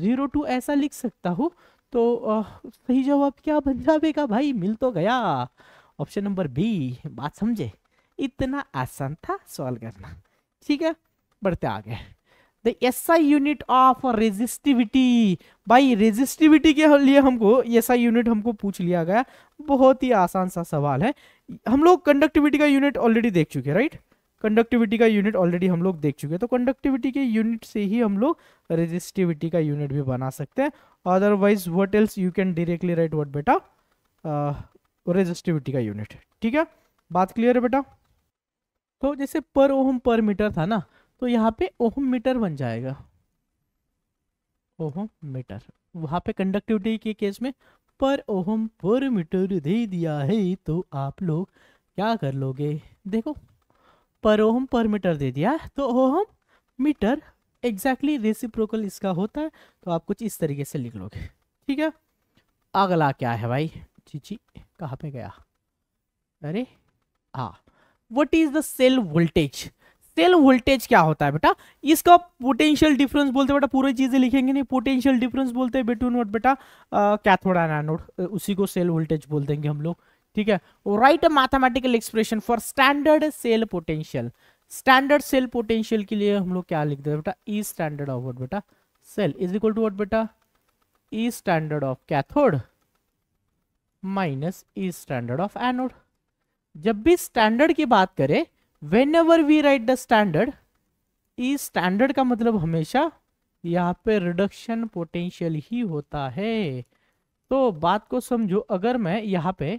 जीरो टू ऐसा लिख सकता हूँ तो आ, सही जवाब क्या बन जाएगा भाई मिल तो गया ऑप्शन नंबर बी बात समझे इतना आसान था सॉल्व करना ठीक है बढ़ते आगे the S I unit of resistivity भाई रेजिस्टिविटी के लिए हमको एस आई यूनिट हमको पूछ लिया गया बहुत ही आसान सा सवाल है हम लोग कंडक्टिविटी का यूनिट ऑलरेडी देख चुके राइट right? कंडक्टिविटी का यूनिट ऑलरेडी हम लोग देख चुके हैं तो कंडक्टिविटी के यूनिट से ही हम लोग रेजिस्टिविटी का यूनिट भी बना सकते हैं otherwise what else you can directly write what बेटा रेजिस्टिविटी का यूनिट ठीक है बात क्लियर है बेटा तो जैसे पर ओहम पर मीटर था ना तो यहाँ पे ओहम मीटर बन जाएगा ओहम मीटर वहाँ पे कंडक्टिविटी के केस में पर ओहम पर मीटर दे दिया है तो आप लोग क्या कर लोगे देखो पर ओहम पर मीटर दे दिया तो ओहम मीटर एग्जैक्टली रेसिप्रोकल इसका होता है तो आप कुछ इस तरीके से लिख लोगे ठीक है अगला क्या है भाई चीची कहाँ पे गया अरे हाँ what is the cell voltage cell voltage क्या होता है बेटा इसका पोटेंशियल डिफरेंस बोलते हैं बेटा पूरी चीजें लिखेंगे नहीं पोटेंशियल डिफरेंस बोलते हैं बिटवीन वोट बेटा कैथोड एंड एनोड उसी को सेल वोल्टेज बोल देंगे हम लोग ठीक है right mathematical expression for standard cell potential standard cell potential के लिए हम लोग क्या लिख दे बेटा ई स्टैंडर्ड ऑफ वट बेटा cell is equal to what बेटा E standard of cathode minus E standard of anode जब भी स्टैंडर्ड की बात करें whenever we write the standard E standard का मतलब हमेशा यहाँ पे रिडक्शन पोटेंशियल ही होता है तो बात को समझो अगर मैं यहाँ पे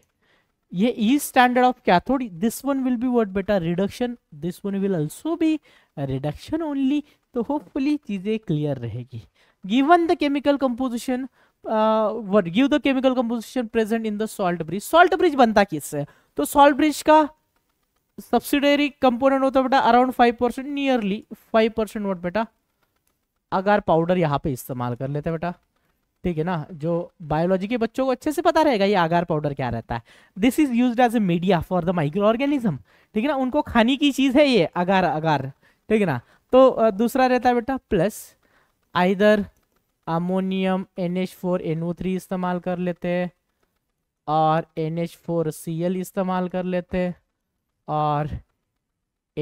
ये E standard of cathode this one will be what बेटा reduction this one will also be reduction only तो होपफुली चीज़ें क्लियर रहेगी given the chemical composition what give the chemical composition present in the salt bridge salt bridge बनता किस किससे तो सॉल्ट ब्रिज का सब्सिडरी कंपोनेंट होता है बेटा around five percent nearly five percent what बेटा अगर पाउडर यहाँ पे इस्तेमाल कर लेते बेटा ठीक है ना जो बायोलॉजी के बच्चों को अच्छे से पता रहेगा ये आगार पाउडर क्या रहता है this is use as a media for the microorganism ठीक है ना उनको खाने की चीज़ है ये अगार अगार ठीक है ना तो दूसरा रहता है बेटा plus either ammonium N H four N O three इस्तेमाल कर लेते और N H four C L इस्तेमाल कर लेते और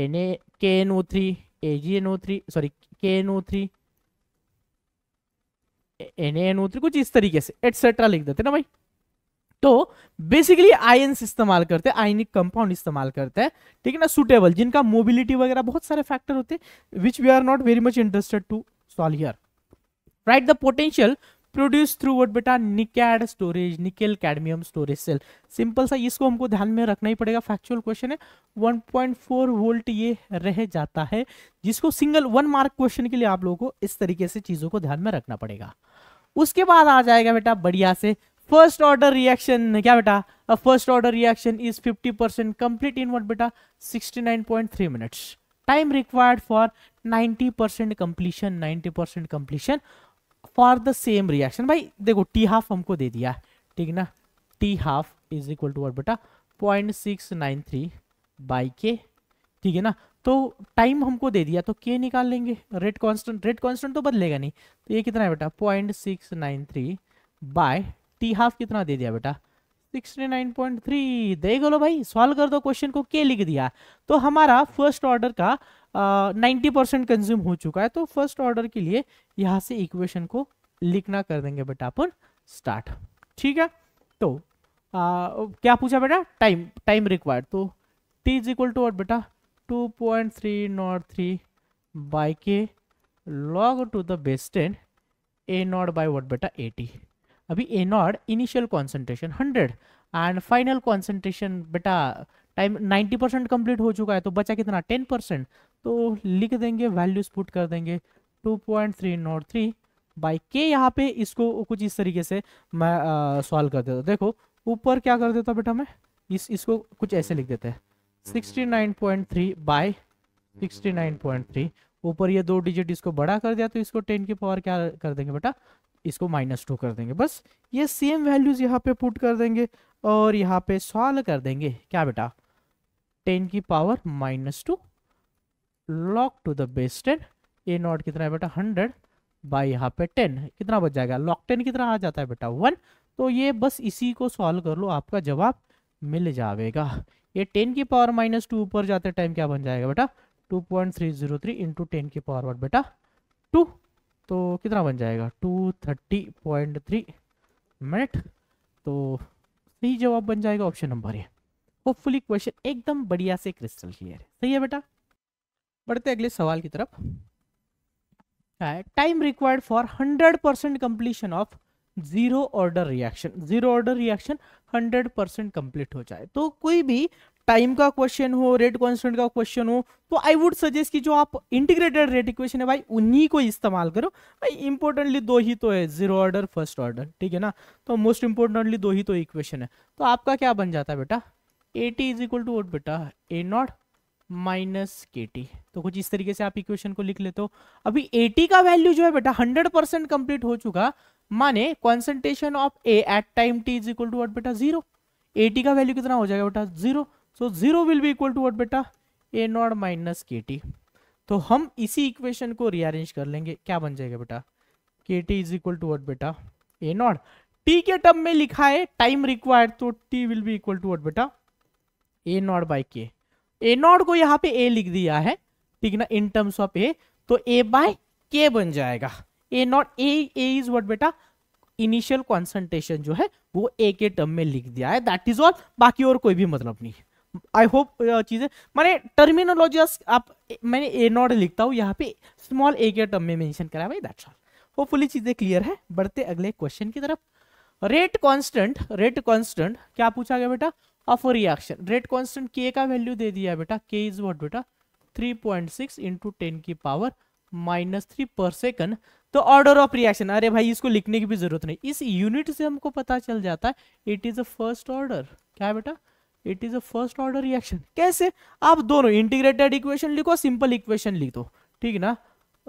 N A K N O three A G N O three sorry K N O three N N O three कुछ इस तरीके से एटसेट्रा लिख देते ना भाई तो बेसिकली आयन इस्तेमाल करते हैं आयनिक कंपाउंड e इस्तेमाल करते हैं ठीक है ना सुटेबल जिनका मोबिलिटी वगैरह बहुत सारे फैक्टर होते हैं which we are not very much interested to solve here right the potential produce through what बेटा nicad storage nickel cadmium storage cell simple सा इसको हमको ध्यान में रखना ही पड़ेगा फैक्चुअल क्वेश्चन है 1.4 वोल्ट ये रह जाता है जिसको सिंगल वन मार्क क्वेश्चन के लिए आप लोगों को इस तरीके से चीज़ों को ध्यान में रखना पड़ेगा उसके बाद आ जाएगा बेटा बढ़िया से फर्स्ट ऑर्डर रिएक्शन क्या बेटा first order reaction is 50 percent complete in what बेटा 69.3 minutes time required for 90 percent completion ninety percent completion for the same reaction भाई देखो टी हाफ हमको दे दिया ठीक ना T half is equal to what बेटा point six nine three by K ठीक है ना तो टाइम हमको दे दिया तो के निकाल लेंगे रेट कांस्टेंट रेट कांस्टेंट तो बदलेगा नहीं तो ये कितना है बेटा point six nine three by T half कितना दे दिया बेटा सिक्सटी नाइन पॉइंट थ्री देख लो भाई सॉल्व कर दो क्वेश्चन को के लिख दिया तो हमारा फर्स्ट ऑर्डर का नाइन्टी परसेंट कंज्यूम हो चुका है तो फर्स्ट ऑर्डर के लिए यहाँ से इक्वेशन को लिखना कर देंगे बेटा अपन स्टार्ट ठीक है तो आ, क्या पूछा बेटा टाइम टाइम रिक्वायर्ड तो टी इज इक्वल टू और बेटा 2.303 by k log to the base 10 a naught by what beta 80 अभी A naught initial concentration hundred and final concentration बेटा टाइम 90 परसेंट कंप्लीट हो चुका है तो बचा कितना टेन परसेंट तो लिख देंगे वैल्यूज पुट कर देंगे two point three not three by K यहाँ पे इसको कुछ इस तरीके से मैं सॉल्व कर देता देखो ऊपर क्या कर देता बेटा मैं इस इसको कुछ ऐसे लिख देते हैं 69.3 बाय 69.3 ऊपर ये दो डिजिट इसको बड़ा कर दिया तो इसको टेन की पावर क्या कर देंगे बेटा इसको माइनस टू कर देंगे बस ये सेम वैल्यूज यहाँ पे पुट कर देंगे और यहाँ पे सॉल्व कर देंगे क्या बेटा टेन की power minus two log to the base ten A naught कितना है बेटा हंड्रेड बाई यहाँ पे टेन कितना बच जाएगा लॉक टेन कितना आ जाता है बेटा वन तो ये बस इसी को सॉल्व कर लो आपका जवाब मिल जाएगा ये टेन की पावर माइनस टू ऊपर जाते टाइम क्या बन जाएगा बेटा two point three zero three into ten की पावर वाट बेटा टू तो कितना बन जाएगा two thirty point three minute तो सही जवाब बन जाएगा option number A hopefully question एकदम बढ़िया से क्रिस्टल क्लियर है सही है बेटा बढ़ते अगले सवाल की तरफ time required for hundred percent completion of zero order reaction zero order reaction hundred percent complete हो जाए तो कोई भी टाइम का क्वेश्चन हो रेट कॉन्स्टेंट का क्वेश्चन हो तो आई वुड सजेस्ट कि जो आप इंटीग्रेटेड रेट इक्वेशन है भाई उन्हीं को इस्तेमाल करो भाई इंपॉर्टेंटली दो ही तो है जीरो ऑर्डर फर्स्ट ऑर्डर ठीक है ना तो मोस्ट इंपॉर्टेंटली दो ही तो इक्वेशन है तो आपका क्या बन जाता है बेटा A T is equal to what बेटा A naught minus K T तो कुछ इस तरीके से आप इक्वेशन को लिख लेते हो अभी ए टी का वैल्यू जो है बेटा हंड्रेड परसेंट कंप्लीट हो चुका माने concentration of A at time T is equal to what बेटा जीरो ए टी का वैल्यू कितना हो जाएगा बेटा zero so zero will be equal to what बेटा A naught minus K T तो हम इसी इक्वेशन को रीअरेंज कर लेंगे क्या बन जाएगा बेटा K T is equal to what बेटा ए नॉट टी के टर्म में लिखा है टाइम रिक्वायर्ड तो T will be equal to what बेटा ए नॉट बाई के ए नॉट को यहाँ पे ए लिख दिया है ठीक ना इन टर्म्स ऑफ ए तो ए बाय के बन जाएगा A naught A A is what बेटा इनिशियल कॉन्सेंट्रेशन जो है वो ए के टर्म में लिख दिया है दैट इज ऑल बाकी और कोई भी मतलब नहीं है आई होप चीजें मैंने टर्मिनोलॉजी आप मैंने ए नॉट लिखता हूँ यहाँ पे स्मॉल ए के टर्म में मेंशन करा भाई दैट्स ऑल होपफुली चीजें क्लियर है बढ़ते अगले क्वेश्चन की तरफ रेट कांस्टेंट रेट कांस्टेंट क्या पूछा गया बेटा ऑफ रिएक्शन रेट कांस्टेंट के का वैल्यू दे दिया बेटा के इज व्हाट बेटा 3.6 पॉइंट सिक्स इंटू की power minus three per second तो ऑर्डर ऑफ रिएक्शन अरे भाई इसको लिखने की भी जरूरत नहीं इस यूनिट से हमको पता चल जाता है it is a first order क्या है बेटा it is a first order reaction कैसे आप दोनों इंटीग्रेटेड इक्वेशन लिखो सिंपल इक्वेशन लिख दो ठीक ना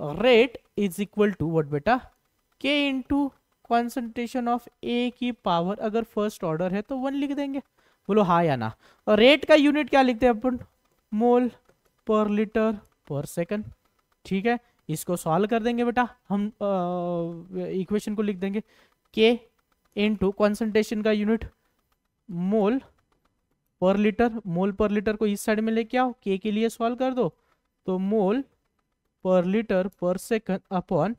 rate is equal to what बेटा K into concentration of A की पावर अगर फर्स्ट ऑर्डर है तो वन लिख देंगे बोलो हाँ या ना और रेट का यूनिट क्या लिखते हैं अपन मोल पर लीटर पर सेकंड ठीक है इसको सॉल्व कर देंगे बेटा हम इक्वेशन को लिख देंगे के इंटू कॉन्सेंट्रेशन का यूनिट मोल पर लीटर मोल पर लीटर को इस साइड में लेके आओ के के लिए सॉल्व कर दो तो मोल per litre per second upon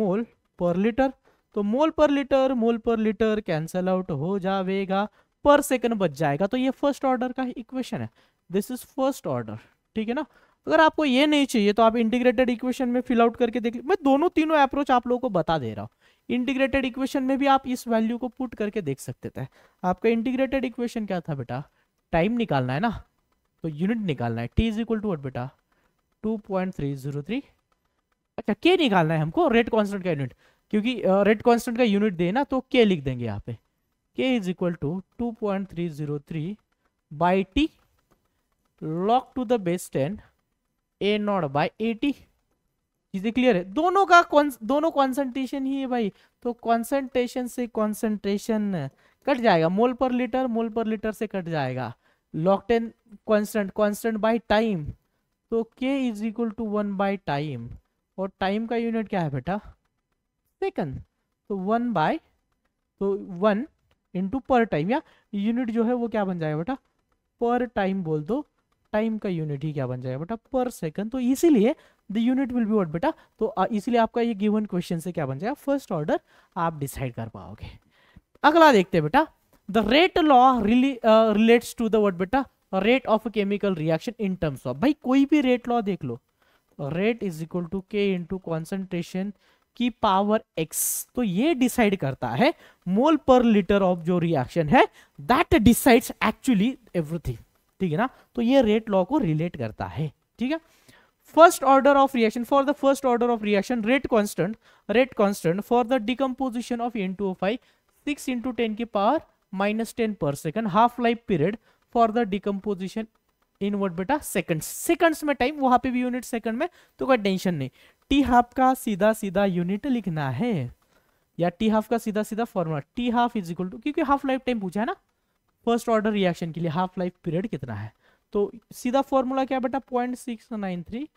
mole per litre तो मोल पर लीटर मोल पर लीटर कैंसल आउट हो जाएगा पर सेकंड बच जाएगा तो ये फर्स्ट ऑर्डर का इक्वेशन है दिस इज फर्स्ट ऑर्डर ठीक है ना अगर आपको ये नहीं चाहिए तो आप इंटीग्रेटेड इक्वेशन में फिल आउट करके देख मैं दोनों तीनों अप्रोच आप लोगों को बता दे रहा हूँ इंटीग्रेटेड इक्वेशन में भी आप इस वैल्यू को पुट करके देख सकते थे आपका इंटीग्रेटेड इक्वेशन क्या था बेटा टाइम निकालना है ना तो यूनिट निकालना है T is equal to what बेटा two point three zero three अच्छा के निकालना है हमको रेट कॉन्स्टेंट का यूनिट क्योंकि रेट कॉन्स्टेंट का यूनिट दे ना तो के लिख देंगे यहाँ पे K is equal to two point three zero three by T log to the base ten A naught by T चीजें क्लियर है दोनों का दोनों कॉन्सेंट्रेशन ही है भाई तो कॉन्सेंट्रेशन से कॉन्सेंट्रेशन कट जाएगा मोल पर लीटर मोल पर लीटर से कट जाएगा log ten constant constant by time तो K is equal to one by time और टाइम का यूनिट क्या है बेटा सेकंड तो वन बाय तो वन इंटू पर टाइम या यूनिट जो है वो क्या बन जाएगा बेटा पर टाइम बोल दो टाइम का यूनिट ही क्या बन जाएगा बेटा पर सेकंड तो इसीलिए the unit will be what बेटा तो इसीलिए आपका ये गिवन क्वेश्चन से क्या बन जाएगा फर्स्ट ऑर्डर आप डिसाइड कर पाओगे अगला देखते हैं बेटा the rate law relates to the word बेटा rate of chemical reaction in terms of भाई कोई भी रेट लॉ देख लो rate is equal to K into concentration की पावर एक्स तो ये डिसाइड करता है मोल पर लीटर ऑफ जो रिएक्शन है दैट डिसाइड्स एक्चुअली एवरीथिंग ठीक है ना तो ये रेट लॉ को रिलेट करता है ठीक है first order of reaction for the first order of reaction rate constant rate constant for the decomposition of N two five six into ten की power minus ten per second half life period for the decomposition in word बेटा सेकंड सेकंड में टाइम वहां पे भी यूनिट सेकंड में तो कोई टेंशन नहीं टी हाफ का सीधा सीधा यूनिट लिखना है या टी हाफ का सीधा सीधा formula T half is equal to क्योंकि हाफ लाइफ टाइम पूछा है ना फर्स्ट ऑर्डर रिएक्शन के लिए हाफ लाइफ पीरियड कितना है तो सीधा फॉर्मूला क्या बेटा point six nine three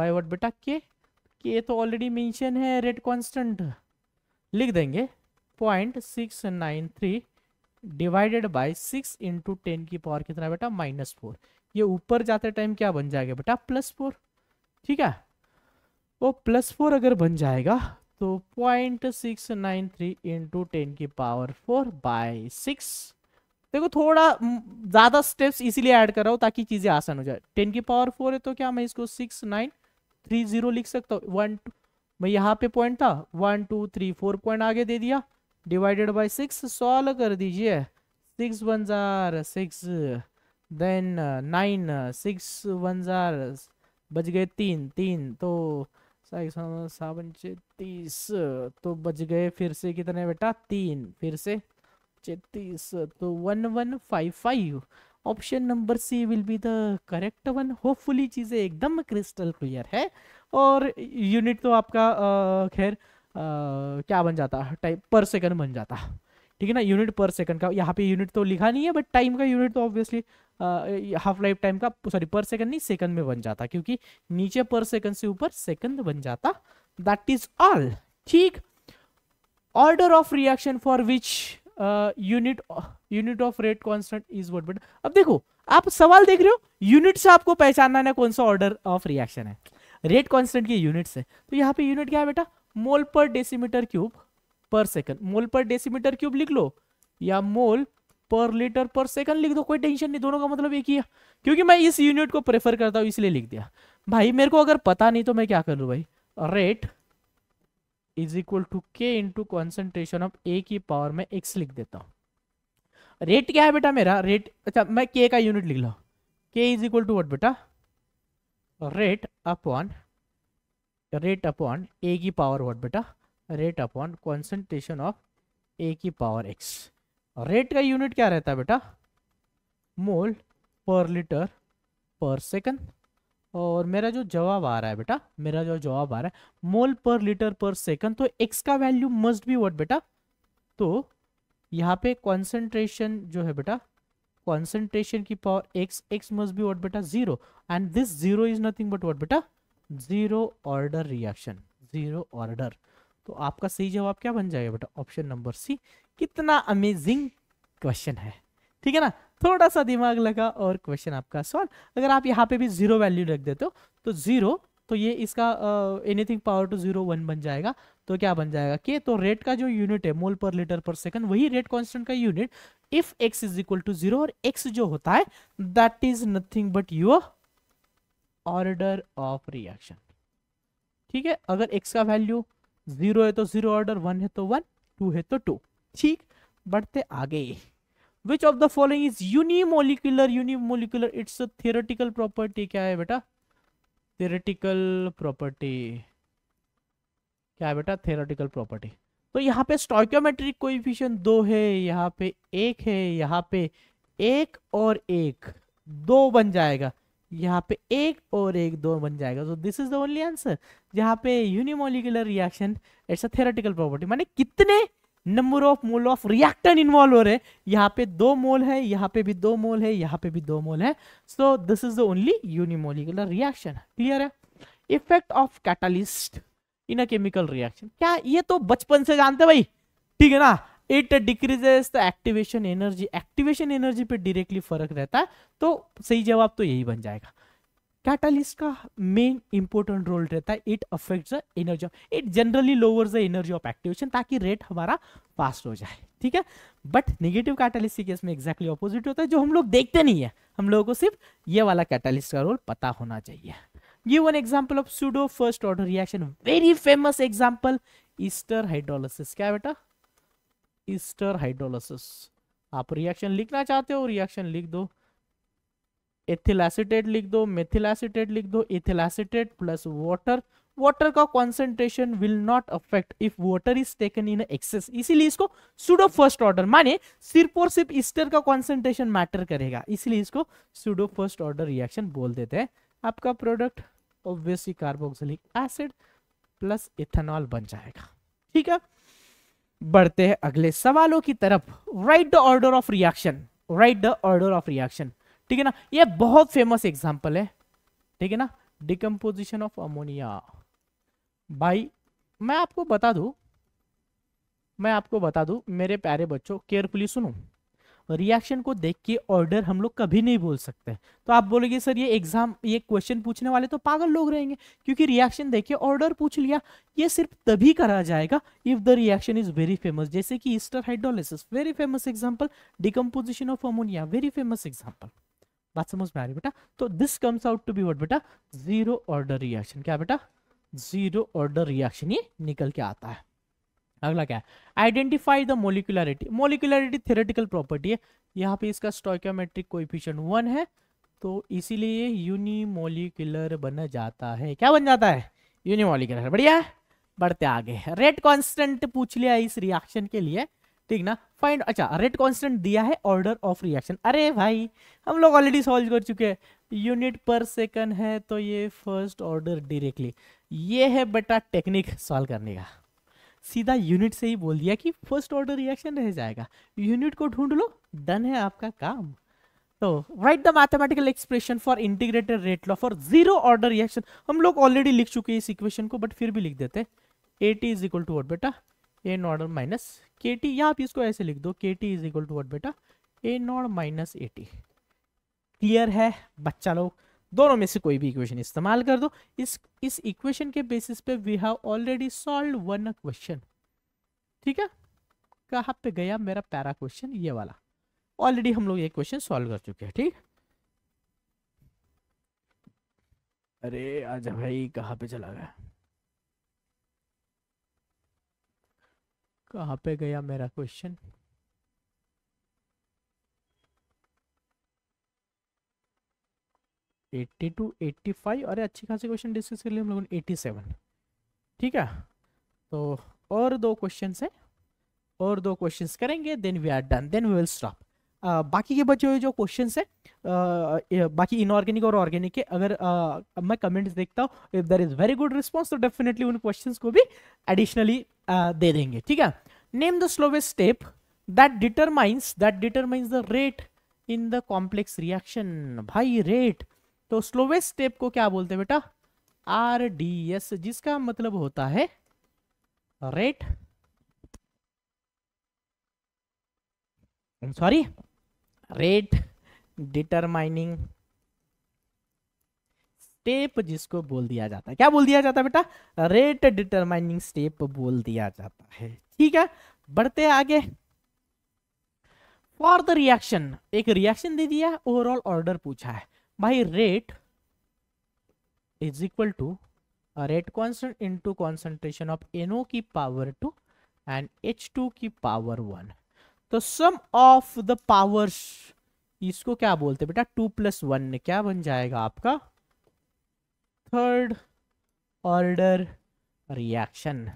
by what बेटा के के तो ऑलरेडी मेंशन है रेट कांस्टेंट लिख देंगे point six nine three divided by six into ten की पावर कितना बेटा माइनस फोर ये ऊपर जाते टाइम क्या बन जाएगा बेटा प्लस फोर ठीक है वो प्लस फोर अगर बन जाएगा तो point six nine three into ten की पावर फोर बाय सिक्स देखो थोड़ा ज्यादा स्टेप्स इसीलिए ऐड कर रहा हूँ ताकि चीजें आसान हो जाए टेन की पावर फोर है तो क्या मैं इसको सिक्स नाइन थ्री जीरो लिख सकता हूँ वन टू मैं यहाँ पे पॉइंट था one two three four point आगे दे दिया डिवाइडेड बाय सिक्स सॉल्व कर दीजिए सिक्स वन जार six then nine six one जार बज गए तीन तीन तो सावन से तीस तो बज गए फिर से कितने बेटा तीन फिर से छत्तीस तो one one five five option number C will be the correct one hopefully चीज़ें एकदम क्रिस्टल क्लियर है और यूनिट तो आपका खैर क्या बन जाता टाइप पर सेकंड बन जाता ठीक है ना यूनिट पर सेकंड का यहाँ पे यूनिट तो लिखा नहीं है बट टाइम का यूनिट तो ऑब्वियसली हाफ लाइफ टाइम का सॉरी पर सेकंड नहीं सेकंड में बन जाता क्योंकि नीचे पर सेकंड से ऊपर सेकंड बन जाता दैट इज ऑल ठीक order of reaction for which unit unit of rate constant is what but अब देखो आप सवाल देख रहे हो यूनिट से आपको पहचानना है कौन सा ऑर्डर ऑफ रिएक्शन है रेट कॉन्स्टेंट की यूनिट है तो यहाँ पे यूनिट क्या है बेटा mole per decimetre cube per second mole per decimetre cube लिख लो या मोल पर लीटर पर सेकंड लिख दो कोई टेंशन नहीं दोनों का मतलब एक ही है क्योंकि मैं इस यूनिट को प्रेफर करता हूँ इसलिए लिख दिया भाई मेरे को अगर पता नहीं तो मैं क्या करूँ भाई rate is equal to K into concentration of A की पावर में एक्स लिख देता हूँ रेट क्या है बेटा मेरा रेट अच्छा मैं के का यूनिट लिख लू K is equal to what बेटा rate upon rate upon A की पावर वट बेटा rate upon concentration of A की पावर एक्स रेट का यूनिट क्या रहता है बेटा mole per litre per second और मेरा जो जवाब आ रहा है बेटा मेरा जो जवाब आ रहा है mole per litre per second तो एक्स का वैल्यू मस्ट बी व्हाट बेटा तो यहाँ पे कॉन्सेंट्रेशन जो है बेटा कॉन्सेंट्रेशन की power X X must be what बेटा zero and this zero is nothing but what बेटा zero order reaction zero order तो आपका सही जवाब क्या बन जाएगा बेटा ऑप्शन नंबर सी कितना अमेजिंग क्वेश्चन है ठीक है ना थोड़ा सा दिमाग लगा और क्वेश्चन आपका सॉल्व अगर आप यहाँ पे भी जीरो वैल्यू रख देते हो तो जीरो तो ये इसका anything power to zero one बन जाएगा तो क्या बन जाएगा के तो रेट का जो यूनिट है mole per litre per second वही रेट कांस्टेंट का unit if X is equal to zero और एक्स जो होता है that is nothing but your order of reaction ठीक है अगर एक्स का वैल्यू जीरो है तो जीरो ऑर्डर वन है तो वन टू है तो टू ठीक बढ़ते आगे which of the following is unimolecular unimolecular it's theoretical property क्या है बेटा थेरेटिकल प्रॉपर्टी क्या है बेटा थेरेटिकल प्रॉपर्टी तो यहाँ पे स्टॉक्योमेट्रिक कोइफिशियंट दो है यहाँ पे एक है यहाँ पे एक और एक दो बन जाएगा यहाँ पे एक और एक दो बन जाएगा so this is the only answer यहाँ पे unimolecular reaction it's a theoretical property माने कितने number of mole of reactant involve हो रहे हैं यहाँ पे दो मोल है यहाँ पे भी दो मोल है यहाँ पे भी दो मोल है so this is the only unimolecular reaction clear है effect of catalyst in a chemical reaction क्या ये तो बचपन से जानते भाई ठीक है ना it decreases the activation energy activation energy पे डायरेक्टली फर्क रहता है तो सही जवाब तो यही बन जाएगा कैटालिस्ट का मेन इंपॉर्टेंट रोल रहता है it affect the energy of it generally lower the energy of activation ताकि रेट हमारा फास्ट हो जाए ठीक है बट निगेटिव कैटालिस्ट केस में एग्जैक्टली ऑपोजिट होता है जो हम लोग देखते नहीं है हम लोगों को सिर्फ ये वाला कैटालिस्ट का रोल पता होना चाहिए ये one example of pseudo first order reaction very famous example ester hydrolysis क्या बेटा ईस्टर हाइड्रोलिसिस आप रिएक्शन लिखना चाहते हो रिएक्शन लिख दो एथिल एसिटेट लिख दो मेथिल एसिटेट लिख दो ethyl acetate plus water water का concentration will not affect if water is taken in excess इसीलिए इसको सुडो फर्स्ट ऑर्डर माने सिर्फ और सिर्फ इस्टर का कॉन्सेंट्रेशन मैटर करेगा इसलिए इसको सुडो फर्स्ट ऑर्डर रिएक्शन बोल देते हैं आपका product obviously carboxylic acid plus ethanol बन जाएगा ठीक है बढ़ते हैं अगले सवालों की तरफ write the order of reaction write the order of reaction ठीक है ना ये बहुत फेमस एग्जाम्पल है ठीक है ना डिकम्पोजिशन ऑफ अमोनिया भाई मैं आपको बता दू मैं आपको बता दू मेरे प्यारे बच्चों केयरफुली सुनो रिएक्शन को देख के ऑर्डर हम लोग कभी नहीं बोल सकते तो आप बोलोगे सर ये एग्जाम ये क्वेश्चन पूछने वाले तो पागल लोग रहेंगे क्योंकि रिएक्शन देख के ऑर्डर पूछ लिया ये सिर्फ तभी करा जाएगा if the reaction is very famous जैसे कि ester hydrolysis very famous example decomposition of ammonia very famous example बात समझ में आ रही बेटा तो this comes out to be what बेटा जीरो ऑर्डर रिएक्शन क्या बेटा जीरो ऑर्डर रिएक्शन ये निकल के आता है अगला क्या है identify the molecularity molecularity theoretical property है यहाँ पे इसका स्टोक्योमेट्रिक कोइफिशिएंट वन है तो इसीलिए यूनिमोलिकुलर बन जाता है क्या बन जाता है यूनिमोलिकुलर बढ़िया बढ़ते आगे रेट कॉन्स्टेंट पूछ लिया इस रिएक्शन के लिए ठीक ना फाइंड अच्छा रेट कांस्टेंट दिया है ऑर्डर ऑफ रिएक्शन अरे भाई हम लोग ऑलरेडी सॉल्व कर चुके हैं यूनिट पर सेकंड है तो ये फर्स्ट ऑर्डर डायरेक्टली ये है बेटा टेक्निक सॉल्व करने का सीधा यूनिट से ही बोल दिया कि फर्स्ट ऑर्डर रिएक्शन रह जाएगा यूनिट को ढूंढ लो डन है आपका काम तो write the mathematical expression for integrated rate law for zero order reaction हम लोग ऑलरेडी लिख चुके हैं इस इक्वेशन को बट फिर भी लिख देते A T is equal to what बेटा A naught minus K T या आप इसको ऐसे लिख दो K T is equal to what बेटा A naught minus A T clear है बच्चा लोग दोनों में से कोई भी इक्वेशन इस्तेमाल कर दो इस इस इक्वेशन के बेसिस पे we have already solve one question ठीक है कहाँ पे गया मेरा पैरा क्वेश्चन ये वाला ऑलरेडी हम लोग ये क्वेश्चन सॉल्व कर चुके हैं ठीक अरे आजा भाई कहाँ पे चला गया कहाँ पे गया मेरा question eighty two eighty five अरे अच्छी खासी क्वेश्चन डिस्कस कर लिए हम लोगों ने एट्टी सेवन ठीक है तो और दो क्वेश्चन है और दो क्वेश्चन करेंगे then we are done then we will stop बाकी के बचे हुए जो क्वेश्चन है बाकी इनऑर्गेनिक और ऑर्गेनिक के अगर uh, मैं कमेंट्स देखता हूँ if there is very good response तो डेफिनेटली उन क्वेश्चन को भी एडिशनली uh, दे देंगे ठीक है name the slowest step that determines that determines the rate in the complex reaction bhai rate to slowest step ko kya bolte हैं बेटा आर डी एस जिसका मतलब होता है rate sorry rate determining step जिसको बोल दिया जाता है क्या बोल दिया जाता है बेटा रेट डिटरमाइनिंग स्टेप बोल दिया जाता है ठीक है बढ़ते आगे फॉर द रिएक्शन एक रिएक्शन दे दिया ओवरऑल ऑर्डर पूछा है भाई rate is equal to rate constant into concentration of NO की power two and H two की पावर वन तो सम ऑफ द पावर्स इसको क्या बोलते बेटा टू प्लस वन क्या बन जाएगा आपका थर्ड ऑर्डर रिएक्शन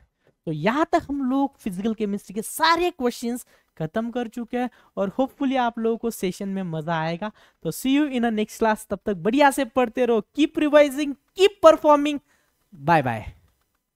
तो यहाँ तक हम लोग फिजिकल केमिस्ट्री के सारे क्वेश्चन खत्म कर चुके हैं और होपफुली आप लोगों को सेशन में मजा आएगा तो see you in next class तब तक बढ़िया से पढ़ते रहो keep revising keep performing bye bye